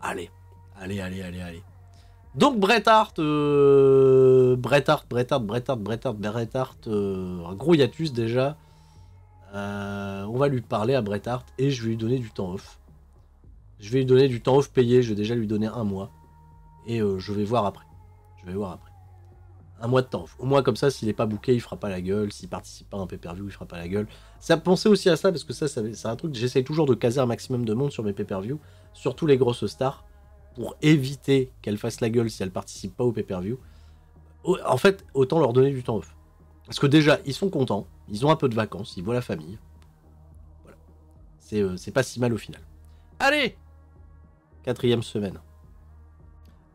allez, allez, allez, allez, allez. Donc euh, Bret Hart, Bret Hart, Bret Hart, Bret Hart, Bret Hart, Bret euh, un gros hiatus déjà. Euh, on va lui parler à Bret Hart et je vais lui donner du temps off. Je vais lui donner du temps off payé, je vais déjà lui donner un mois. Et je vais voir après. Je vais voir après un mois de temps. Au moins comme ça, s'il n'est pas bouqué, il fera pas la gueule. S'il participe pas à un pay-per-view, il fera pas la gueule. Ça pensez aussi à ça parce que ça, c'est un truc. J'essaie toujours de caser un maximum de monde sur mes pay-per-view, surtout les grosses stars, pour éviter qu'elles fassent la gueule si elles participent pas au pay-per-view. En fait, autant leur donner du temps off. Parce que déjà, ils sont contents, ils ont un peu de vacances, ils voient la famille. Voilà. C'est euh, pas si mal au final. Allez Quatrième semaine.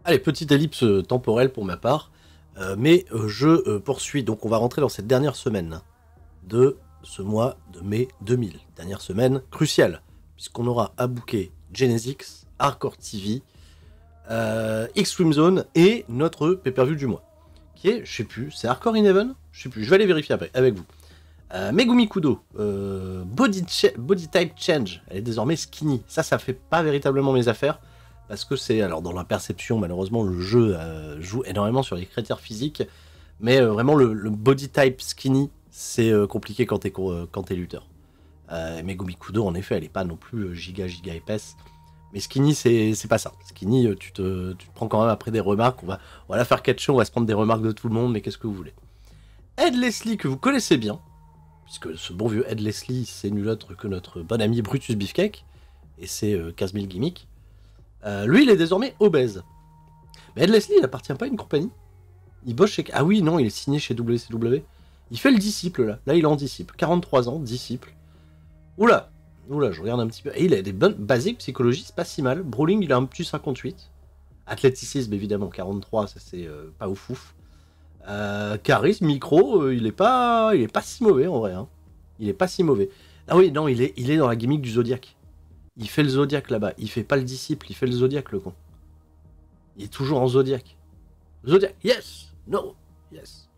Allez, petite ellipse euh, temporelle pour ma part. Euh, mais euh, je euh, poursuis, donc on va rentrer dans cette dernière semaine de ce mois de mai 2000. Dernière semaine cruciale, puisqu'on aura à bouquer Genesix, Hardcore TV, euh, Extreme Zone et notre pay-per-view du mois. Qui est, je sais plus, c'est Hardcore in Heaven Je sais plus, je vais aller vérifier après avec vous. Megumi Kudo, body, body, Type Change, elle est désormais skinny. Ça, ça fait pas véritablement mes affaires parce que c'est alors dans la perception malheureusement le jeu euh, joue énormément sur les critères physiques mais euh, vraiment le, body type skinny c'est euh, compliqué quand t'es quand es lutteur mais Kudo, en effet elle est pas non plus giga giga épaisse mais skinny c'est pas ça skinny tu te, tu prends quand même après des remarques on va voilà la faire catcher on va se prendre des remarques de tout le monde mais qu'est-ce que vous voulez Ed Leslie que vous connaissez bien puisque ce bon vieux Ed Leslie c'est nul autre que notre bon ami Brutus Beefcake et c'est 15 000 gimmicks euh, lui, il est désormais obèse. Mais Ed Leslie, il appartient pas à une compagnie. Il bosse chez. Ah oui, non, il est signé chez WCW. Il fait le disciple, là. Là, il est en disciple. 43 ans, disciple. Oula Oula, je regarde un petit peu. Et il a des bonnes basiques psychologie, c'est pas si mal. Brawling, il a un petit 58. Athléticisme, évidemment, 43, ça c'est euh, pas ouf ouf. Euh, charisme, micro, il est pas il est pas si mauvais en vrai. Hein. Il est pas si mauvais. Ah oui, non, il est, il est dans la gimmick du Zodiac. Il fait le zodiaque là-bas. Il fait pas le disciple, il fait le zodiaque, le con. Il est toujours en zodiaque. Zodiaque. yes No Yes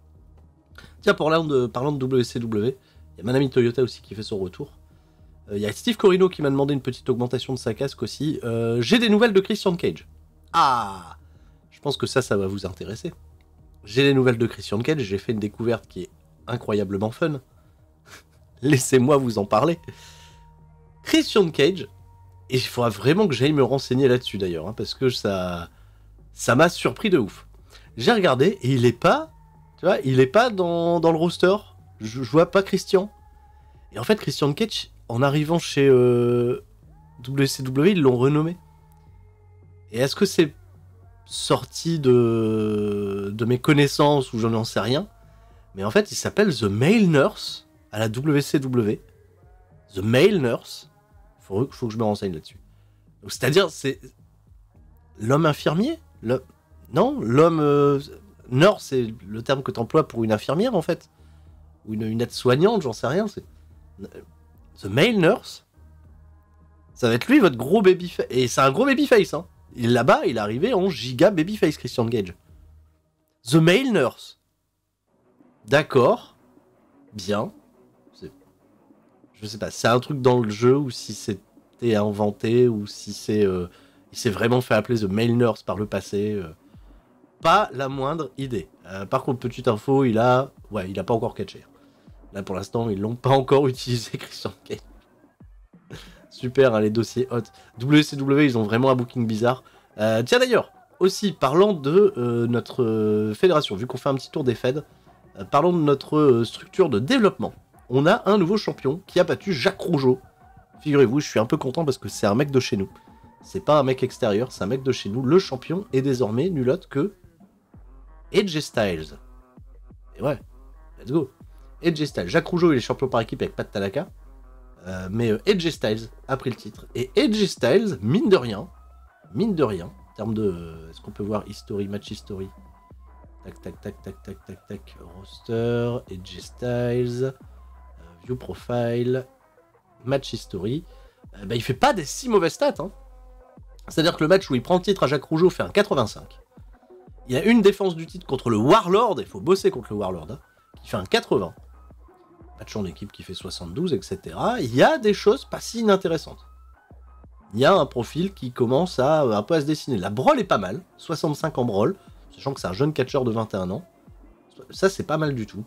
Tiens, pour de, parlant de WCW, il y a mon Toyota aussi qui fait son retour. Euh, il y a Steve Corino qui m'a demandé une petite augmentation de sa casque aussi. Euh, j'ai des nouvelles de Christian Cage. Ah Je pense que ça, ça va vous intéresser. J'ai des nouvelles de Christian Cage. J'ai fait une découverte qui est incroyablement fun. Laissez-moi vous en parler. Christian Cage et il faudra vraiment que j'aille me renseigner là-dessus d'ailleurs, hein, parce que ça ça m'a surpris de ouf. J'ai regardé et il est pas, tu vois, il est pas dans, dans le roster. Je, ne vois pas Christian. Et en fait, Christian Ketch, en arrivant chez WCW, euh, ils l'ont renommé. Et est-ce que c'est sorti de, de mes connaissances ou je sais rien Mais en fait, il s'appelle The Male Nurse à la WCW. The Male Nurse faut, faut que je me renseigne là-dessus. C'est-à-dire, c'est l'homme infirmier le... Non, l'homme euh, Nurse, c'est le terme que tu emploies pour une infirmière, en fait. Ou une, aide-soignante, j'en sais rien. Euh, the male nurse Ça va être lui, votre gros babyface. Et c'est un gros babyface, hein. Là-bas, il est arrivé en giga babyface, Christian Gage. The male nurse. D'accord. Bien je sais pas, c'est un truc dans le jeu ou si c'était inventé ou si c'est euh, il s'est vraiment fait appeler The Mail Nurse par le passé. Euh, pas la moindre idée. Euh, par contre, petite info, il a ouais, il a pas encore catché. Là pour l'instant, ils l'ont pas encore utilisé Christian Super, hein, les dossiers hot. WCW, ils ont vraiment un booking bizarre. tiens d'ailleurs, aussi parlant de notre fédération, vu qu'on fait un petit tour des feds, parlons de notre structure de développement on a un nouveau champion qui a battu Jacques Rougeau. Figurez-vous, je suis un peu content parce que c'est un mec de chez nous. C'est pas un mec extérieur, c'est un mec de chez nous. Le champion est désormais nul autre que Edge Styles. Et ouais, let's go. Edge Styles. Jacques Rougeau, il est champion par équipe avec Pat Talaka. Euh, mais Edge euh, Styles a pris le titre. Et Edge Styles, mine de rien, mine de rien, en termes de. Euh, est-ce qu'on peut voir History, Match History Tac, tac, tac, tac, tac, tac, tac. Roster, Edge Styles. Profile, Match History, euh, bah, il fait pas des si mauvaises stats. Hein. C'est-à-dire que le match où il prend le titre à Jacques Rougeau fait un 85. Il y a une défense du titre contre le Warlord, il faut bosser contre le Warlord, hein, qui fait un 80. Match en équipe qui fait 72, etc. Il y a des choses pas si inintéressantes. Il y a un profil qui commence à euh, un peu à se dessiner. La brawl est pas mal, 65 en brawl, sachant que c'est un jeune catcheur de 21 ans. Ça, c'est pas mal du tout.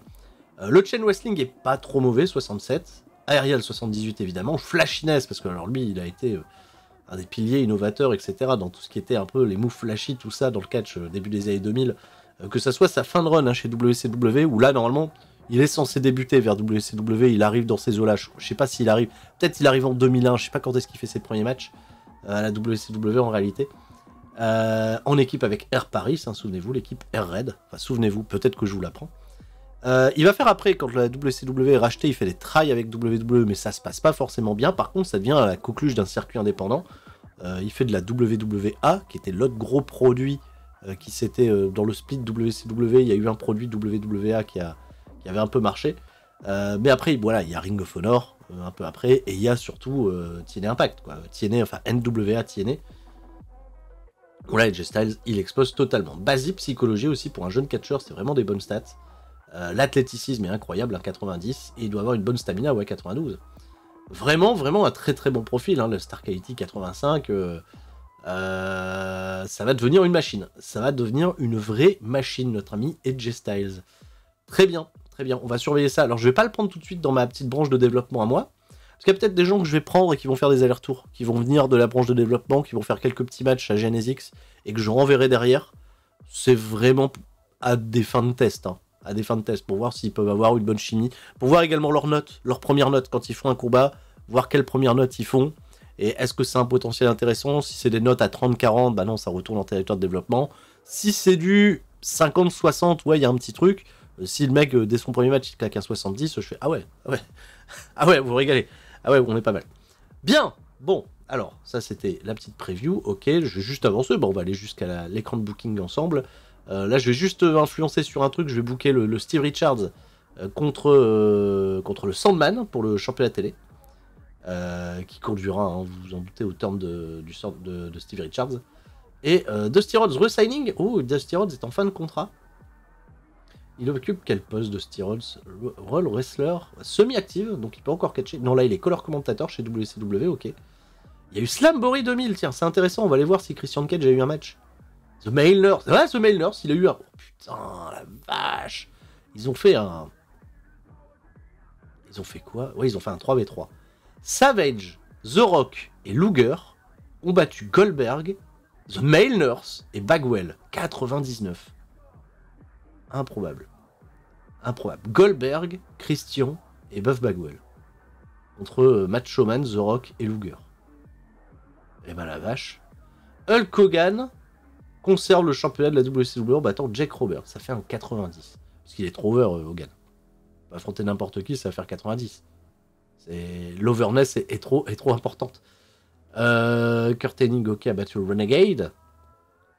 Euh, le Chain Wrestling est pas trop mauvais, 67. Aerial 78 évidemment, Flashiness parce que alors lui il a été euh, un des piliers innovateurs etc dans tout ce qui était un peu les moves flashy tout ça dans le catch euh, début des années 2000 que ça soit sa fin de run hein, chez WCW où là normalement il est censé débuter vers WCW il arrive dans ces eaux là je, sais pas s'il arrive peut-être il arrive en 2001 je sais pas quand est-ce qu'il fait ses premiers matchs à la WCW en réalité en équipe avec Air Paris hein, souvenez-vous l'équipe Air Red enfin souvenez-vous peut-être que je vous l'apprends euh, il va faire après, quand la WCW est rachetée, il fait des trails avec WWE, mais ça se passe pas forcément bien. Par contre, ça devient la coqueluche d'un circuit indépendant. Euh, il fait de la WWA, qui était l'autre gros produit euh, qui s'était dans le split WCW. Il y a eu un produit WWA qui, a, avait un peu marché. mais après, voilà, il y a Ring of Honor un peu après, et il y a surtout TNA Impact, quoi. TNA, enfin NWA TNA. Voilà, AJ Styles, il expose totalement. Basie psychologie aussi pour un jeune catcheur, c'est vraiment des bonnes stats. Euh, L'athléticisme est incroyable, à hein, 90, et il doit avoir une bonne stamina, ouais, 92. Vraiment, vraiment un très très bon profil, hein, le Star Quality 85. Euh, euh, ça va devenir une machine. Ça va devenir une vraie machine, notre ami Edge Styles. Très bien, très bien. On va surveiller ça. Alors, je vais pas le prendre tout de suite dans ma petite branche de développement à moi. Parce qu'il y a peut-être des gens que je vais prendre et qui vont faire des allers-retours, qui vont venir de la branche de développement, qui vont faire quelques petits matchs à Genesis et que je renverrai derrière. C'est vraiment à des fins de test. Hein à des fins de test, pour voir s'ils peuvent avoir une bonne chimie, pour voir également leurs notes, leurs premières notes quand ils font un combat, voir quelles premières notes ils font, et est-ce que c'est un potentiel intéressant Si c'est des notes à 30-40, bah non, ça retourne en territoire de développement. Si c'est du 50-60, ouais, il y a un petit truc. Euh, si le mec, euh, dès son premier match, il claque un 70, je fais Ah ouais, ah ouais, ah ouais, vous régalez. Ah ouais, on est pas mal. Bien, bon, alors, ça c'était la petite preview. Ok, je vais juste avancer. Bon, on va aller jusqu'à l'écran de booking ensemble. Euh, là, je vais juste euh, influencer sur un truc. Je vais booker le, Steve Richards euh, contre, contre le Sandman pour le championnat télé. qui conduira, hein, vous vous en doutez, au terme de, du de, Steve Richards. Et Dusty Rhodes re-signing. Oh, Dusty Rhodes est en fin de contrat. Il occupe quel poste Dusty Rhodes, Roll wrestler semi-active, donc il peut encore catcher. Non, là, il est color commentateur chez WCW, ok. Il y a eu Slam Bory 2000, tiens, c'est intéressant, on va aller voir si Christian Cage a eu un match. The Mail Nurse. Ouais, The Mail Nurse, il a eu un. Oh, putain, la vache Ils ont fait un. Ils ont fait quoi Ouais, ils ont fait un 3v3. Savage, The Rock et Luger ont battu Goldberg, The Mail Nurse et Bagwell. 99. Improbable. Improbable. Goldberg, Christian et Buff Bagwell. Entre euh, Matt Showman, The Rock et Luger. Eh ben, la vache. Hulk Hogan, conserve le championnat de la WCW en battant Jack Robert. Ça fait un 90. Parce qu'il est trop over, euh, Hogan. Affronter n'importe qui, ça va faire 90. L'overness est, trop, trop importante. Euh, Kurt Henning, ok, a battu Renegade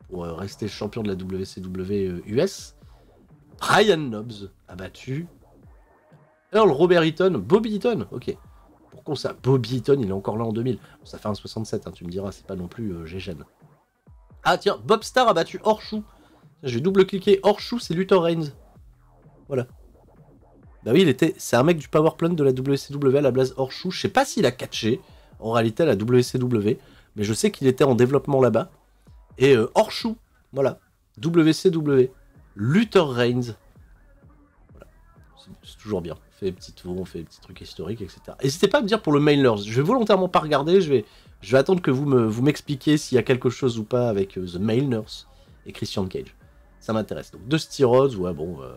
pour euh, rester champion de la WCW US. Brian Knobs a battu Earl Robert Eaton, Bobby Eaton, ok. Pour ça, Bobby Eaton, il est encore là en 2000. ça fait un 67, hein, tu me diras, c'est pas non plus euh, ah tiens, Bobstar a battu Horseshoe. Je vais double-cliquer. Horseshoe, c'est Luthor Reigns. Voilà. Bah oui, il était. C'est un mec du Power Plant de la WCW à la Blaze Horseshoe. Je sais pas s'il a catché en réalité la WCW, mais je sais qu'il était en développement là-bas. Et euh, voilà. WCW. Luthor Reigns. Voilà. C'est toujours bien. On fait des petits on fait des petits trucs historiques, etc. N'hésitez pas à me dire pour le mailers. Je vais volontairement pas regarder, je vais, je vais attendre que vous me, vous m'expliquiez s'il y a quelque chose ou pas avec euh, The Mail Nurse et Christian Cage. Ça m'intéresse. Donc, de Styros ouais, bon. Euh,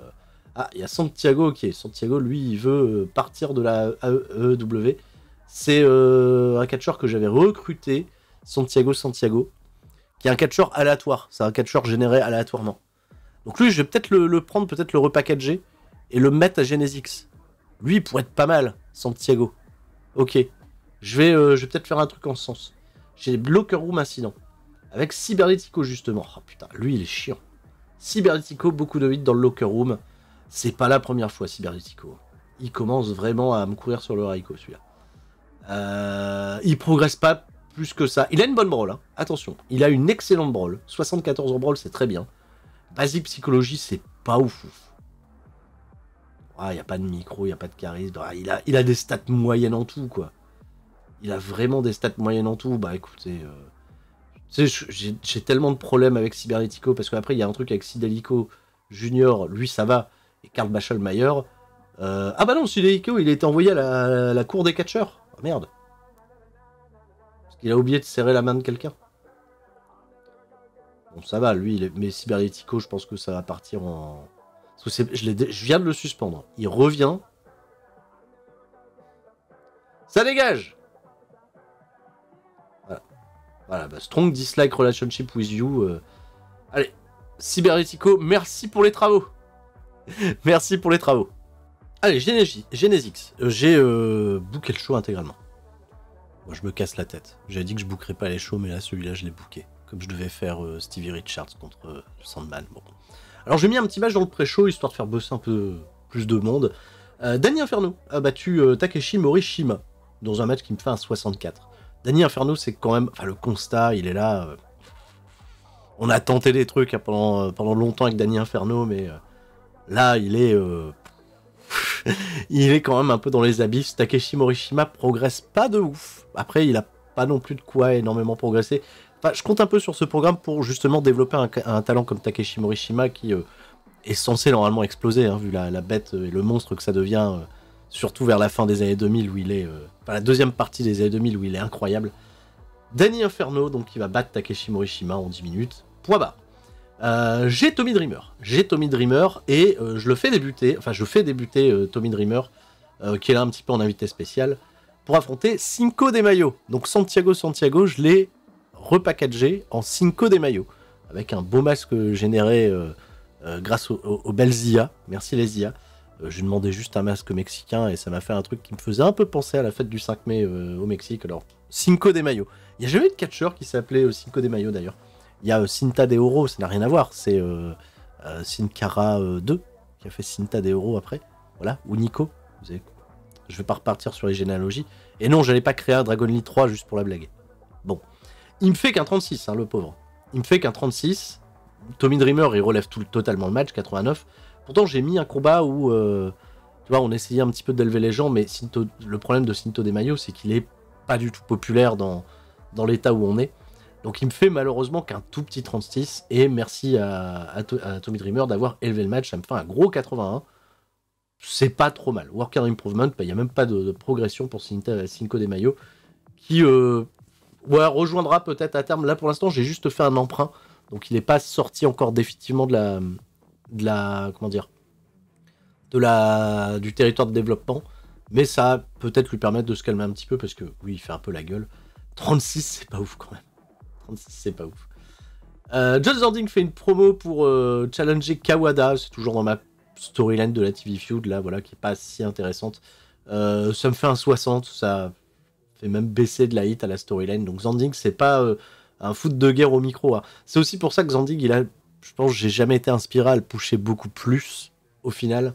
ah, il y a Santiago, ok. Santiago, lui, il veut euh, partir de la AEW. C'est un catcheur que j'avais recruté, Santiago Santiago, qui est un catcheur aléatoire. C'est un catcheur généré aléatoirement. Donc lui, je vais peut-être le, prendre, peut-être le repackager et le mettre à Genesis. Lui, il pourrait être pas mal, Santiago. Ok, euh, je vais, peut-être faire un truc en ce sens. J'ai Locker Room Incident. Avec Cybernetico justement. Oh putain, lui, il est chiant. Cybernetico, beaucoup de vite dans le Locker Room. C'est pas la première fois, Cybernetico. Il commence vraiment à me courir sur le haricot, celui-là. Euh, il progresse pas plus que ça. Il a une bonne brawl, hein. attention. Il a une excellente brawl. 74 en brawl, c'est très bien. Basique psychologie, c'est pas ouf. Il n'y ah, a pas de micro, il n'y a pas de charisme. Ah, il, a, il a des stats moyennes en tout, quoi il a vraiment des stats moyennes en tout. Bah écoutez, euh, j'ai tellement de problèmes avec Cybernetico parce qu'après il y a un truc avec Sidalico Junior, lui ça va, et Karl Bachelmayer. Euh, ah bah non, Sidalico il est envoyé à la, cour des catcheurs. Ah, merde. Parce qu'il a oublié de serrer la main de quelqu'un. Bon, ça va, lui, mais Cybernetico, je pense que ça va partir en. je viens de le suspendre. Il revient. Ça dégage voilà, bah, Strong Dislike Relationship with You. Euh. Allez, Cybernetico, merci pour les travaux. merci pour les travaux. Allez, Genesix. Euh, j'ai euh, booké le show intégralement. Moi, je me casse la tête. J'avais dit que je bookerais pas les shows, mais là, celui-là, je l'ai booké. Comme je devais faire Stevie Richards contre Sandman. Bon. Alors, j'ai mis un petit match dans le pré-show, histoire de faire bosser un peu plus de monde. Danny Inferno a battu Takeshi Morishima dans un match qui me fait un 64. Dany Inferno, c'est quand même. Enfin, le constat, il est là. Euh, on a tenté des trucs hein, pendant, euh, pendant longtemps avec Dany Inferno, mais euh, là, il est. il est quand même un peu dans les abysses. Takeshi Morishima progresse pas de ouf. Après, il a pas non plus de quoi énormément progresser. Enfin, je compte un peu sur ce programme pour justement développer un, talent comme Takeshi Morishima qui est censé normalement exploser, hein, vu la, bête et le monstre que ça devient surtout vers la fin des années 2000 où il est, euh, enfin, la deuxième partie des années 2000 où il est incroyable. Danny Inferno, donc qui va battre Takeshi Morishima en 10 minutes, point bas. Euh, j'ai Tommy Dreamer, j'ai Tommy Dreamer et euh, je le fais débuter, enfin je fais débuter Tommy Dreamer qui est là un petit peu en invité spécial pour affronter Cinco des Mayo. Donc Santiago Santiago, je l'ai repackagé en Cinco des Mayo avec un beau masque généré grâce aux, belles IA. Merci les IA. Euh, je lui demandais juste un masque mexicain et ça m'a fait un truc qui me faisait un peu penser à la fête du 5 mai euh, au Mexique. Alors, Cinco de Mayo. Il n'y a jamais eu de catcheur qui s'appelait euh, Cinco de Mayo d'ailleurs. Il y a Cinta de Oro, ça n'a rien à voir. C'est Sincara 2 qui a fait Cinta de Oro après. Voilà, ou Nico. Vous ne Je vais pas repartir sur les généalogies. Et non, je n'allais pas créer un Dragon Lee 3 juste pour la blague. Bon. Il me fait qu'un 36, hein, le pauvre. Il me fait qu'un 36. Tommy Dreamer, il relève tout, totalement le match, 89. Pourtant, j'ai mis un combat où, euh, tu vois, on essayait un petit peu d'élever les gens, mais le problème de Sinto des Maillots, c'est qu'il est pas du tout populaire dans, dans l'état où on est. Donc il me fait malheureusement qu'un tout petit 36, et merci à, Tommy Dreamer d'avoir élevé le match, ça me fait un gros 81. C'est pas trop mal. Worker Improvement, bah, il y n'y a même pas de, progression pour Cinco des Maillots, qui euh, rejoindra peut-être à terme. Là pour l'instant, j'ai juste fait un emprunt, donc il n'est pas sorti encore définitivement de la, de la comment dire de la du territoire de développement, mais ça peut-être lui permettre de se calmer un petit peu parce que oui, il fait un peu la gueule. 36, c'est pas ouf quand même. 36, c'est pas ouf. Euh, John Zanding fait une promo pour euh, challenger Kawada, c'est toujours dans ma storyline de la TV Feud là, voilà, qui est pas si intéressante. Euh, ça me fait un 60, ça fait même baisser de la hit à la storyline. Donc Zanding, c'est pas un foot de guerre au micro. Hein. C'est aussi pour ça que Zanding, il a je pense que j'ai jamais été inspiré à le pousser beaucoup plus au final.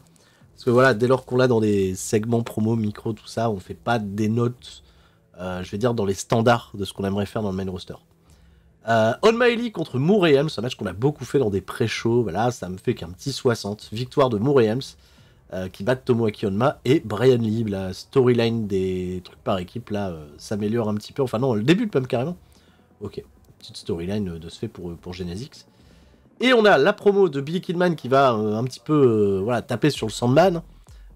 Parce que voilà, dès lors qu'on l'a dans des segments promo, micro, tout ça, on fait pas des notes, euh, je vais dire, dans les standards de ce qu'on aimerait faire dans le main roster. Euh, On Miley contre Hems, un match qu'on a beaucoup fait dans des pré-shows, voilà, ça me fait qu'un petit 60. Victoire de Moore euh, qui bat Tomoaki Onma et Brian Lee. La storyline des trucs par équipe, là, euh, s'améliore un petit peu. Enfin non, le début pomme carrément. Ok, petite storyline euh, de ce fait pour, pour et on a la promo de Billy Kidman qui va euh, un petit peu euh, voilà, taper sur le Sandman,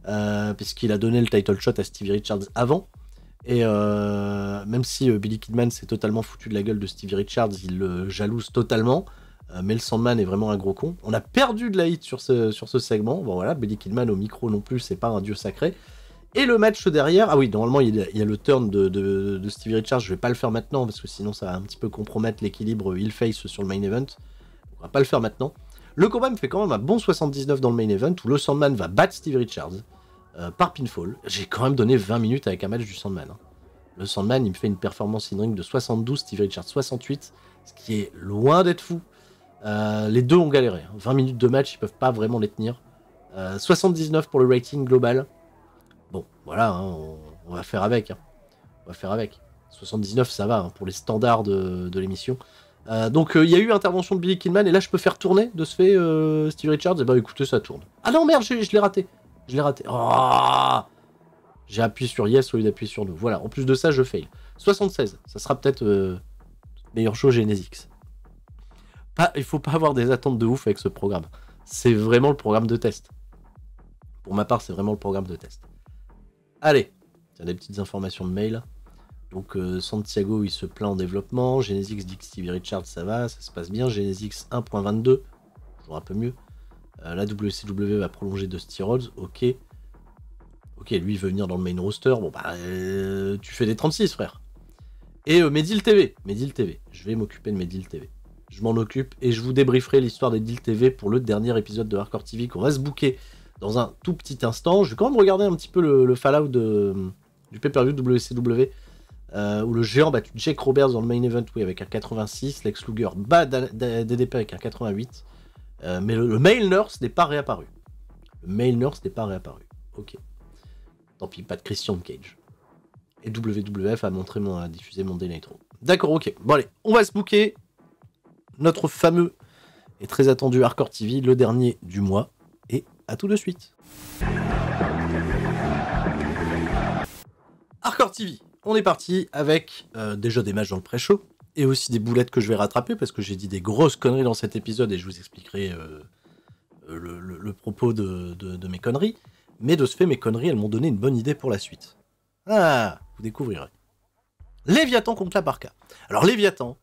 euh, puisqu'il a donné le title shot à Stevie Richards avant. Et même si Billy Kidman s'est totalement foutu de la gueule de Stevie Richards, il le jalouse totalement. mais le Sandman est vraiment un gros con. On a perdu de la hit sur ce, sur ce segment. Bon voilà, Billy Kidman au micro non plus, c'est pas un dieu sacré. Et le match derrière, ah oui, normalement il y a, le turn de, Stevie Richards, je vais pas le faire maintenant parce que sinon ça va un petit peu compromettre l'équilibre heel-face sur le main event. On va pas le faire maintenant. Le combat me fait quand même un bon 79 dans le main event où le Sandman va battre Steve Richards euh, par pinfall. J'ai quand même donné 20 minutes avec un match du Sandman. Hein. Le Sandman, il me fait une performance in-ring de 72, Steve Richards 68, ce qui est loin d'être fou. Euh, les deux ont galéré. 20 hein. minutes de match, ils peuvent pas vraiment les tenir. 79 euh, pour le rating global. Bon, voilà, hein, on, va faire avec. On va faire avec. 79, ça va pour les standards de l'émission. Euh, donc il euh, y a eu intervention de Billy Kidman et là je peux faire tourner de ce fait euh, Steve Richards et bah ben, écoutez ça tourne. Ah non merde je, l'ai raté. Je l'ai raté. Ah j'ai appuyé sur yes au lieu d'appuyer sur No. Voilà, en plus de ça je fail. 76, ça sera peut-être Meilleure chose, Genesix. Pas, il faut pas avoir des attentes de ouf avec ce programme. C'est vraiment le programme de test. Pour ma part, c'est vraiment le programme de test. Allez, tiens des petites informations de mail. Donc euh, Santiago, il se plaint en développement. Genesis dit que Richard, ça va, ça se passe bien. Genesis 1.22, toujours un peu mieux. Euh, la WCW va prolonger de Rhodes, ok. Ok, lui, il veut venir dans le main roster. Bon, bah, euh, tu fais des 36, frère. Et euh, Medil TV, Medil TV. Je vais m'occuper de Medil TV. Je m'en occupe et je vous débrieferai l'histoire des Deal TV pour le dernier épisode de Hardcore TV qu'on va se booker dans un tout petit instant. Je vais quand même regarder un petit peu le, Fallout de, du pay-per-view WCW euh, où le géant battu Jake Roberts dans le main event oui, avec un 86, Lex Luger bat DDP avec un 88, euh, mais le, male Nurse n'est pas réapparu. Le Mail Nurse n'est pas réapparu. Ok. Tant pis, pas de Christian Cage. Et WWF a montré mon, a diffusé mon D'accord, ok. Bon allez, on va se booker notre fameux et très attendu Hardcore TV, le dernier du mois. Et à tout de suite. Hardcore TV, on est parti avec euh, déjà des matchs dans le pré-show et aussi des boulettes que je vais rattraper parce que j'ai dit des grosses conneries dans cet épisode et je vous expliquerai euh, euh, le, propos de, mes conneries. Mais de ce fait, mes conneries, elles m'ont donné une bonne idée pour la suite. Ah, vous découvrirez. Léviathan contre la Barca. Alors Léviathan,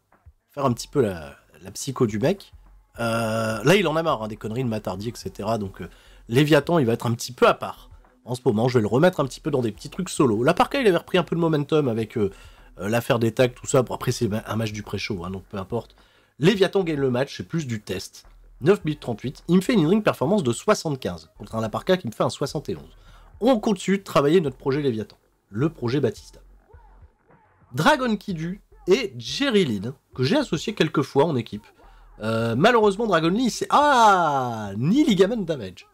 faire un petit peu la, psycho du mec. là, il en a marre hein, des conneries de Matardi, etc. Donc Léviathan, il va être un petit peu à part en ce moment. Je vais le remettre un petit peu dans des petits trucs solo. La il avait repris un peu de momentum avec euh, euh, l'affaire des tags, tout ça. Bon, après, c'est un match du pré-show, hein, donc peu importe. Léviathan gagne le match, c'est plus du test. 9 minutes 38, il me fait une ring performance de 75, contre un Laparca qui me fait un 71. On continue de travailler notre projet Léviathan, le projet Batista. Dragon Kidu et Jerry que j'ai associé quelques fois en équipe. Euh, malheureusement, Dragon Lee, c'est... Ah Ni ligament damage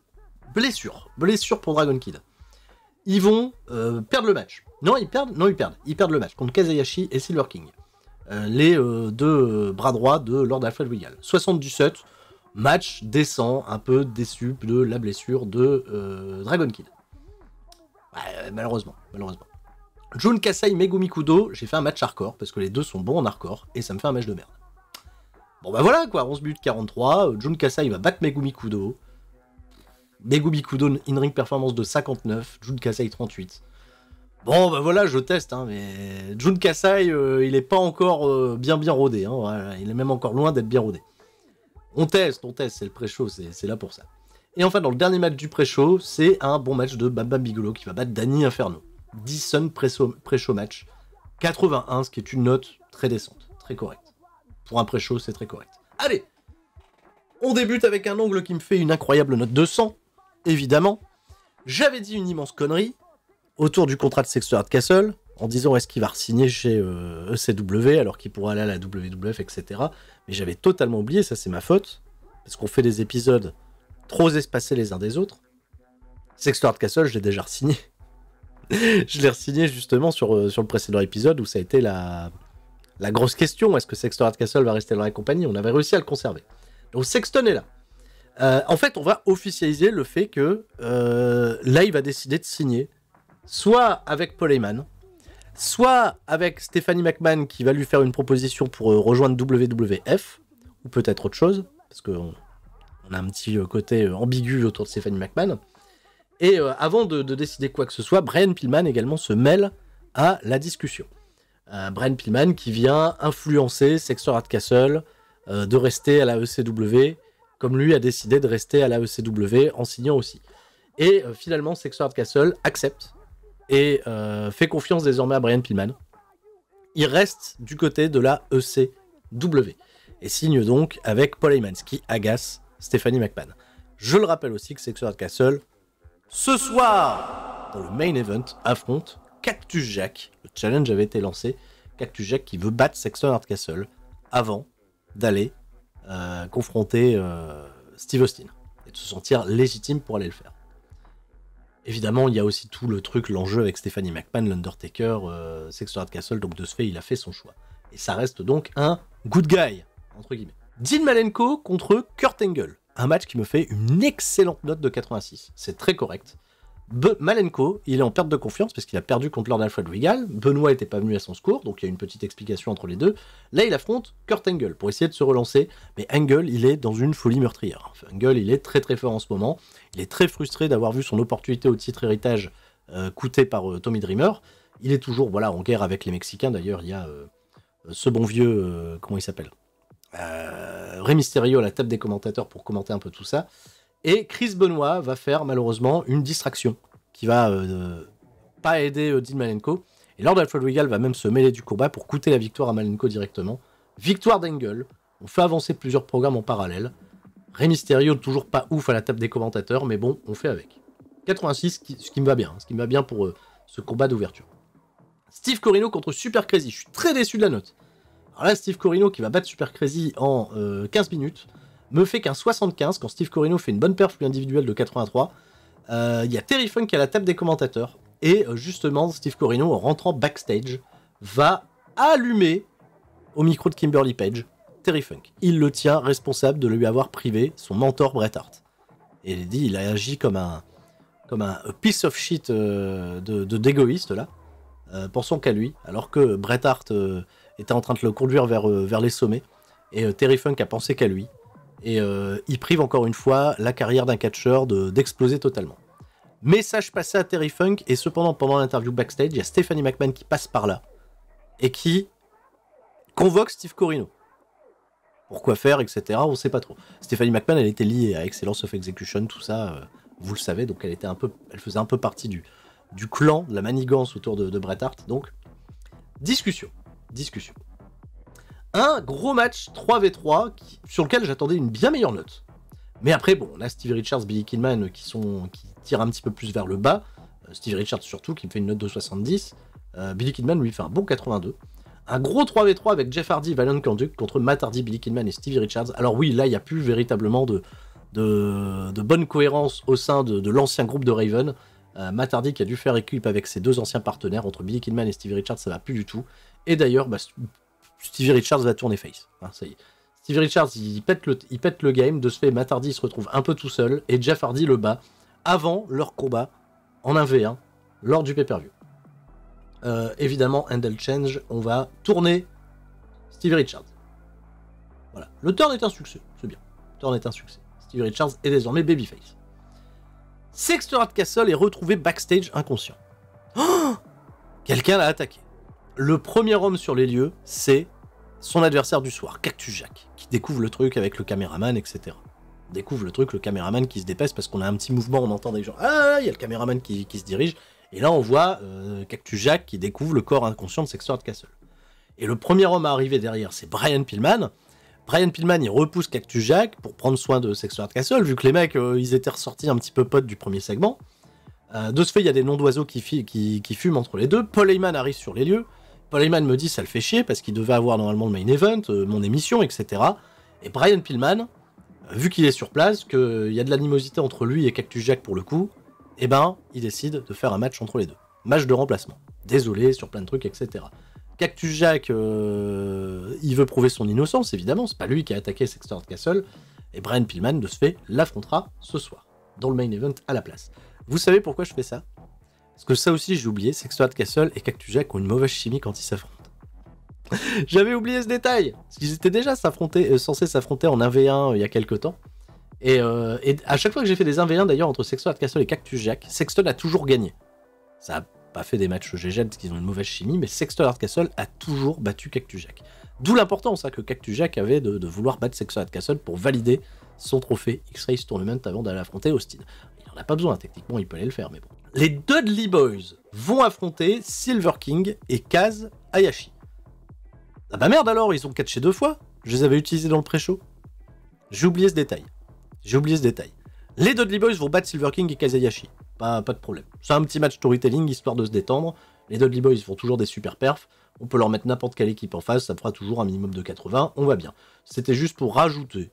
blessure. Blessure pour Dragon Kid. Ils vont euh, perdre le match. Non, ils perdent. Non, ils perdent. Ils perdent le match contre Kazayashi et Silver King. Euh, les euh, deux bras droits de Lord Alfred William. 77, match décent, un peu déçu de la blessure de Dragon Kid. malheureusement, malheureusement. Jun Kasai Megumi Kudo, j'ai fait un match hardcore parce que les deux sont bons en hardcore et ça me fait un match de merde. Bon bah voilà quoi, 11 buts 43, Jun Kasai va battre Megumi Kudo. Begu Bikudo in-ring performance de 59, Jun Kasai 38. Bon, ben voilà, je teste, hein, mais Jun Kasai, euh, il est pas encore euh, bien bien rodé. Hein, il est même encore loin d'être bien rodé. On teste, on teste, c'est le pré-show, c'est là pour ça. Et enfin, dans le dernier match du pré-show, c'est un bon match de Bam Bigolo qui va battre Danny Inferno. 10 Sun pré-show match, 81, ce qui est une note très décente, très correcte. Pour un pré-show, c'est très correct. Allez, on débute avec un angle qui me fait une incroyable note de 100 évidemment, j'avais dit une immense connerie autour du contrat de Sexto Castle en disant est-ce qu'il va signer chez ECW euh, e alors qu'il pourrait aller à la WWF, etc. Mais j'avais totalement oublié, ça c'est ma faute, parce qu'on fait des épisodes trop espacés les uns des autres. Sexto Castle, je l'ai déjà signé. je l'ai signé justement sur, euh, sur le précédent épisode où ça a été la, la grosse question est-ce que Sexton castle va rester dans la compagnie On avait réussi à le conserver. Donc Sexton est là. Euh, en fait, on va officialiser le fait que euh, là, il va décider de signer, soit avec Paul Heyman, soit avec Stephanie McMahon qui va lui faire une proposition pour euh, rejoindre WWF, ou peut-être autre chose, parce qu'on a un petit côté ambigu autour de Stephanie McMahon. Et avant de, décider quoi que ce soit, Brian Pillman également se mêle à la discussion. Brian Pillman qui vient influencer Sextor Hardcastle de rester à la ECW comme lui a décidé de rester à la ECW en signant aussi. Et euh, finalement, Sexton Castle accepte et euh, fait confiance désormais à Brian Pillman. Il reste du côté de la ECW et signe donc avec Paul Heyman, ce qui agace Stephanie McMahon. Je le rappelle aussi que Sexton Castle, ce soir, dans le main event, affronte Cactus Jack. Le challenge avait été lancé. Cactus Jack qui veut battre Sexton Castle avant d'aller euh, confronter euh, Steve Austin et de se sentir légitime pour aller le faire. Évidemment, il y a aussi tout le truc, l'enjeu avec Stephanie McMahon, l'Undertaker, euh, Castle, donc de ce fait, il a fait son choix. Et ça reste donc un good guy, entre guillemets. Dean Malenko contre Kurt Angle. Un match qui me fait une excellente note de 86. C'est très correct. Malenko, il est en perte de confiance parce qu'il a perdu contre Lord Alfred Regal. Benoît n'était pas venu à son secours, donc il y a une petite explication entre les deux. Là, il affronte Kurt Angle pour essayer de se relancer, mais Angle, il est dans une folie meurtrière. Angle, il est très très fort en ce moment. Il est très frustré d'avoir vu son opportunité au titre héritage euh, coûté par euh, Tommy Dreamer. Il est toujours voilà en guerre avec les Mexicains. D'ailleurs, il y a euh, ce bon vieux, comment il s'appelle Ré Mysterio à la table des commentateurs pour commenter un peu tout ça. Et Chris Benoit va faire malheureusement une distraction qui va euh, euh, pas aider euh, Dean Malenko. Et Lord Alfred Regal va même se mêler du combat pour coûter la victoire à Malenko directement. Victoire d'Angle. On fait avancer plusieurs programmes en parallèle. Rey Mysterio toujours pas ouf à la table des commentateurs, mais bon, on fait avec. 86, ce qui me va bien, hein, ce qui me va bien pour ce combat d'ouverture. Steve Corino contre Super Crazy. Je suis très déçu de la note. Alors là, Steve Corino qui va battre Super Crazy en 15 minutes me fait qu'un 75 quand Steve Corino fait une bonne perf individuelle de 83. Euh, il y a Terry Funk à la table des commentateurs. Et euh, justement, Steve Corino, en rentrant backstage, va allumer au micro de Kimberly Page Terry Funk. Il le tient responsable de lui avoir privé son mentor Bret Hart. Et il dit, il a agi comme un, comme un piece of shit euh, de d'égoïste, là, pensons qu'à lui, alors que Bret Hart était en train de le conduire vers, vers les sommets. Et Terry Funk a pensé qu'à lui. Et euh, il prive encore une fois la carrière d'un catcheur d'exploser totalement. Message passé à Terry Funk, et cependant, pendant l'interview backstage, il y a Stephanie McMahon qui passe par là et qui convoque Steve Corino. Pourquoi faire, etc. On ne sait pas trop. Stephanie McMahon, elle était liée à Excellence of Execution, tout ça, euh, vous le savez, donc elle, était un peu, elle faisait un peu partie du, clan, de la manigance autour de, de Bret Hart. Donc, discussion. Discussion un gros match 3v3 sur lequel j'attendais une bien meilleure note. Mais après, bon, on a Stevie Richards, Billy Kidman qui, sont, qui tirent un petit peu plus vers le bas. Euh, Steve Stevie Richards surtout qui me fait une note de 70. Euh, Billy Kidman lui fait un bon 82. Un gros 3v3 avec Jeff Hardy, Valiant Conduct contre Matt Hardy, Billy Kidman et Stevie Richards. Alors oui, là, il n'y a plus véritablement de, de, bonne cohérence au sein de, l'ancien groupe de Raven. Euh, Matt Hardy qui a dû faire équipe avec ses deux anciens partenaires, entre Billy Kidman et Stevie Richards, ça va plus du tout. Et d'ailleurs, bah, Stevie Richards va tourner face. Hein, Stevie Richards, il pète, le, le game. De ce fait, Matt se retrouve un peu tout seul et Jeff Hardy le bat avant leur combat en 1v1 lors du pay-per-view. Euh, évidemment, Handle Change, on va tourner Stevie Richards. Voilà. Le turn est un succès, c'est bien. Le turn est un succès. Stevie Richards est désormais babyface. Sexton Castle est retrouvé backstage inconscient. Oh Quelqu'un l'a attaqué le premier homme sur les lieux, c'est son adversaire du soir, Cactus Jack, qui découvre le truc avec le caméraman, etc. découvre le truc, le caméraman qui se dépêche parce qu'on a un petit mouvement, on entend des gens, ah, ah, ah il y a le caméraman qui, se dirige, et là on voit euh, Cactus Jack qui découvre le corps inconscient de de Castle. Et le premier homme à arriver derrière, c'est Brian Pillman. Brian Pillman, il repousse Cactus Jack pour prendre soin de de Castle, vu que les mecs, euh, ils étaient ressortis un petit peu potes du premier segment. Euh, de ce fait, il y a des noms d'oiseaux qui, qui fument entre les deux. Paul Heyman arrive sur les lieux. Polyman me dit ça le fait chier parce qu'il devait avoir normalement le main event, euh, mon émission, etc. Et Brian Pillman, euh, vu qu'il est sur place, qu'il euh, y a de l'animosité entre lui et Cactus Jack pour le coup, eh ben, il décide de faire un match entre les deux. Match de remplacement. Désolé sur plein de trucs, etc. Cactus Jack, il veut prouver son innocence, évidemment, c'est pas lui qui a attaqué Sexton Castle, et Brian Pillman, de ce fait, l'affrontera ce soir, dans le main event à la place. Vous savez pourquoi je fais ça parce que ça aussi, j'ai oublié, c'est que Castle et Cactus Jack ont une mauvaise chimie quand ils s'affrontent. J'avais oublié ce détail Parce qu'ils étaient déjà euh, censés s'affronter en 1v1 euh, il y a quelques temps. Euh, et, à chaque fois que j'ai fait des 1v1 d'ailleurs entre Sexton Castle et Cactus Jack, Sexton a toujours gagné. Ça a pas fait des matchs GG parce qu'ils ont une mauvaise chimie, mais Sexton Castle a toujours battu Cactus Jack. D'où l'importance hein, que Cactus Jack avait de, vouloir battre Sexton Castle pour valider son trophée X-Race Tournament avant d'aller affronter Austin. Il n'en a pas besoin, techniquement il peut aller le faire, mais bon les Dudley Boys vont affronter Silver King et Kaz Ayashi. Ah bah merde alors, ils ont catché deux fois. Je les avais utilisés dans le pré-show. J'ai oublié ce détail. J'ai oublié ce détail. Les Dudley Boys vont battre Silver King et Kaz Pas, pas de problème. C'est un petit match storytelling histoire de se détendre. Les Dudley Boys font toujours des super perfs. On peut leur mettre n'importe quelle équipe en face, ça fera toujours un minimum de 80. On va bien. C'était juste pour rajouter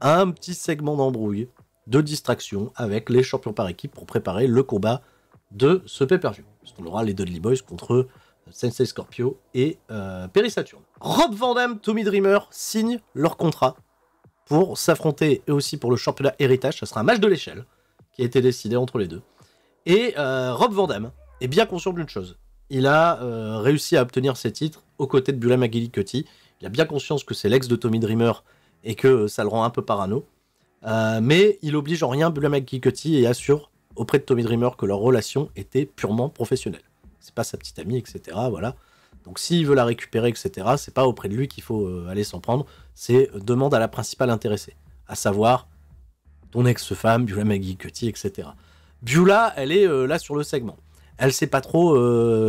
un petit segment d'embrouille, de distraction avec les champions par équipe pour préparer le combat de ce pay per On aura les Dudley Boys contre euh, Sensei Scorpio et euh, Perry Saturn. Rob Van Dam, Tommy Dreamer signent leur contrat pour s'affronter et aussi pour le championnat Héritage. Ça sera un match de l'échelle qui a été décidé entre les deux. Et euh, Rob Van Damme est bien conscient d'une chose. Il a réussi à obtenir ses titres aux côtés de Bula Cutty. Il a bien conscience que c'est l'ex de Tommy Dreamer et que ça le rend un peu parano. mais il oblige en rien Bula Cutty et assure auprès de Tommy Dreamer que leur relation était purement professionnelle. C'est pas sa petite amie, etc. Voilà. Donc s'il veut la récupérer, etc., c'est pas auprès de lui qu'il faut euh, aller s'en prendre, c'est euh, demande à la principale intéressée, à savoir ton ex-femme, Biula Maggie Cutty, etc. Biula, elle est euh, là sur le segment. Elle sait pas trop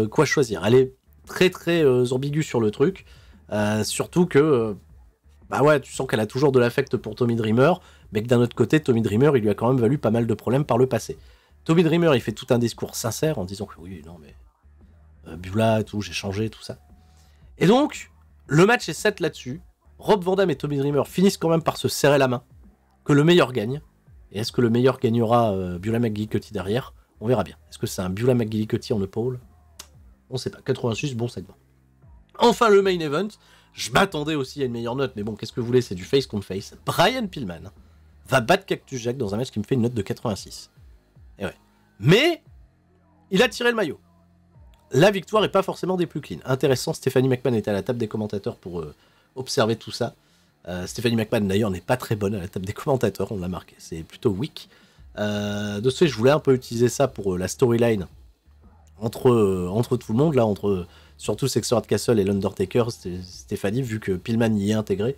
quoi choisir. Elle est très très ambiguë sur le truc. surtout que, bah ouais, tu sens qu'elle a toujours de l'affect pour Tommy Dreamer, mais que d'un autre côté, Tommy Dreamer, il lui a quand même valu pas mal de problèmes par le passé. Toby Dreamer, il fait tout un discours sincère en disant que oui, non, mais euh, Bula et tout, j'ai changé, tout ça. Et donc, le match est 7 là-dessus. Rob Van Damme et Toby Dreamer finissent quand même par se serrer la main, que le meilleur gagne. Et est-ce que le meilleur gagnera euh, Bula McGillicuddy derrière On verra bien. Est-ce que c'est un Bula McGillicutty en pole On sait pas. 86, bon segment. Enfin, le main event. Je m'attendais aussi à une meilleure note, mais bon, qu'est-ce que vous voulez C'est du face contre face. Brian Pillman va battre Cactus Jack dans un match qui me fait une note de 86. Eh Mais il a tiré le maillot. La victoire n'est pas forcément des plus clean. Intéressant, Stéphanie McMahon était à la table des commentateurs pour euh, observer tout ça. Euh, Stéphanie McMahon d'ailleurs n'est pas très bonne à la table des commentateurs, on l'a marqué, c'est plutôt weak. Euh, de ce fait, je voulais un peu utiliser ça pour la storyline entre, entre tout le monde, là, entre surtout Sexor Castle et l'Undertaker, Stéphanie, vu que Pillman y est intégré.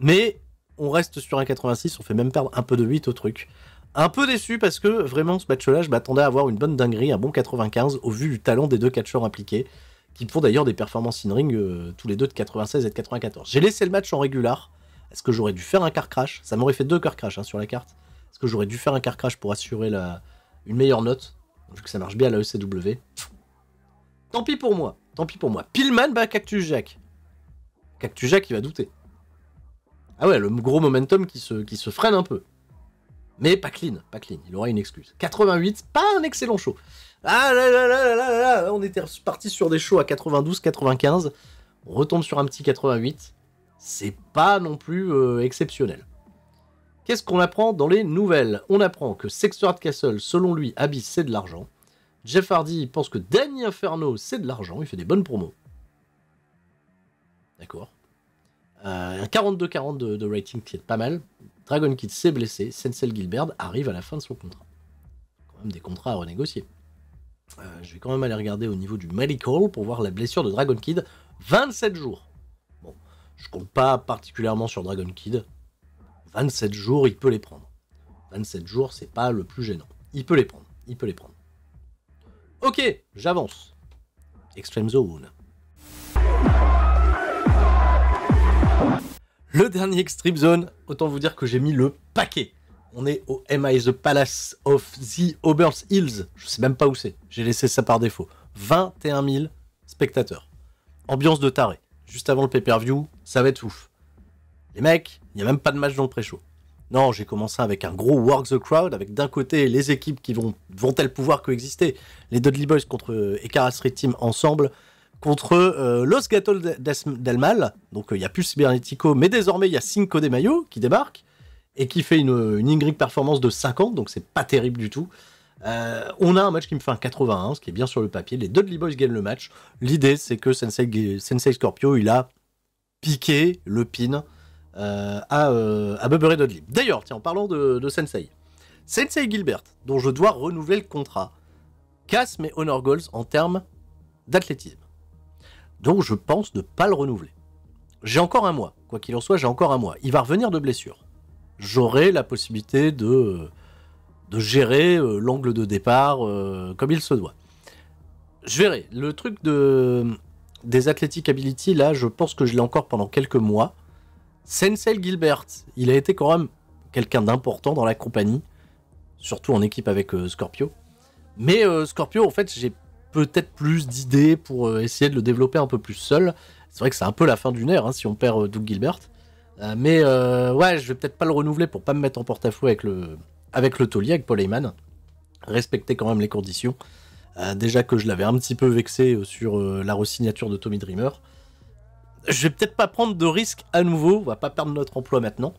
Mais on reste sur un 86, on fait même perdre un peu de 8 au truc un peu déçu parce que vraiment ce match-là, je m'attendais à avoir une bonne dinguerie, un bon 95 au vu du talent des deux catcheurs impliqués, qui font d'ailleurs des performances in-ring euh, tous les deux de 96 et de 94. J'ai laissé le match en régular. Est-ce que j'aurais dû faire un car crash Ça m'aurait fait deux car crash hein, sur la carte. Est-ce que j'aurais dû faire un car crash pour assurer une meilleure note Vu que ça marche bien à la ECW. Tant pis pour moi. Tant pis pour moi. Pillman bat Cactus Jack. Cactus Jack, il va douter. Ah ouais, le gros momentum qui se, qui se freine un peu. Mais pas clean, pas clean, il aura une excuse. 88, pas un excellent show. Ah là là là là là on était parti sur des shows à 92, 95. On retombe sur un petit 88. C'est pas non plus euh, exceptionnel. Qu'est-ce qu'on apprend dans les nouvelles On apprend que Sexuard Castle, selon lui, Abyss, c'est de l'argent. Jeff Hardy pense que Danny Inferno, c'est de l'argent. Il fait des bonnes promos. D'accord. Euh, un 42-40 de, rating qui est pas mal. Dragon Kid s'est blessé, Sensel Gilbert arrive à la fin de son contrat. Quand même des contrats à renégocier. Euh, je vais quand même aller regarder au niveau du medical pour voir la blessure de Dragon Kid. 27 jours. Bon, je compte pas particulièrement sur Dragon Kid. 27 jours, il peut les prendre. 27 jours, c'est pas le plus gênant. Il peut les prendre. Il peut les prendre. Ok, j'avance. Extreme Zone. le dernier Extreme Zone, autant vous dire que j'ai mis le paquet. On est au MI The Palace of the Auburn Hills. Je sais même pas où c'est. J'ai laissé ça par défaut. 21 000 spectateurs. Ambiance de taré. Juste avant le pay-per-view, ça va être ouf. Les mecs, il n'y a même pas de match dans le pré-show. Non, j'ai commencé avec un gros work the crowd, avec d'un côté les équipes qui vont vont-elles pouvoir coexister, les Dudley Boys contre Ecaras euh, Street Team ensemble, contre euh, Los Gatos del Mal. Donc euh, il n'y a plus Cybernetico, mais désormais il y a Cinco de Mayo qui débarque et qui fait une, une performance de 50, donc c'est pas terrible du tout. Euh, on a un match qui me fait un 81, ce qui est bien sur le papier. Les Dudley Boys gagnent le match. L'idée, c'est que Sensei, Scorpio, il a piqué le pin à, Bubber et Dudley. D'ailleurs, tiens, en parlant de, Sensei, Sensei Gilbert, dont je dois renouveler le contrat, casse mes honor goals en termes d'athlétisme. Donc je pense ne pas le renouveler. J'ai encore un mois. Quoi qu'il en soit, j'ai encore un mois. Il va revenir de blessure. J'aurai la possibilité de, euh, de gérer euh, l'angle de départ euh, comme il se doit. Je verrai. Le truc de, des Athletic Ability, là, je pense que je l'ai encore pendant quelques mois. Sensel Gilbert, il a été quand même quelqu'un d'important dans la compagnie, surtout en équipe avec Scorpio. Mais Scorpio, en fait, j'ai peut-être plus d'idées pour euh, essayer de le développer un peu plus seul. C'est vrai que c'est un peu la fin d'une ère hein, si on perd euh, Doug Gilbert. Euh, mais ouais, je vais peut-être pas le renouveler pour pas me mettre en porte-à-faux avec le, avec le avec Paul Heyman. Respecter quand même les conditions. déjà que je l'avais un petit peu vexé sur la resignature de Tommy Dreamer je vais peut-être pas prendre de risques à nouveau. On va pas perdre notre emploi maintenant.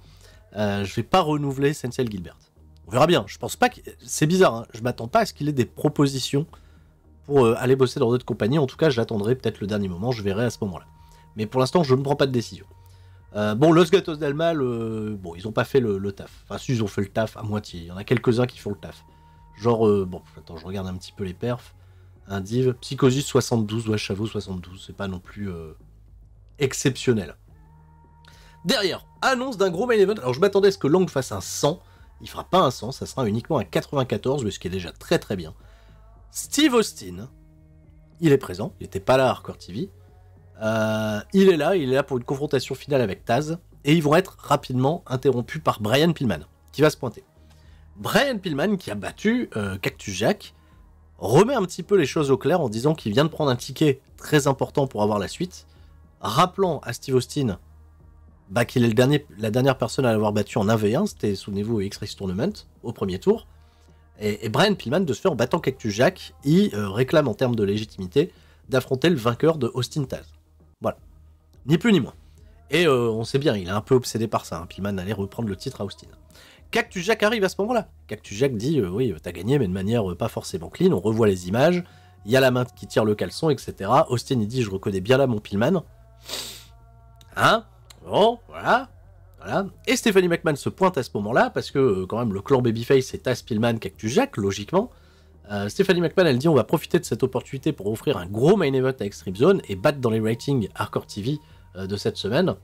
Euh, je vais pas renouveler Senzel Gilbert. On verra bien. Je pense pas que c'est bizarre. Hein. Je m'attends pas à ce qu'il ait des propositions pour euh, aller bosser dans d'autres compagnies. En tout cas, j'attendrai peut-être le dernier moment, je verrai à ce moment-là. Mais pour l'instant, je ne prends pas de décision. Euh, bon, Los Gatos d'Alma, euh, bon, ils n'ont pas fait le, taf. Enfin, si, ils ont fait le taf à moitié. Il y en a quelques-uns qui font le taf. Genre, bon, attends, je regarde un petit peu les perfs. Un div, Psychosis 72, ouais, Chavo 72, c'est pas non plus exceptionnel. Derrière, annonce d'un gros main event. Alors, je m'attendais à ce que Lang fasse un 100. Il fera pas un 100, ça sera uniquement un 94, mais ce qui est déjà très très bien. Steve Austin. Il est présent, il n'était pas là à Hardcore TV. Euh, il est là, il est là pour une confrontation finale avec Taz. Et ils vont être rapidement interrompus par Brian Pillman, qui va se pointer. Brian Pillman, qui a battu euh, Cactus Jack, remet un petit peu les choses au clair en disant qu'il vient de prendre un ticket très important pour avoir la suite, rappelant à Steve Austin bah, qu'il est le dernier, la dernière personne à l'avoir battu en 1v1, c'était, souvenez-vous, X-Race Tournament, au premier tour. Et, Brian Pillman, de se faire battant Cactus Jack, il euh, réclame en termes de légitimité d'affronter le vainqueur de Austin Taz. Voilà. Ni plus ni moins. Et euh, on sait bien, il est un peu obsédé par ça. Hein. Pillman allait reprendre le titre à Austin. Cactus Jack arrive à ce moment-là. Cactus Jack dit euh, Oui, t'as gagné, mais de manière pas forcément clean. On revoit les images. Il y a la main qui tire le caleçon, etc. Austin, il dit Je reconnais bien là mon Pillman. Hein Bon, voilà. Et Stephanie McMahon se pointe à ce moment-là, parce que euh, quand même le clan Babyface est à Spillman Cactus Jack, logiquement. Stéphanie euh, Stephanie McMahon, elle dit on va profiter de cette opportunité pour offrir un gros main event à Extreme Zone et battre dans les ratings Hardcore TV euh, de cette semaine.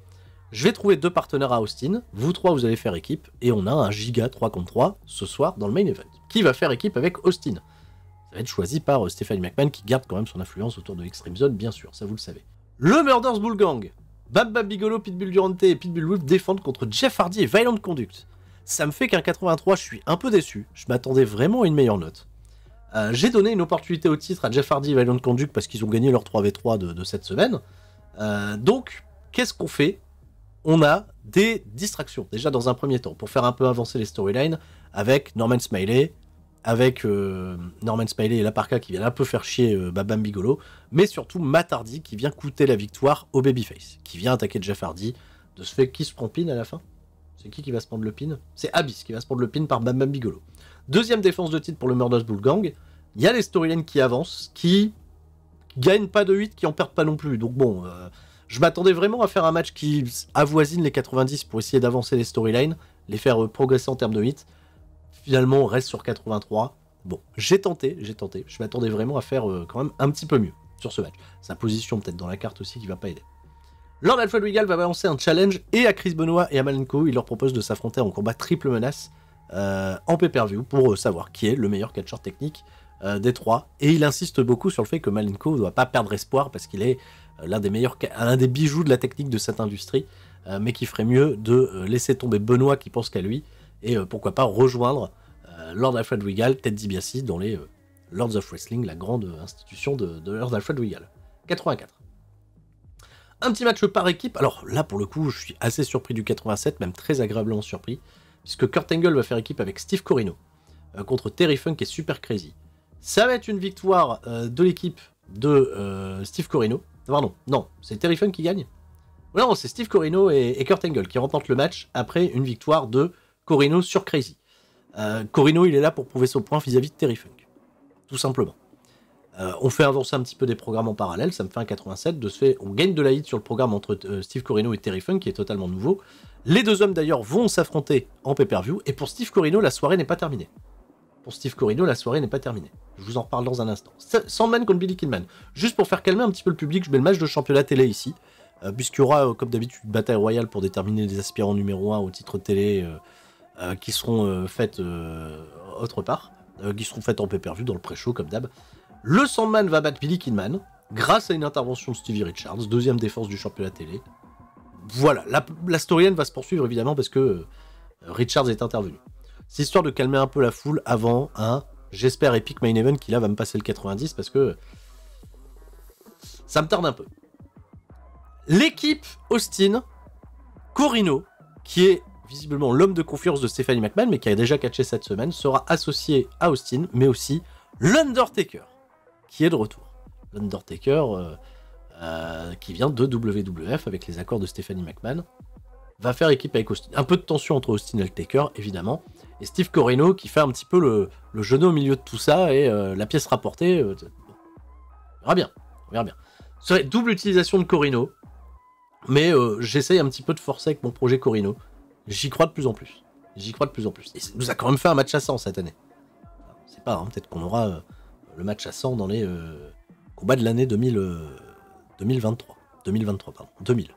Je vais trouver deux partenaires à Austin, vous trois vous allez faire équipe, et on a un giga 3 contre 3 ce soir dans le main event. Qui va faire équipe avec Austin Ça va être choisi par Stéphanie Stephanie McMahon qui garde quand même son influence autour de Extreme Zone, bien sûr, ça vous le savez. Le Murders Bull Gang Bam Bigolo, Pitbull Durante et Pitbull Wolf défendent contre Jeff Hardy et Violent Conduct. Ça me fait qu'un 83, je suis un peu déçu. Je m'attendais vraiment à une meilleure note. Euh, j'ai donné une opportunité au titre à Jeff Hardy et Violent Conduct parce qu'ils ont gagné leur 3v3 de, cette semaine. Euh, donc, qu'est-ce qu'on fait On a des distractions, déjà dans un premier temps, pour faire un peu avancer les storylines avec Norman Smiley, avec euh, Norman Spiley et Laparca qui viennent un peu faire chier Babam euh, Bigolo, mais surtout Matardi qui vient coûter la victoire au Babyface, qui vient attaquer Jeff Hardy. De ce fait, qui se prend pin à la fin C'est qui qui va se prendre le pin C'est Abyss qui va se prendre le pin par Babam Bigolo. Deuxième défense de titre pour le Murder's Bull Gang. Il y a les storylines qui avancent, qui gagnent pas de 8, qui en perdent pas non plus. Donc bon, euh, je m'attendais vraiment à faire un match qui avoisine les 90 pour essayer d'avancer les storylines, les faire progresser en termes de 8. Finalement, on reste sur 83. Bon, j'ai tenté, j'ai tenté. Je m'attendais vraiment à faire euh, quand même un petit peu mieux sur ce match. Sa position peut-être dans la carte aussi qui va pas aider. Lord Alpha Wigal va balancer un challenge et à Chris Benoit et à Malenko, il leur propose de s'affronter en combat triple menace euh, en pay-per-view pour euh, savoir qui est le meilleur catcheur technique des trois. Et il insiste beaucoup sur le fait que Malenko ne doit pas perdre espoir parce qu'il est l'un des meilleurs, des bijoux de la technique de cette industrie, mais qu'il ferait mieux de laisser tomber Benoît qui pense qu'à lui et euh, pourquoi pas rejoindre euh, Lord Alfred Regal, Ted DiBiase dans les euh, Lords of Wrestling, la grande institution de, Lord Alfred Regal. 84. Un petit match par équipe. Alors là, pour le coup, je suis assez surpris du 87, même très agréablement surpris, puisque Kurt Angle va faire équipe avec Steve Corino contre Terry Funk et Super Crazy. Ça va être une victoire de l'équipe de Steve Corino. Ah, pardon, non, c'est Terry Funk qui gagne. Non, c'est Steve Corino et, et, Kurt Angle qui remportent le match après une victoire de Corino sur Crazy. Euh, Corino, il est là pour prouver son point vis-à-vis de Terry Funk. Tout simplement. Euh, on fait avancer un petit peu des programmes en parallèle, ça me fait un 87. De ce fait, on gagne de la hit sur le programme entre euh, Steve Corino et Terry Funk, qui est totalement nouveau. Les deux hommes d'ailleurs vont s'affronter en pay-per-view. Et pour Steve Corino, la soirée n'est pas terminée. Pour Steve Corino, la soirée n'est pas terminée. Je vous en reparle dans un instant. Sandman contre Billy Kidman. Juste pour faire calmer un petit peu le public, je mets le match de championnat télé ici. Puisqu'il y aura, comme d'habitude, une bataille royale pour déterminer les aspirants numéro 1 au titre télé euh, qui seront euh, faites euh, autre part, qui seront faites en pay-per-view dans le pré-show comme d'hab. Le Sandman va battre Billy Kidman grâce à une intervention de Stevie Richards, deuxième défense du championnat télé. Voilà, la, la storyline va se poursuivre évidemment parce que Richards est intervenu. C'est histoire de calmer un peu la foule avant un, j'espère, Epic Main Event qui là va me passer le 90 parce que ça me tarde un peu. L'équipe Austin, Corino, qui est visiblement l'homme de confiance de Stephanie McMahon, mais qui a déjà catché cette semaine, sera associé à Austin, mais aussi l'Undertaker, qui est de retour. L'Undertaker, euh, euh, qui vient de WWF avec les accords de Stephanie McMahon, va faire équipe avec Austin. Un peu de tension entre Austin et le Taker, évidemment. Et Steve Corino qui fait un petit peu le, genou au milieu de tout ça et euh, la pièce rapportée. on verra bien. On verra bien. double utilisation de Corino, mais j'essaye un petit peu de forcer avec mon projet Corino. J'y crois de plus en plus. J'y crois de plus en plus. Et nous a quand même fait un match à 100 cette année. C'est ne sait pas, hein, peut-être qu'on aura euh, le match à 100 dans les euh, combats de l'année 2023. 2023, euh, pardon. 2000.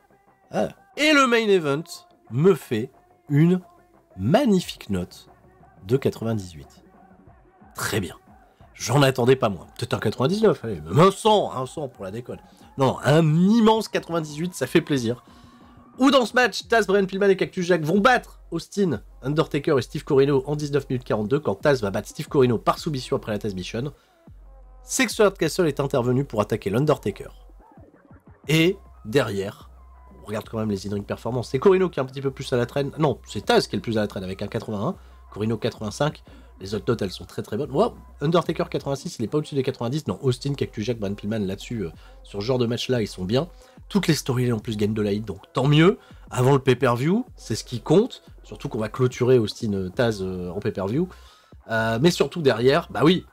Ah. Et le main event me fait une magnifique note de 98. Très bien. J'en attendais pas moins. Peut-être un 99, allez, même un 100, un 100 pour la déconne. Non, un immense 98, ça fait plaisir. Ou dans ce match, Taz, Brian Pillman et Cactus Jack vont battre Austin, Undertaker et Steve Corino en 19 minutes 42 quand Taz va battre Steve Corino par soumission après la Taz Mission. Sexual Castle est intervenu pour attaquer l'Undertaker. Et derrière, on regarde quand même les in-ring performances. C'est Corino qui est un petit peu plus à la traîne. Non, c'est Taz qui est le plus à la traîne avec un 81. Corino 85. Les autres notes, elles sont très très bonnes. Wow, Undertaker 86, il n'est pas au-dessus des 90. Non, Austin, Cactus Jack, Brian Pillman là-dessus, euh, sur ce genre de match-là, ils sont bien. Toutes les stories en plus gagnent de la hit, donc tant mieux. Avant le pay-per-view, c'est ce qui compte. Surtout qu'on va clôturer Austin Taz euh, en pay-per-view. Euh, mais surtout derrière, bah oui,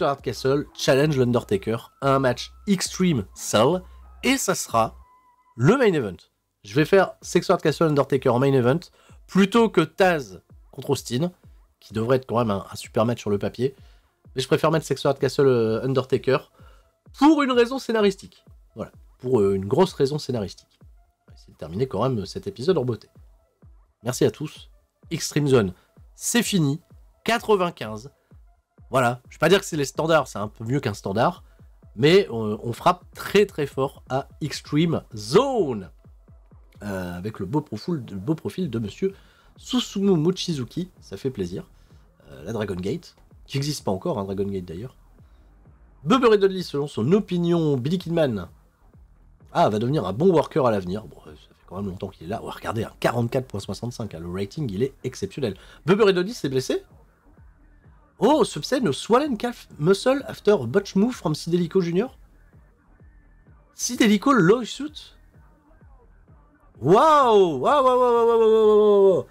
Hard Castle challenge l'Undertaker à un match Extreme Cell. Et ça sera le main event. Je vais faire Hard Castle Undertaker main event plutôt que Taz contre Austin, qui devrait être quand même un, super match sur le papier. Mais je préfère mettre Hard Castle euh, Undertaker pour une raison scénaristique. Voilà pour euh, une grosse raison scénaristique. C'est terminé quand même cet épisode en beauté. Merci à tous. Extreme Zone, c'est fini. 95. Voilà, je vais pas dire que c'est les standards, c'est un peu mieux qu'un standard, mais euh, on, frappe très très fort à Extreme Zone. Euh, avec le beau, profil, de monsieur Susumu Mochizuki, ça fait plaisir. la Dragon Gate, qui n'existe pas encore, un hein, Dragon Gate d'ailleurs. Bubber et Dudley, selon son opinion, Billy Kidman, ah, va devenir un bon worker à l'avenir. Bon, euh, ça fait quand même longtemps qu'il est là. regardez, un 44.65, hein. le rating, il est exceptionnel. Bubber et s'est blessé Oh, ce subset Swallen calf muscle after botch move from Sidelico Junior. Sidelico shoot. Waouh Waouh, waouh, waouh, waouh, waouh,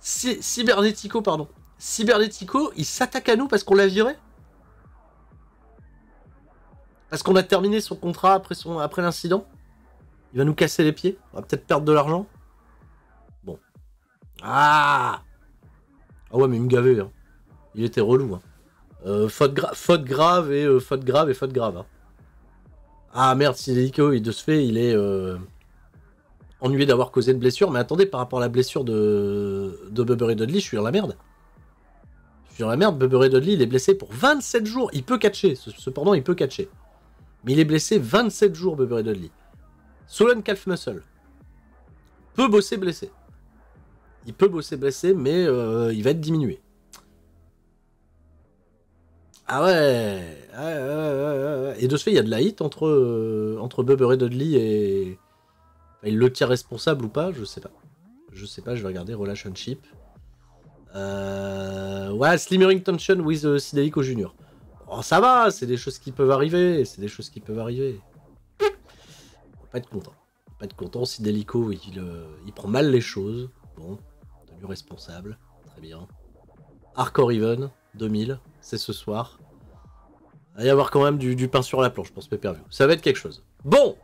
Cybernetico, pardon. Cybernetico, il s'attaque à nous parce qu'on l'a viré parce qu'on a terminé son contrat après, son, après l'incident. Il va nous casser les pieds. On va peut-être perdre de l'argent. Bon. Ah Ah ouais, mais il me gavait. Hein. Il était relou. Hein. Euh, faute, euh, faute, grave et faute grave et faute grave. Ah merde, si de ce fait, il est euh, ennuyé d'avoir causé une blessure. Mais attendez, par rapport à la blessure de, de Bubber et Dudley, je suis dans la merde. Je suis dans la merde, Bubber et Dudley, il est blessé pour 27 jours. Il peut catcher, cependant, il peut catcher. Mais il est blessé 27 jours, Bubber Dudley. Solon calf muscle. Peut bosser blessé. Il peut bosser blessé, mais euh, il va être diminué. Ah ouais, Et de ce fait, il y a de la hit entre, euh, entre Bubber et Dudley et. il le tient responsable ou pas, je sais pas. Je sais pas, je vais regarder Relationship. Euh... Ouais, Slimmering Tension with euh, Sidelico Junior. Oh, ça va, c'est des choses qui peuvent arriver, c'est des choses qui peuvent arriver. pas être content. pas être content si Delico il, euh, il prend mal les choses. Bon, tenu responsable, très bien. Hardcore Even 2000, c'est ce soir. Il va y avoir quand même du, pain sur la planche pour ce pay-per-view. Ça va être quelque chose. Bon,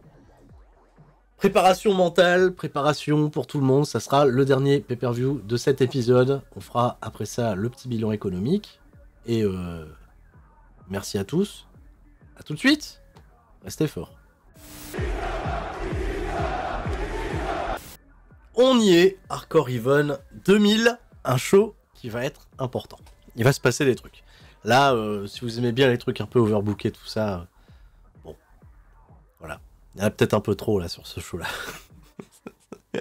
Préparation mentale, préparation pour tout le monde, ça sera le dernier pay-per-view de cet épisode. On fera après ça le petit bilan économique et euh, Merci à tous. À tout de suite. Restez forts. On y est, Hardcore Yvonne 2000, un show qui va être important. Il va se passer des trucs. Là, euh, si vous aimez bien les trucs un peu overbookés, tout ça, euh, bon, voilà. Il y en a peut-être un peu trop là sur ce show-là.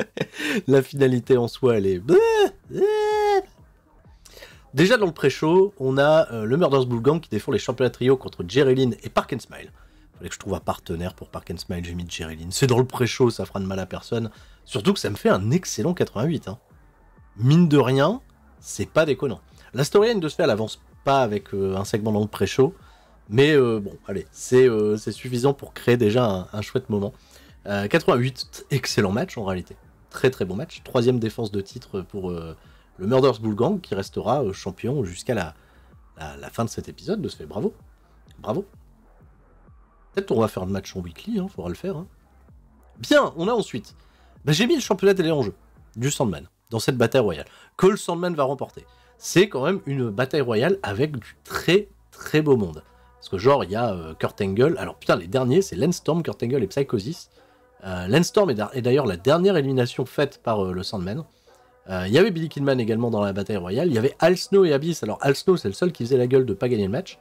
La finalité en soi, elle est... Déjà dans le pré-show, on a euh, le Murders Bull qui défend les championnats trio contre Jerry Lynn et Park and Smile. Fallait que je trouve un partenaire pour Park Smile, j'ai mis Jerry Lynn. C'est dans le pré-show, ça fera de mal à personne. Surtout que ça me fait un excellent 88. Hein. Mine de rien, c'est pas déconnant. La storyline de ce fait, elle avance pas avec euh, un segment dans le pré-show. Mais euh, bon, allez, c'est suffisant pour créer déjà un, un chouette moment. 88, excellent match en réalité. Très très bon match. Troisième défense de titre pour le Murder's Bull Gang qui restera euh, champion jusqu'à la, la, fin de cet épisode de ce fait. Bravo. Bravo. Peut-être on va faire le match en weekly, hein, faudra le faire. Hein. Bien, on a ensuite. Bah, j'ai mis le championnat télé en jeu du Sandman dans cette bataille royale. Que le Sandman va remporter. C'est quand même une bataille royale avec du très très beau monde. Parce que genre, il y a euh, Kurt Angle. Alors putain, les derniers, c'est Landstorm, Kurt Angle et Psychosis. Euh, Landstorm est d'ailleurs la dernière élimination faite par euh, le Sandman. Euh, il y avait Billy Kidman également dans la bataille royale. Il y avait Al Snow et Abyss. Alors Al Snow, c'est le seul qui faisait la gueule de pas gagner le match.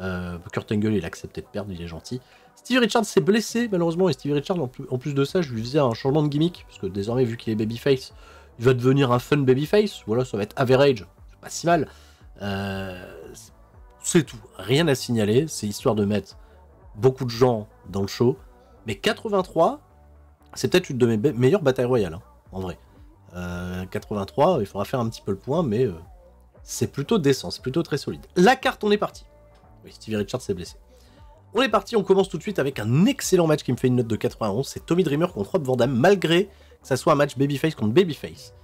Euh, Kurt Angle, il acceptait de perdre, il est gentil. Steve Richards s'est blessé malheureusement et Steve Richards, en plus de ça, je lui faisais un changement de gimmick parce que désormais, vu qu'il est babyface, il va devenir un fun babyface. Voilà, ça va être average, pas si mal. Euh, c'est tout, rien à signaler. C'est histoire de mettre beaucoup de gens dans le show. Mais 83, c'est peut-être une de mes meilleures batailles royales, hein, en vrai. 83, euh, il faudra faire un petit peu le point, mais euh, c'est plutôt décent, c'est plutôt très solide. La carte, on est parti. Oui, Stevie Richards s'est blessé. On est parti, on commence tout de suite avec un excellent match qui me fait une note de 91. C'est Tommy Dreamer contre Rob Van malgré que ça soit un match Babyface contre Babyface.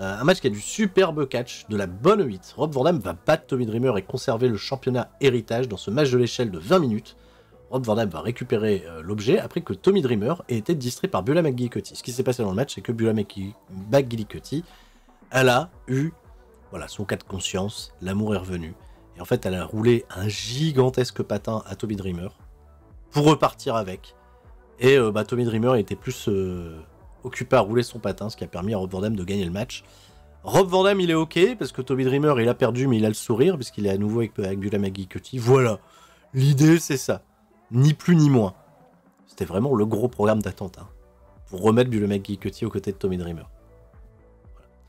Euh, un match qui a du superbe catch, de la bonne 8. Rob Vordam va battre Tommy Dreamer et conserver le championnat héritage dans ce match de l'échelle de 20 minutes. Rob Van va récupérer euh, l'objet après que Tommy Dreamer ait été distrait par Bula McGillicuddy. Ce qui s'est passé dans le match, c'est que Bula McGillicuddy, elle a eu voilà, son cas de conscience, l'amour est revenu. Et en fait, elle a roulé un gigantesque patin à Tommy Dreamer pour repartir avec. Et euh, bah, Tommy Dreamer était plus euh, occupé à rouler son patin, ce qui a permis à Rob Van de gagner le match. Rob Van il est ok, parce que Tommy Dreamer, il a perdu, mais il a le sourire, puisqu'il est à nouveau avec, Bula Voilà, l'idée, c'est ça ni plus ni moins. C'était vraiment le gros programme d'attente, hein. pour remettre le mec Geekety aux côtés de Tommy Dreamer.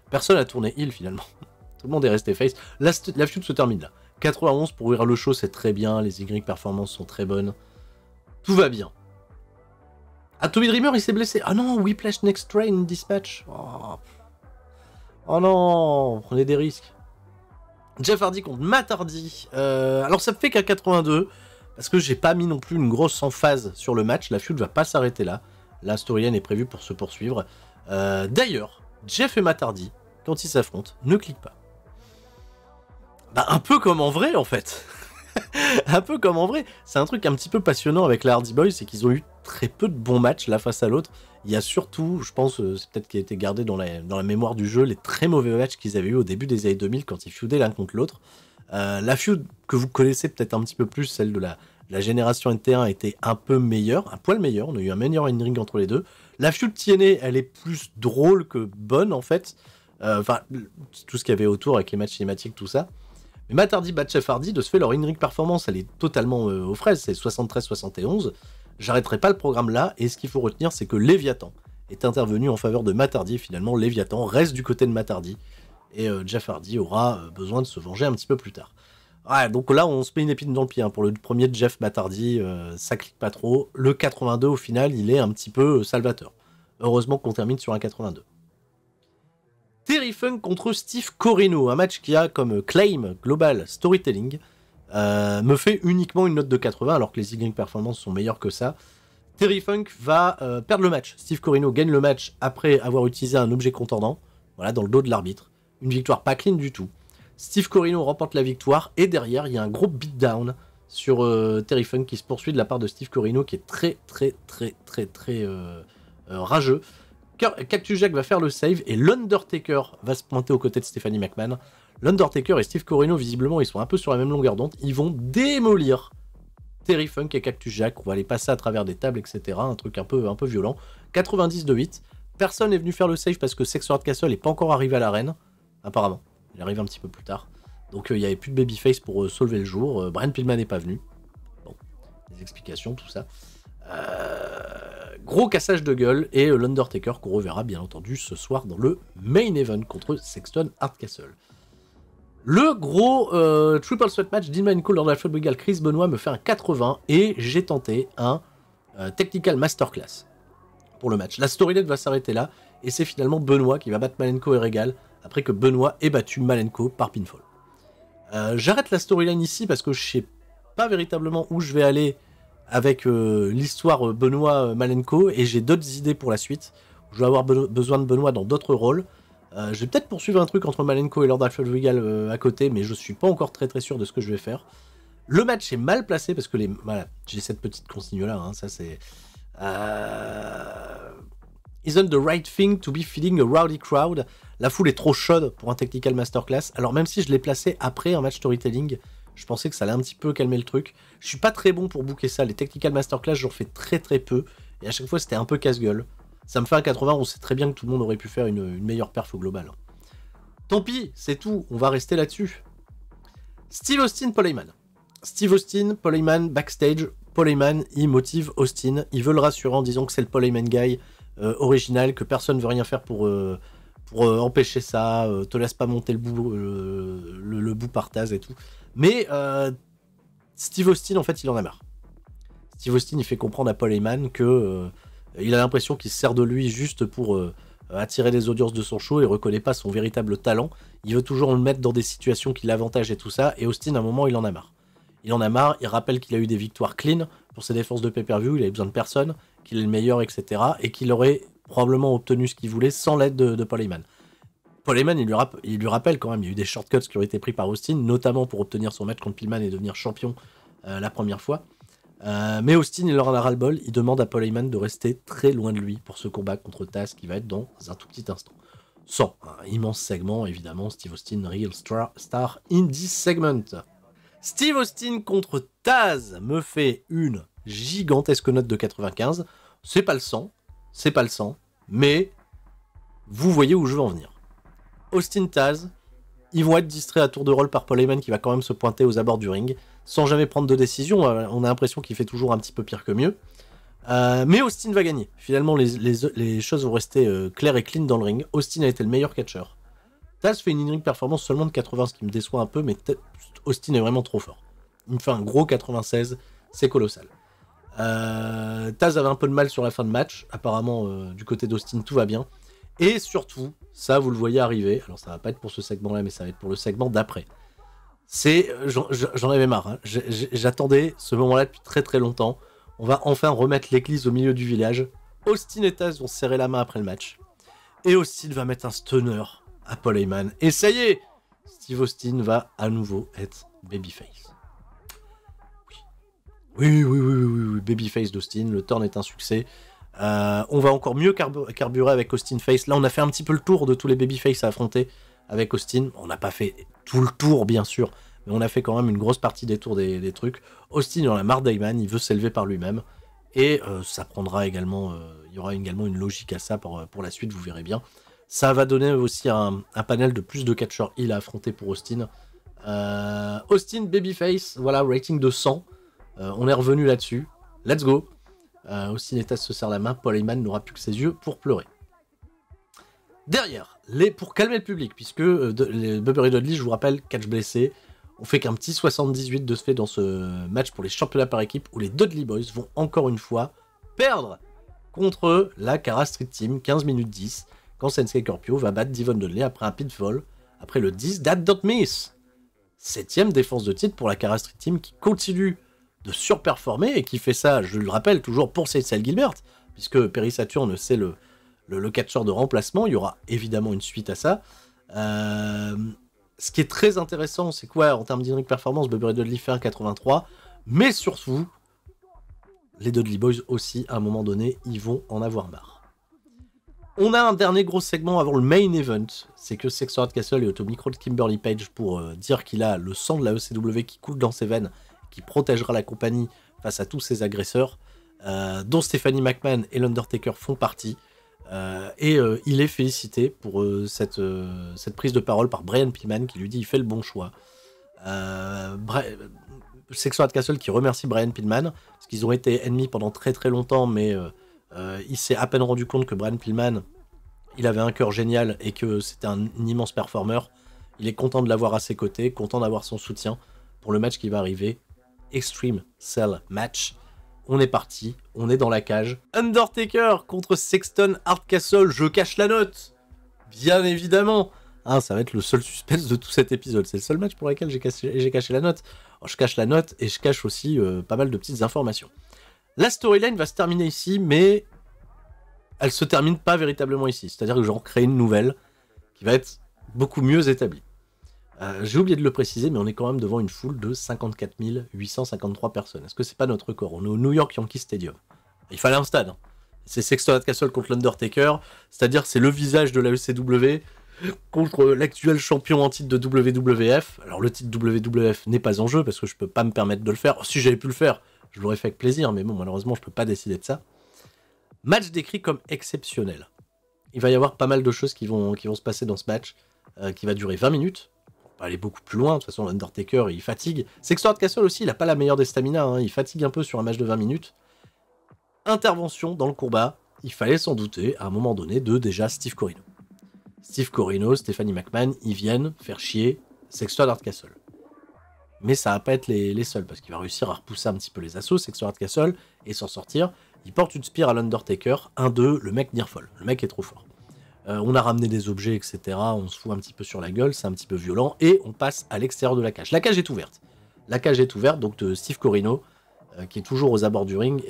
Personne n'a tourné il finalement. Tout le monde est resté face. La, chute se termine là. 91 pour ouvrir le show, c'est très bien. Les Y performances sont très bonnes. Tout va bien. Ah, Tommy Dreamer, il s'est blessé. Ah non, Whiplash Next Train Dispatch. Oh, oh non, prenez des risques. Jeff Hardy contre Matt Hardy. Euh, alors ça fait qu'à 82 parce que j'ai pas mis non plus une grosse emphase sur le match. La feud va pas s'arrêter là. La storyline est prévue pour se poursuivre. Euh, d'ailleurs, Jeff et Matardi, quand ils s'affrontent, ne cliquent pas. Bah, un peu comme en vrai, en fait. un peu comme en vrai. C'est un truc un petit peu passionnant avec la Hardy Boys, c'est qu'ils ont eu très peu de bons matchs l'un face à l'autre. Il y a surtout, je pense, euh, c'est peut-être qui a été gardé dans la, dans la mémoire du jeu, les très mauvais matchs qu'ils avaient eu au début des années 2000 quand ils feudaient l'un contre l'autre. Euh, la feud que vous connaissez peut-être un petit peu plus, celle de la, la génération NT1 était un peu meilleure, un poil meilleure. On a eu un meilleur in-ring entre les deux. La feud TNA, elle est plus drôle que bonne en fait. Euh, enfin, tout ce qu'il y avait autour avec les matchs cinématiques, tout ça. Mais Matardi Batchef de ce fait, leur in-ring performance, elle est totalement euh, aux fraises, c'est 73-71. J'arrêterai pas le programme là, et ce qu'il faut retenir, c'est que Léviathan est intervenu en faveur de Matardi, finalement, Léviathan reste du côté de Matardi, et euh, Jeff Hardy aura euh, besoin de se venger un petit peu plus tard. Ouais, donc là, on se met une épine dans le pied. Hein, pour le premier Jeff Matardi, euh, ça clique pas trop. Le 82, au final, il est un petit peu salvateur. Heureusement qu'on termine sur un 82. Terry Funk contre Steve Corino, un match qui a comme claim global storytelling, me fait uniquement une note de 80, alors que les performances Performance sont meilleurs que ça. Terry Funk va perdre le match. Steve Corino gagne le match après avoir utilisé un objet contendant, voilà, dans le dos de l'arbitre. Une victoire pas clean du tout. Steve Corino remporte la victoire et derrière, il y a un gros beatdown sur euh, Terry Funk qui se poursuit de la part de Steve Corino qui est très très très très très euh, euh, rageux. Cactus Jack va faire le save et l'Undertaker va se pointer aux côtés de Stephanie McMahon. L'Undertaker et Steve Corino, visiblement, ils sont un peu sur la même longueur d'onde. Ils vont démolir Terry Funk et Cactus Jack. On va les passer à travers des tables, etc. Un truc un peu, un peu violent. 90 de 8. Personne n'est venu faire le save parce que sex Castle n'est pas encore arrivé à l'arène apparemment. Il arrive un petit peu plus tard. Donc euh, il n'y avait plus de babyface pour euh, sauver le jour. Euh, Brian Pillman n'est pas venu. Bon, des explications, tout ça. gros cassage de gueule et l'Undertaker qu'on reverra bien entendu ce soir dans le main event contre Sexton Hardcastle. Le gros triple sweat match d'Inman lors de la regal. Chris Benoit me fait un 80 et j'ai tenté un technical masterclass pour le match. La storyline va s'arrêter là et c'est finalement Benoit qui va battre Malenko et Regal après que Benoît ait battu Malenko par pinfall. Euh, j'arrête la storyline ici parce que je sais pas véritablement où je vais aller avec euh, l'histoire euh, Benoît Malenko et j'ai d'autres idées pour la suite. Je vais avoir besoin de Benoît dans d'autres rôles. je vais peut-être poursuivre un truc entre Malenko et Lord Alfred à côté, mais je suis pas encore très très sûr de ce que je vais faire. Le match est mal placé parce que les. Voilà, j'ai cette petite consigne là, hein, ça c'est. Isn't the right thing to be feeding a rowdy crowd? la foule est trop chaude pour un technical masterclass. Alors même si je l'ai placé après un match storytelling, je pensais que ça allait un petit peu calmer le truc. Je suis pas très bon pour booker ça. Les technical masterclass, j'en fais très très peu. Et à chaque fois, c'était un peu casse-gueule. Ça me fait un 80. On sait très bien que tout le monde aurait pu faire une, meilleure perf au global. Tant pis, c'est tout. On va rester là-dessus. Steve Austin, Paul Steve Austin, Paul backstage. Paul Heyman, il motive Austin. Il veut le rassurer en disant que c'est le Paul guy euh, original, que personne ne veut rien faire pour. Euh, pour euh, empêcher ça, euh, te laisse pas monter le bout, euh, le, bout par taz et tout. Mais Steve Austin, en fait, il en a marre. Steve Austin, il fait comprendre à Paul Heyman que il a l'impression qu'il se sert de lui juste pour attirer les audiences de son show, et reconnaît pas son véritable talent, il veut toujours le mettre dans des situations qui l'avantagent et tout ça, et Austin à un moment il en a marre. Il en a marre, il rappelle qu'il a eu des victoires clean pour ses défenses de pay-per-view, il avait besoin de personne, qu'il est le meilleur, etc. et qu'il aurait probablement obtenu ce qu'il voulait sans l'aide de, de, Paul il lui, rappelle quand même, il y a eu des shortcuts qui ont été pris par Austin, notamment pour obtenir son match contre Pillman et devenir champion euh, la première fois. Euh, mais Austin, il leur en a ras-le-bol, il demande à Paul de rester très loin de lui pour ce combat contre Taz qui va être dans un tout petit instant. Sans un immense segment, évidemment, Steve Austin, Real Star, star Indie Segment. Steve Austin contre Taz me fait une gigantesque note de 95. C'est pas le sang, c'est pas le sang, mais vous voyez où je veux en venir. Austin Taz, ils vont être distraits à tour de rôle par Paul Heyman qui va quand même se pointer aux abords du ring sans jamais prendre de décision. Euh, on a l'impression qu'il fait toujours un petit peu pire que mieux. Euh, mais Austin va gagner. Finalement, les, choses vont rester euh, claires et clean dans le ring. Austin a été le meilleur catcher. Taz fait une in-ring performance seulement de 80, ce qui me déçoit un peu, mais Austin est vraiment trop fort. Il me fait un gros 96, c'est colossal. Euh, Taz avait un peu de mal sur la fin de match. Apparemment, euh, du côté d'Austin, tout va bien. Et surtout, ça, vous le voyez arriver. Alors, ça va pas être pour ce segment-là, mais ça va être pour le segment d'après. C'est, euh, j'en avais marre. Hein. J'attendais ce moment-là depuis très très longtemps. On va enfin remettre l'église au milieu du village. Austin et Taz vont serrer la main après le match. Et Austin va mettre un stunner à Paul Heyman. Et ça y est, Steve Austin va à nouveau être babyface. Oui, oui, oui, oui, oui, Babyface d'Austin, le turn est un succès. Euh, on va encore mieux carburer avec Austin Face. Là, on a fait un petit peu le tour de tous les Babyface à affronter avec Austin. On n'a pas fait tout le tour, bien sûr, mais on a fait quand même une grosse partie des tours des, trucs. Austin, dans la a marre il veut s'élever par lui-même. Et euh, ça prendra également, euh, il y aura également une logique à ça pour, la suite, vous verrez bien. Ça va donner aussi un, panel de plus de catcheurs il à affronter pour Austin. Austin Babyface, voilà, rating de 100. Euh, on est revenu là-dessus. Let's go. Euh, aussi, se serre la main. Paul n'aura plus que ses yeux pour pleurer. Derrière, les, pour calmer le public, puisque euh, les Dudley, je vous rappelle, catch blessé, on fait qu'un petit 78 de ce fait dans ce match pour les championnats par équipe où les Dudley Boys vont encore une fois perdre contre la Cara Street Team 15 minutes 10 quand Sensei Corpio va battre Devon Dudley après un pitfall après le 10 That Don't Miss. Septième défense de titre pour la Cara Street Team qui continue de surperformer et qui fait ça, je le rappelle, toujours pour Seitzel Gilbert, puisque Perry Saturn, c'est le, le, le, catcheur de remplacement. Il y aura évidemment une suite à ça. Euh, ce qui est très intéressant, c'est quoi en termes de performance, Bubber et Dudley fait 83, mais surtout, les Dudley Boys aussi, à un moment donné, ils vont en avoir marre. On a un dernier gros segment avant le main event, c'est que Sexorad Castle est au micro de Kimberly Page pour euh, dire qu'il a le sang de la ECW qui coule dans ses veines qui protégera la compagnie face à tous ses agresseurs, euh, dont Stephanie McMahon et l'Undertaker font partie. Euh, et euh, il est félicité pour cette, prise de parole par Brian Pillman qui lui dit il fait le bon choix. Sexo Castle qui remercie Brian Pillman parce qu'ils ont été ennemis pendant très très longtemps, mais il s'est à peine rendu compte que Brian Pillman il avait un cœur génial et que c'était un immense performeur. Il est content de l'avoir à ses côtés, content d'avoir son soutien pour le match qui va arriver Extreme Cell Match. On est parti, on est dans la cage. Undertaker contre Sexton Hardcastle, je cache la note Bien évidemment ah, ça va être le seul suspense de tout cet épisode. C'est le seul match pour lequel j'ai caché, la note. Oh, je cache la note et je cache aussi euh, pas mal de petites informations. La storyline va se terminer ici, mais elle se termine pas véritablement ici. C'est-à-dire que j'en crée une nouvelle qui va être beaucoup mieux établie. Euh, j'ai oublié de le préciser, mais on est quand même devant une foule de 54 853 personnes. Est-ce que c'est pas notre record On est au New York Yankee Stadium. Il fallait un stade. Hein. C'est Sexton Castle contre l'Undertaker, c'est-à-dire c'est le visage de la ECW contre l'actuel champion en titre de WWF. Alors le titre WWF n'est pas en jeu parce que je ne peux pas me permettre de le faire. si j'avais pu le faire, je l'aurais fait avec plaisir, mais bon, malheureusement, je ne peux pas décider de ça. Match décrit comme exceptionnel. Il va y avoir pas mal de choses qui vont, qui vont se passer dans ce match, euh, qui va durer 20 minutes aller beaucoup plus loin. De toute façon, l'Undertaker il fatigue. Sexlord Castle aussi, il n'a pas la meilleure des stamina. Hein. Il fatigue un peu sur un match de 20 minutes. Intervention dans le combat. Il fallait s'en douter à un moment donné de déjà Steve Corino. Steve Corino, Stephanie McMahon, ils viennent faire chier Sexton Hardcastle. Mais ça va pas être les, seuls, parce qu'il va réussir à repousser un petit peu les assauts, Sexton Hardcastle, et s'en sortir. Il porte une spire à l'Undertaker, 1-2, le mec nirfol. Le mec est trop fort. Euh, on a ramené des objets, etc. On se fout un petit peu sur la gueule, c'est un petit peu violent, et on passe à l'extérieur de la cage. La cage est ouverte. La cage est ouverte, donc euh, Steve Corino, euh, qui est toujours aux abords du ring,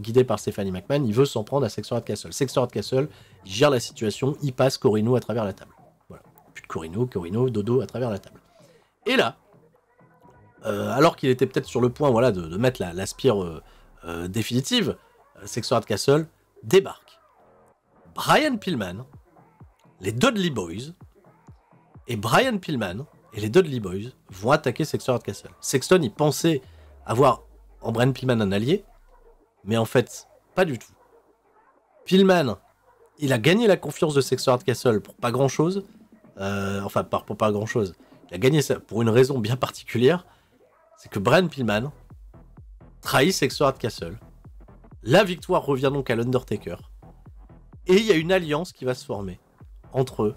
guidé par Stephanie McMahon, il veut s'en prendre à Sextor Castle. Sextor Castle gère la situation, il passe Corino à travers la table. Voilà. Plus de Corino, Corino, Dodo à travers la table. Et là, alors qu'il était peut-être sur le point voilà, de, mettre la, spire définitive, Sexton Castle débarque. Brian Pillman, les Dudley Boys et Brian Pillman et les Dudley Boys vont attaquer Sexton Hardcastle. Sexton, il pensait avoir en Brian Pillman un allié, mais en fait, pas du tout. Pillman, il a gagné la confiance de Sexton Hardcastle pour pas grand chose. Euh, enfin, pour, pour pas grand chose. Il a gagné ça pour une raison bien particulière c'est que Brian Pillman trahit Sexton Hardcastle. La victoire revient donc à l'Undertaker. Et il y a une alliance qui va se former entre eux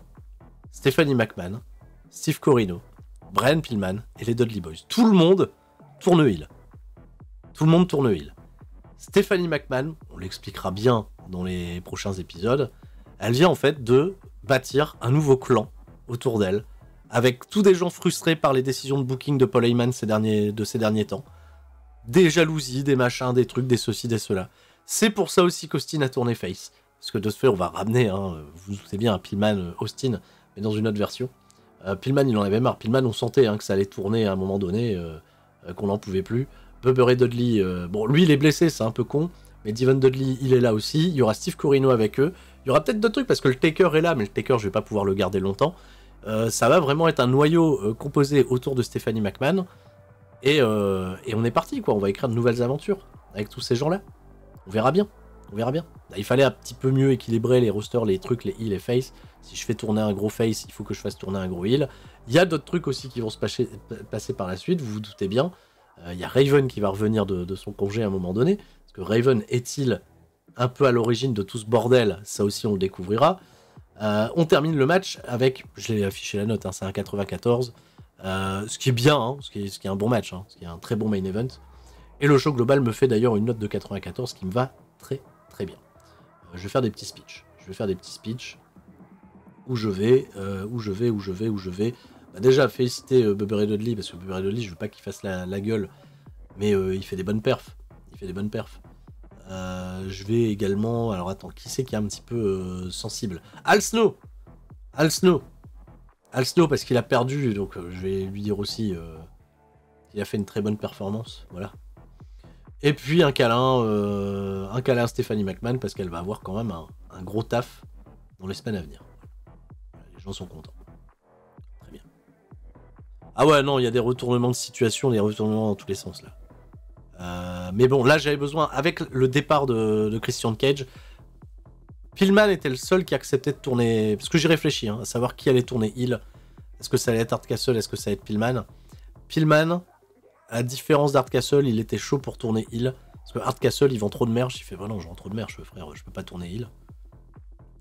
Stephanie McMahon, Steve Corino, Brian Pillman et les Dudley Boys. Tout le monde tourne il Tout le monde tourne il Stephanie McMahon, on l'expliquera bien dans les prochains épisodes, elle vient en fait de bâtir un nouveau clan autour d'elle, avec tous des gens frustrés par les décisions de booking de Paul Heyman ces derniers, de ces derniers temps. Des jalousies, des machins, des trucs, des ceci, des cela. C'est pour ça aussi qu'Austin a tourné face parce que de ce fait, on va ramener, hein, vous savez bien, Pillman, euh, Austin, mais dans une autre version. Euh, Pillman, il en avait marre. Pillman, on sentait hein, que ça allait tourner à un moment donné, euh, qu'on n'en pouvait plus. Bubber et Dudley, bon, lui, il est blessé, c'est un peu con, mais Devon Dudley, il est là aussi. Il y aura Steve Corino avec eux. Il y aura peut-être d'autres trucs, parce que le Taker est là, mais le Taker, je vais pas pouvoir le garder longtemps. ça va vraiment être un noyau composé autour de Stephanie McMahon. Et, et on est parti, quoi. On va écrire de nouvelles aventures avec tous ces gens-là. On verra bien on verra bien. Il fallait un petit peu mieux équilibrer les rosters, les trucs, les heal et face. Si je fais tourner un gros face, il faut que je fasse tourner un gros heal. Il y a d'autres trucs aussi qui vont se passer, par la suite, vous vous doutez bien. Euh, il y a Raven qui va revenir de, son congé à un moment donné. Parce que Raven est-il un peu à l'origine de tout ce bordel Ça aussi, on le découvrira. Euh, on termine le match avec, je l'ai affiché la note, hein, c'est un 94. Euh, ce qui est bien, hein, ce, qui est, un bon match, hein, ce qui est un très bon main event. Et le show global me fait d'ailleurs une note de 94 qui me va très bien. Euh, je vais faire des petits speeches. Je vais faire des petits speeches. Où je vais, euh, où je vais, où je vais, où je vais. Bah, déjà, féliciter euh, Bubber et Dudley, parce que Bubber et Dudley, je veux pas qu'il fasse la, gueule, mais euh, il fait des bonnes perfs. Il fait des bonnes perfs. je vais également. Alors attends, qui c'est qui est un petit peu sensible Al Snow Al Snow Al Snow, parce qu'il a perdu, donc je vais lui dire aussi qu'il a fait une très bonne performance. Voilà. Et puis un câlin, euh, un câlin à Stéphanie McMahon parce qu'elle va avoir quand même un, gros taf dans les semaines à venir. Les gens sont contents. Très bien. Ah ouais, non, il y a des retournements de situation, des retournements dans tous les sens là. Euh, mais bon, là j'avais besoin, avec le départ de, Christian Cage, Pillman était le seul qui acceptait de tourner. Parce que j'ai réfléchi, hein, à savoir qui allait tourner Il, Est-ce que ça allait être Hardcastle Est-ce que ça allait être Pillman Pillman, à différence Castle, il était chaud pour tourner heal. Parce que Castle, il vend trop de merch. Il fait, vraiment, bah je vends trop de merch, frère, je peux pas tourner heal.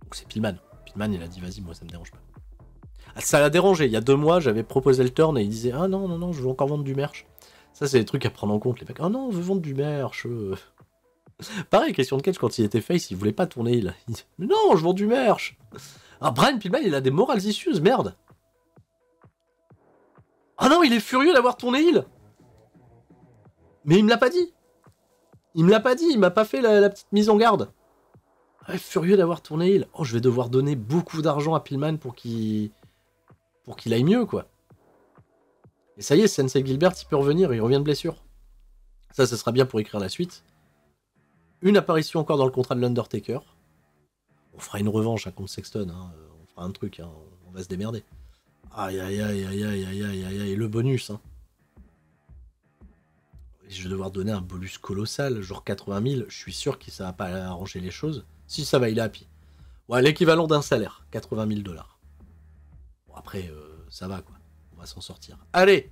Donc c'est Pillman. Pillman, il a dit, vas-y, moi, ça me dérange pas. Ah, ça l'a dérangé. Il y a deux mois, j'avais proposé le turn et il disait, ah non, non, non, je veux encore vendre du merch. Ça, c'est des trucs à prendre en compte, les mecs. Ah non, on veut vendre du merch. Euh. Pareil, question de catch, quand il était face, il voulait pas tourner heal. Il non, je vends du merch. Ah, Brian Pillman, il a des morales issues, merde. Ah non, il est furieux d'avoir tourné il. Mais il me l'a pas dit. Il me l'a pas dit, il m'a pas fait la, petite mise en garde. furieux d'avoir tourné il Oh, je vais devoir donner beaucoup d'argent à Pillman pour qu'il pour qu'il aille mieux, quoi. Et ça y est, Sensei Gilbert, il peut revenir, il revient de blessure. Ça, ce sera bien pour écrire la suite. Une apparition encore dans le contrat de l'Undertaker. On fera une revanche à hein, contre Sexton, hein. on fera un truc, hein. on va se démerder. Aïe aïe aïe aïe aïe aïe aïe aïe aïe, le bonus. Hein je vais devoir donner un bonus colossal, genre 80 000, je suis sûr que ça va pas arranger les choses. Si ça va, il est happy. Ouais, l'équivalent d'un salaire, 80 000 dollars. Bon, après, euh, ça va, quoi. On va s'en sortir. Allez,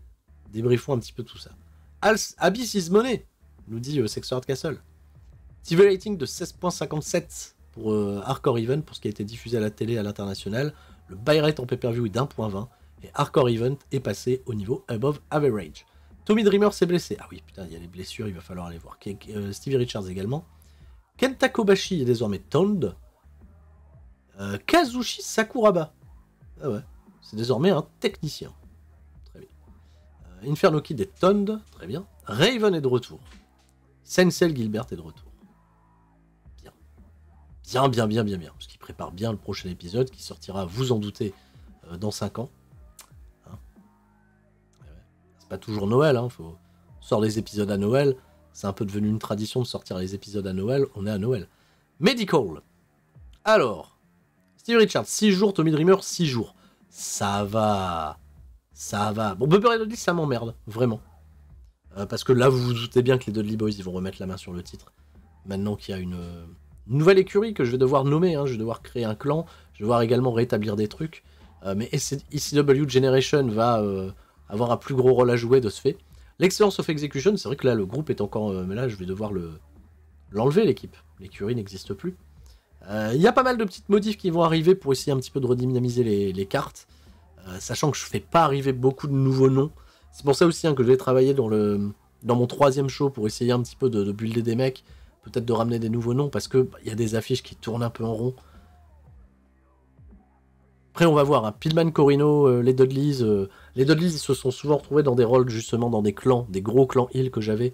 débriefons un petit peu tout ça. Als Abyss is money, nous dit euh, Sex Castle. TV rating de 16.57 pour euh, Hardcore Event, pour ce qui a été diffusé à la télé à l'international. Le buy rate en pay-per-view est d'1.20 et Hardcore Event est passé au niveau above average. Tommy Dreamer s'est blessé. Ah oui, putain, il y a les blessures, il va falloir aller voir. Euh, Stevie Richards également. Kenta Kobashi est désormais Tond. Euh, Kazushi Sakuraba. Ah ouais, c'est désormais un technicien. Très bien. Euh, Inferno Kid est Tond. Très bien. Raven est de retour. Sensel Gilbert est de retour. Bien. Bien, bien, bien, bien, bien. Ce qui prépare bien le prochain épisode qui sortira, vous en doutez, dans 5 ans pas toujours Noël. Hein, faut... sort les épisodes à Noël. C'est un peu devenu une tradition de sortir les épisodes à Noël. On est à Noël. Medical. Alors, Steve Richards, 6 jours, Tommy Dreamer, 6 jours. Ça va. Ça va. Bon, Bubber et Dudley, ça m'emmerde, vraiment. Euh, parce que là, vous vous doutez bien que les Dudley Boys, ils vont remettre la main sur le titre. Maintenant qu'il y a une, nouvelle écurie que je vais devoir nommer, hein, je vais devoir créer un clan, je vais devoir également rétablir des trucs. Euh, mais ECW Generation va euh, avoir un plus gros rôle à jouer de ce fait. L'excellence of Execution, c'est vrai que là, le groupe est encore. Euh, mais là, je vais devoir le l'enlever, l'équipe. L'écurie n'existe plus. Euh, il y a pas mal de petites motifs qui vont arriver pour essayer un petit peu de redynamiser les, cartes. Euh, sachant que je ne fais pas arriver beaucoup de nouveaux noms. C'est pour ça aussi hein, que je vais travailler dans, le, dans mon troisième show pour essayer un petit peu de, builder des mecs, peut-être de ramener des nouveaux noms, parce qu'il bah, il y a des affiches qui tournent un peu en rond. Après, on va voir, hein. Pillman Corino, les Dudleys, les Dudleys se sont souvent retrouvés dans des rôles, justement, dans des clans, des gros clans heal que j'avais.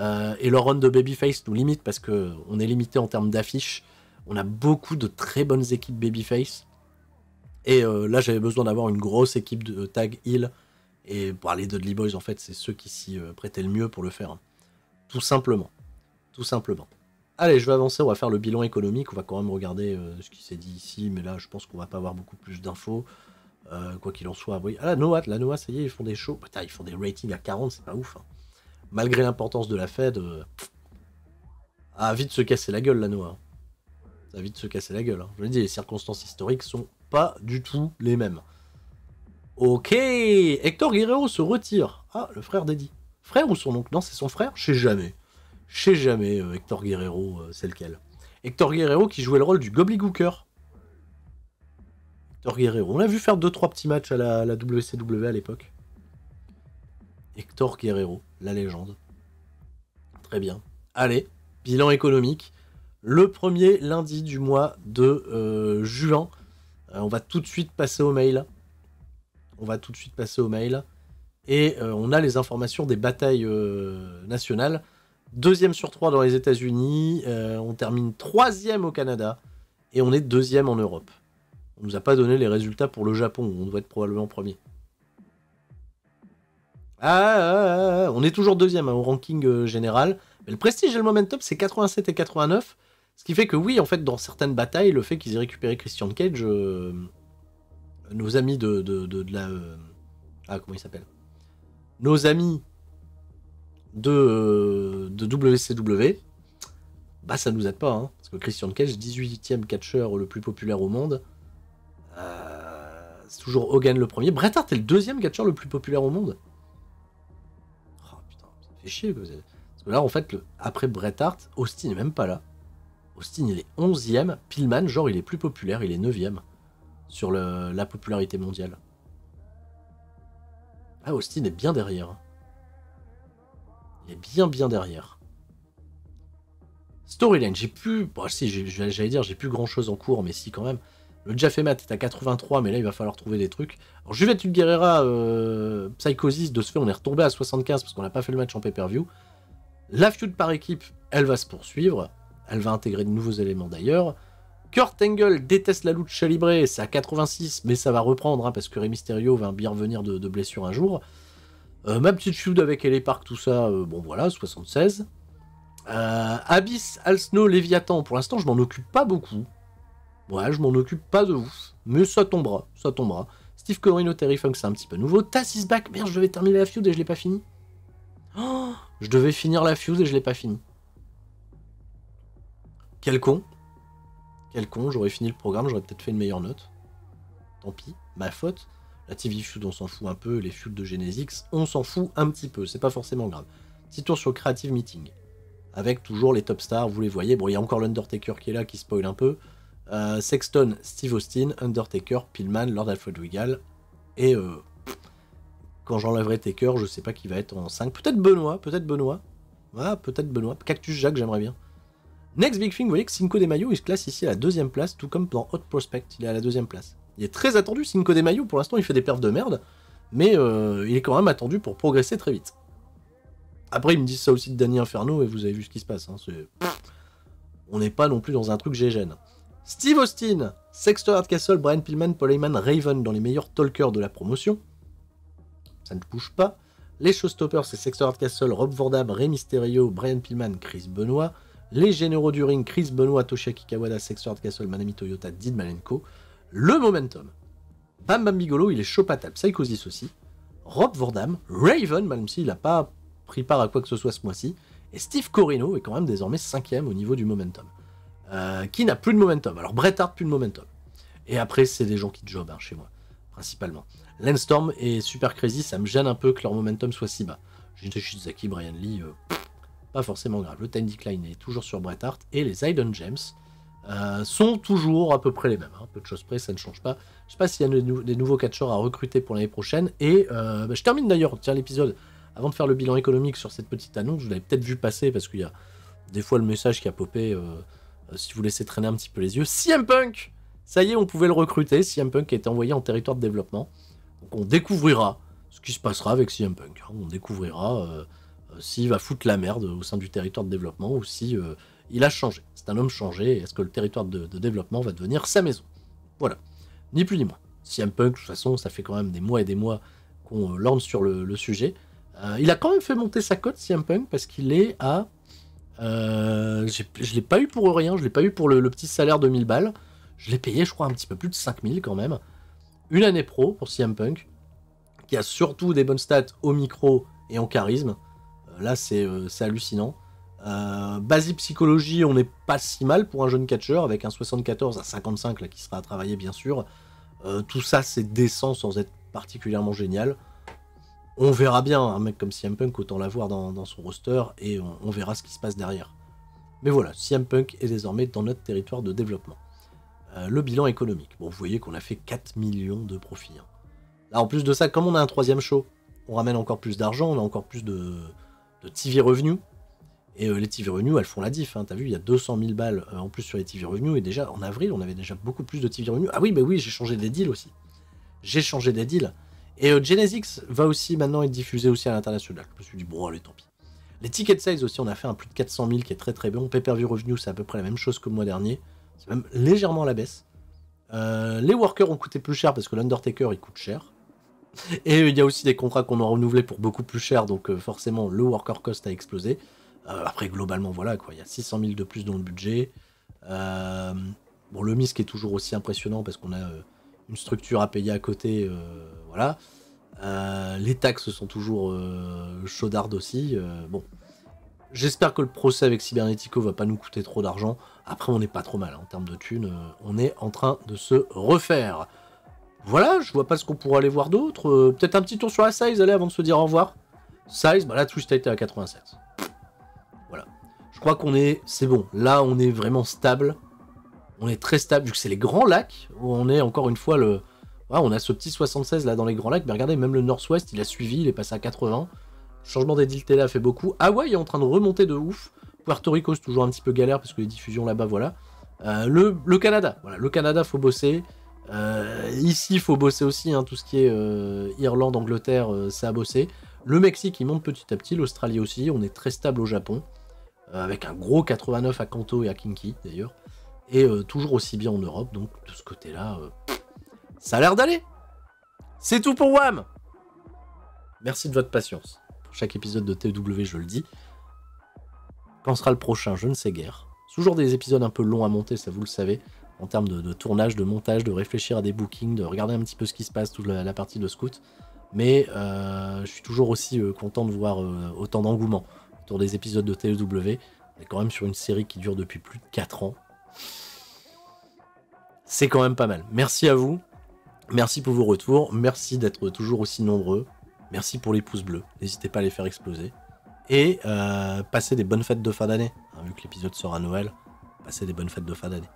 Euh, et leur run de Babyface nous limite parce qu'on est limité en termes d'affiches. On a beaucoup de très bonnes équipes Babyface. Et euh, là, j'avais besoin d'avoir une grosse équipe de tag heal. Et bah, les Dudley Boys, en fait, c'est ceux qui s'y euh, prêtaient le mieux pour le faire. Hein. Tout simplement. Tout simplement. Allez, je vais avancer, on va faire le bilan économique, on va quand même regarder ce qui s'est dit ici, mais là je pense qu'on va pas avoir beaucoup plus d'infos. Euh, quoi qu'il en soit, oui. Ah, la Noah, la Noah, ça y est, ils font des shows. Putain, ils font des ratings à 40, c'est pas ouf. Hein. Malgré l'importance de la Fed, euh, ah, vite se casser la gueule, la Noah. Ça hein. a ah, vite se casser la gueule. Hein. Je le dis, les circonstances historiques sont pas du tout les mêmes. Ok, Hector Guerrero se retire. Ah, le frère d'Eddie. Frère ou son oncle Non, c'est son frère Je sais jamais. Je sais jamais, euh, Hector Guerrero, c'est lequel. Hector Guerrero qui jouait le rôle du Goblin Hector Guerrero. On l'a vu faire 2-3 petits matchs à la, WCW à l'époque. Hector Guerrero, la légende. Très bien. Allez, bilan économique. Le premier lundi du mois de euh, juin. Euh, on va tout de suite passer au mail. On va tout de suite passer au mail. Et euh, on a les informations des batailles nationales. Deuxième sur trois dans les États-Unis. on termine troisième au Canada. Et on est deuxième en Europe. On nous a pas donné les résultats pour le Japon, on doit être probablement premier. Ah, ah, ah, ah on est toujours deuxième hein, au ranking euh, général. Mais le prestige et le moment top, c'est 87 et 89. Ce qui fait que oui, en fait, dans certaines batailles, le fait qu'ils aient récupéré Christian Cage, euh, nos amis de, la... Euh, ah, comment il s'appelle Nos amis de, de WCW, bah ça nous aide pas. Hein, parce que Christian Cage, 18ème catcheur le plus populaire au monde, euh, c'est toujours Hogan le premier. Bret Hart est le deuxième catcheur le plus populaire au monde. Oh putain, ça fait chier. Parce que là, en fait, après Bret Hart, Austin n'est même pas là. Austin, il est 11e. Pillman, genre, il est plus populaire, il est 9 sur la popularité mondiale. Ah, Austin est bien derrière. Hein. Il est bien, bien derrière. Storyline, j'ai plus. Bon, si, j'allais dire, j'ai plus grand chose en cours, mais si, quand même. Le Jaffemat est à 83, mais là, il va falloir trouver des trucs. Alors, Juventus Guerrera, euh, Psychosis, de ce fait, on est retombé à 75 parce qu'on n'a pas fait le match en pay-per-view. La feud par équipe, elle va se poursuivre. Elle va intégrer de nouveaux éléments d'ailleurs. Kurt Angle déteste la lutte chalibrée, c'est à 86, mais ça va reprendre hein, parce que Rey Mysterio va bien revenir de, blessure un jour. Euh, ma petite feud avec Ellie Park, tout ça, euh, bon voilà, 76. Abyss, Al Snow, Léviathan, pour l'instant je m'en occupe pas beaucoup. Ouais, je m'en occupe pas de vous, Mais ça tombera, ça tombera. Steve Corino, Terry Funk, c'est un petit peu nouveau. Tass back. Merde, je devais terminer la fuse et je l'ai pas fini. Oh je devais finir la fuse et je l'ai pas fini. Quel con. Quel con, j'aurais fini le programme, j'aurais peut-être fait une meilleure note. Tant pis, ma faute. La TV feud, on s'en fout un peu. Les feuds de Genesix, on s'en fout un petit peu. C'est pas forcément grave. Petit tour sur Creative Meeting. Avec toujours les top stars, vous les voyez. Bon, il y a encore l'Undertaker qui est là, qui spoil un peu. Euh, Sexton, Steve Austin, Undertaker, Pillman, Lord Alfred Wigal. Et euh, quand j'enlèverai Taker, je sais pas qui va être en 5. Peut-être Benoît, peut-être Benoît. Voilà, ah, peut-être Benoît. Cactus Jacques, j'aimerais bien. Next Big Thing, vous voyez que Cinco des maillots, il se classe ici à la deuxième place, tout comme dans Hot Prospect, il est à la deuxième place. Il est très attendu, Cinco des maillots. pour l'instant il fait des perfs de merde, mais euh, il est quand même attendu pour progresser très vite. Après, ils me disent ça aussi de Danny Inferno, et vous avez vu ce qui se passe. Hein, on n'est pas non plus dans un truc GGN. Steve Austin, Sexto Hardcastle, Brian Pillman, Paul Raven dans les meilleurs talkers de la promotion. Ça ne bouge pas. Les Showstoppers, c'est Sexter Hardcastle, Rob Vordam, Rey Mysterio, Brian Pillman, Chris Benoit. Les généraux du ring, Chris Benoit, Toshiaki Kawada, Sexter Hardcastle, Manami Toyota, Did Malenko. Le Momentum. Bam Bam Bigolo, il est chaud patate, Psychosis aussi. Rob Vordam, Raven, même s'il n'a pas pris part à quoi que ce soit ce mois-ci. Et Steve Corino est quand même désormais cinquième au niveau du Momentum. Euh, qui n'a plus de momentum. Alors Bret Hart, plus de momentum. Et après, c'est des gens qui jobent hein, chez moi, principalement. Landstorm et Super Crazy, ça me gêne un peu que leur momentum soit si bas. J'ai Shizaki, Brian Lee, euh, pas forcément grave. Le Time Decline est toujours sur Bret Hart et les Aiden James euh, sont toujours à peu près les mêmes. Hein. Peu de choses près, ça ne change pas. Je ne sais pas s'il y a des, nouveaux catcheurs à recruter pour l'année prochaine. Et bah, je termine d'ailleurs, tiens, l'épisode, avant de faire le bilan économique sur cette petite annonce, vous l'avez peut-être vu passer parce qu'il y a des fois le message qui a popé euh, si vous laissez traîner un petit peu les yeux, CM Punk Ça y est, on pouvait le recruter, CM Punk été envoyé en territoire de développement. Donc on découvrira ce qui se passera avec CM Punk. Hein. On découvrira euh, euh, s'il va foutre la merde au sein du territoire de développement ou si il a changé. C'est un homme changé, est-ce que le territoire de, développement va devenir sa maison Voilà, ni plus ni moins. CM Punk, de toute façon, ça fait quand même des mois et des mois qu'on lorne sur le, sujet. il a quand même fait monter sa cote, CM Punk, parce qu'il est à euh, je l'ai pas eu pour rien, je l'ai pas eu pour le, petit salaire de 1000 balles. Je l'ai payé, je crois, un petit peu plus de 5000 quand même. Une année pro pour CM Punk, qui a surtout des bonnes stats au micro et en charisme. Euh, là, c'est euh, hallucinant. Basi psychologie, on n'est pas si mal pour un jeune catcheur, avec un 74 à 55 qui sera à travailler, bien sûr. tout ça, c'est décent sans être particulièrement génial on verra bien. Un mec comme CM Punk, autant l'avoir dans, dans son roster et on, verra ce qui se passe derrière. Mais voilà, CM Punk est désormais dans notre territoire de développement. Euh, le bilan économique. Bon, vous voyez qu'on a fait 4 millions de profits. Hein. Là, en plus de ça, comme on a un troisième show, on ramène encore plus d'argent, on a encore plus de, TV revenus. Et euh, les TV revenus, elles font la diff. Hein. T'as vu, il y a 200 000 balles euh, en plus sur les TV revenus. Et déjà, en avril, on avait déjà beaucoup plus de TV revenus. Ah oui, mais oui, j'ai changé des deals aussi. J'ai changé des deals. Et euh, va aussi maintenant être diffusé aussi à l'international. Je me suis dit, bon, allez, tant pis. Les ticket sales aussi, on a fait un plus de 400 000 qui est très très bon. Pay-per-view Revenue, c'est à peu près la même chose que le mois dernier. C'est même légèrement à la baisse. Euh, les workers ont coûté plus cher parce que l'Undertaker il coûte cher. Et euh, il y a aussi des contrats qu'on a renouvelés pour beaucoup plus cher, donc euh, forcément le worker cost a explosé. après, globalement, voilà quoi, il y a 600 000 de plus dans le budget. bon, le MISC est toujours aussi impressionnant parce qu'on a une structure à payer à côté voilà. Euh, les taxes sont toujours euh, chaudardes aussi. Euh, bon. J'espère que le procès avec Cybernetico va pas nous coûter trop d'argent. Après, on n'est pas trop mal hein, en termes de thunes. on est en train de se refaire. Voilà, je vois pas ce qu'on pourrait aller voir d'autre. Peut-être un petit tour sur la size, allez, avant de se dire au revoir. Size, bah là, Twitch été à 87. Voilà. Je crois qu'on est... C'est bon. Là, on est vraiment stable. On est très stable, vu que c'est les grands lacs, où on est encore une fois le, on a ce petit 76 là dans les Grands Lacs, mais regardez, même le Northwest, il a suivi, il est passé à 80. Changement des là fait beaucoup. Hawaï ah est en train de remonter de ouf. Puerto Rico, c'est toujours un petit peu galère parce que les diffusions là-bas, voilà. Euh, le, Canada, voilà, le Canada, faut bosser. Euh, ici, faut bosser aussi, hein, tout ce qui est euh, Irlande, Angleterre, ça a bossé. Le Mexique, il monte petit à petit, l'Australie aussi, on est très stable au Japon, avec un gros 89 à Kanto et à Kinki d'ailleurs, et toujours aussi bien en Europe, donc de ce côté-là, ça a l'air d'aller. C'est tout pour WAM. Merci de votre patience. Pour chaque épisode de TW, e je le dis. Quand sera le prochain Je ne sais guère. Toujours des épisodes un peu longs à monter, ça vous le savez, en termes de, tournage, de montage, de réfléchir à des bookings, de regarder un petit peu ce qui se passe, toute la, partie de scout. Mais euh, je suis toujours aussi euh, content de voir euh, autant d'engouement autour des épisodes de TW. E Et quand même sur une série qui dure depuis plus de 4 ans. C'est quand même pas mal. Merci à vous. Merci pour vos retours, merci d'être toujours aussi nombreux, merci pour les pouces bleus, n'hésitez pas à les faire exploser. Et euh, passez des bonnes fêtes de fin d'année, hein, vu que l'épisode sort à Noël, passez des bonnes fêtes de fin d'année.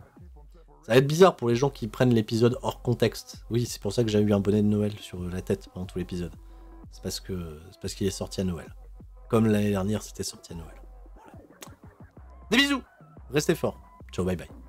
Ça va être bizarre pour les gens qui prennent l'épisode hors contexte. Oui, c'est pour ça que j'ai eu un bonnet de Noël sur la tête pendant tout l'épisode. C'est parce que c'est parce qu'il est sorti à Noël. Comme l'année dernière, c'était sorti à Noël. Des bisous, restez forts. Ciao, bye bye.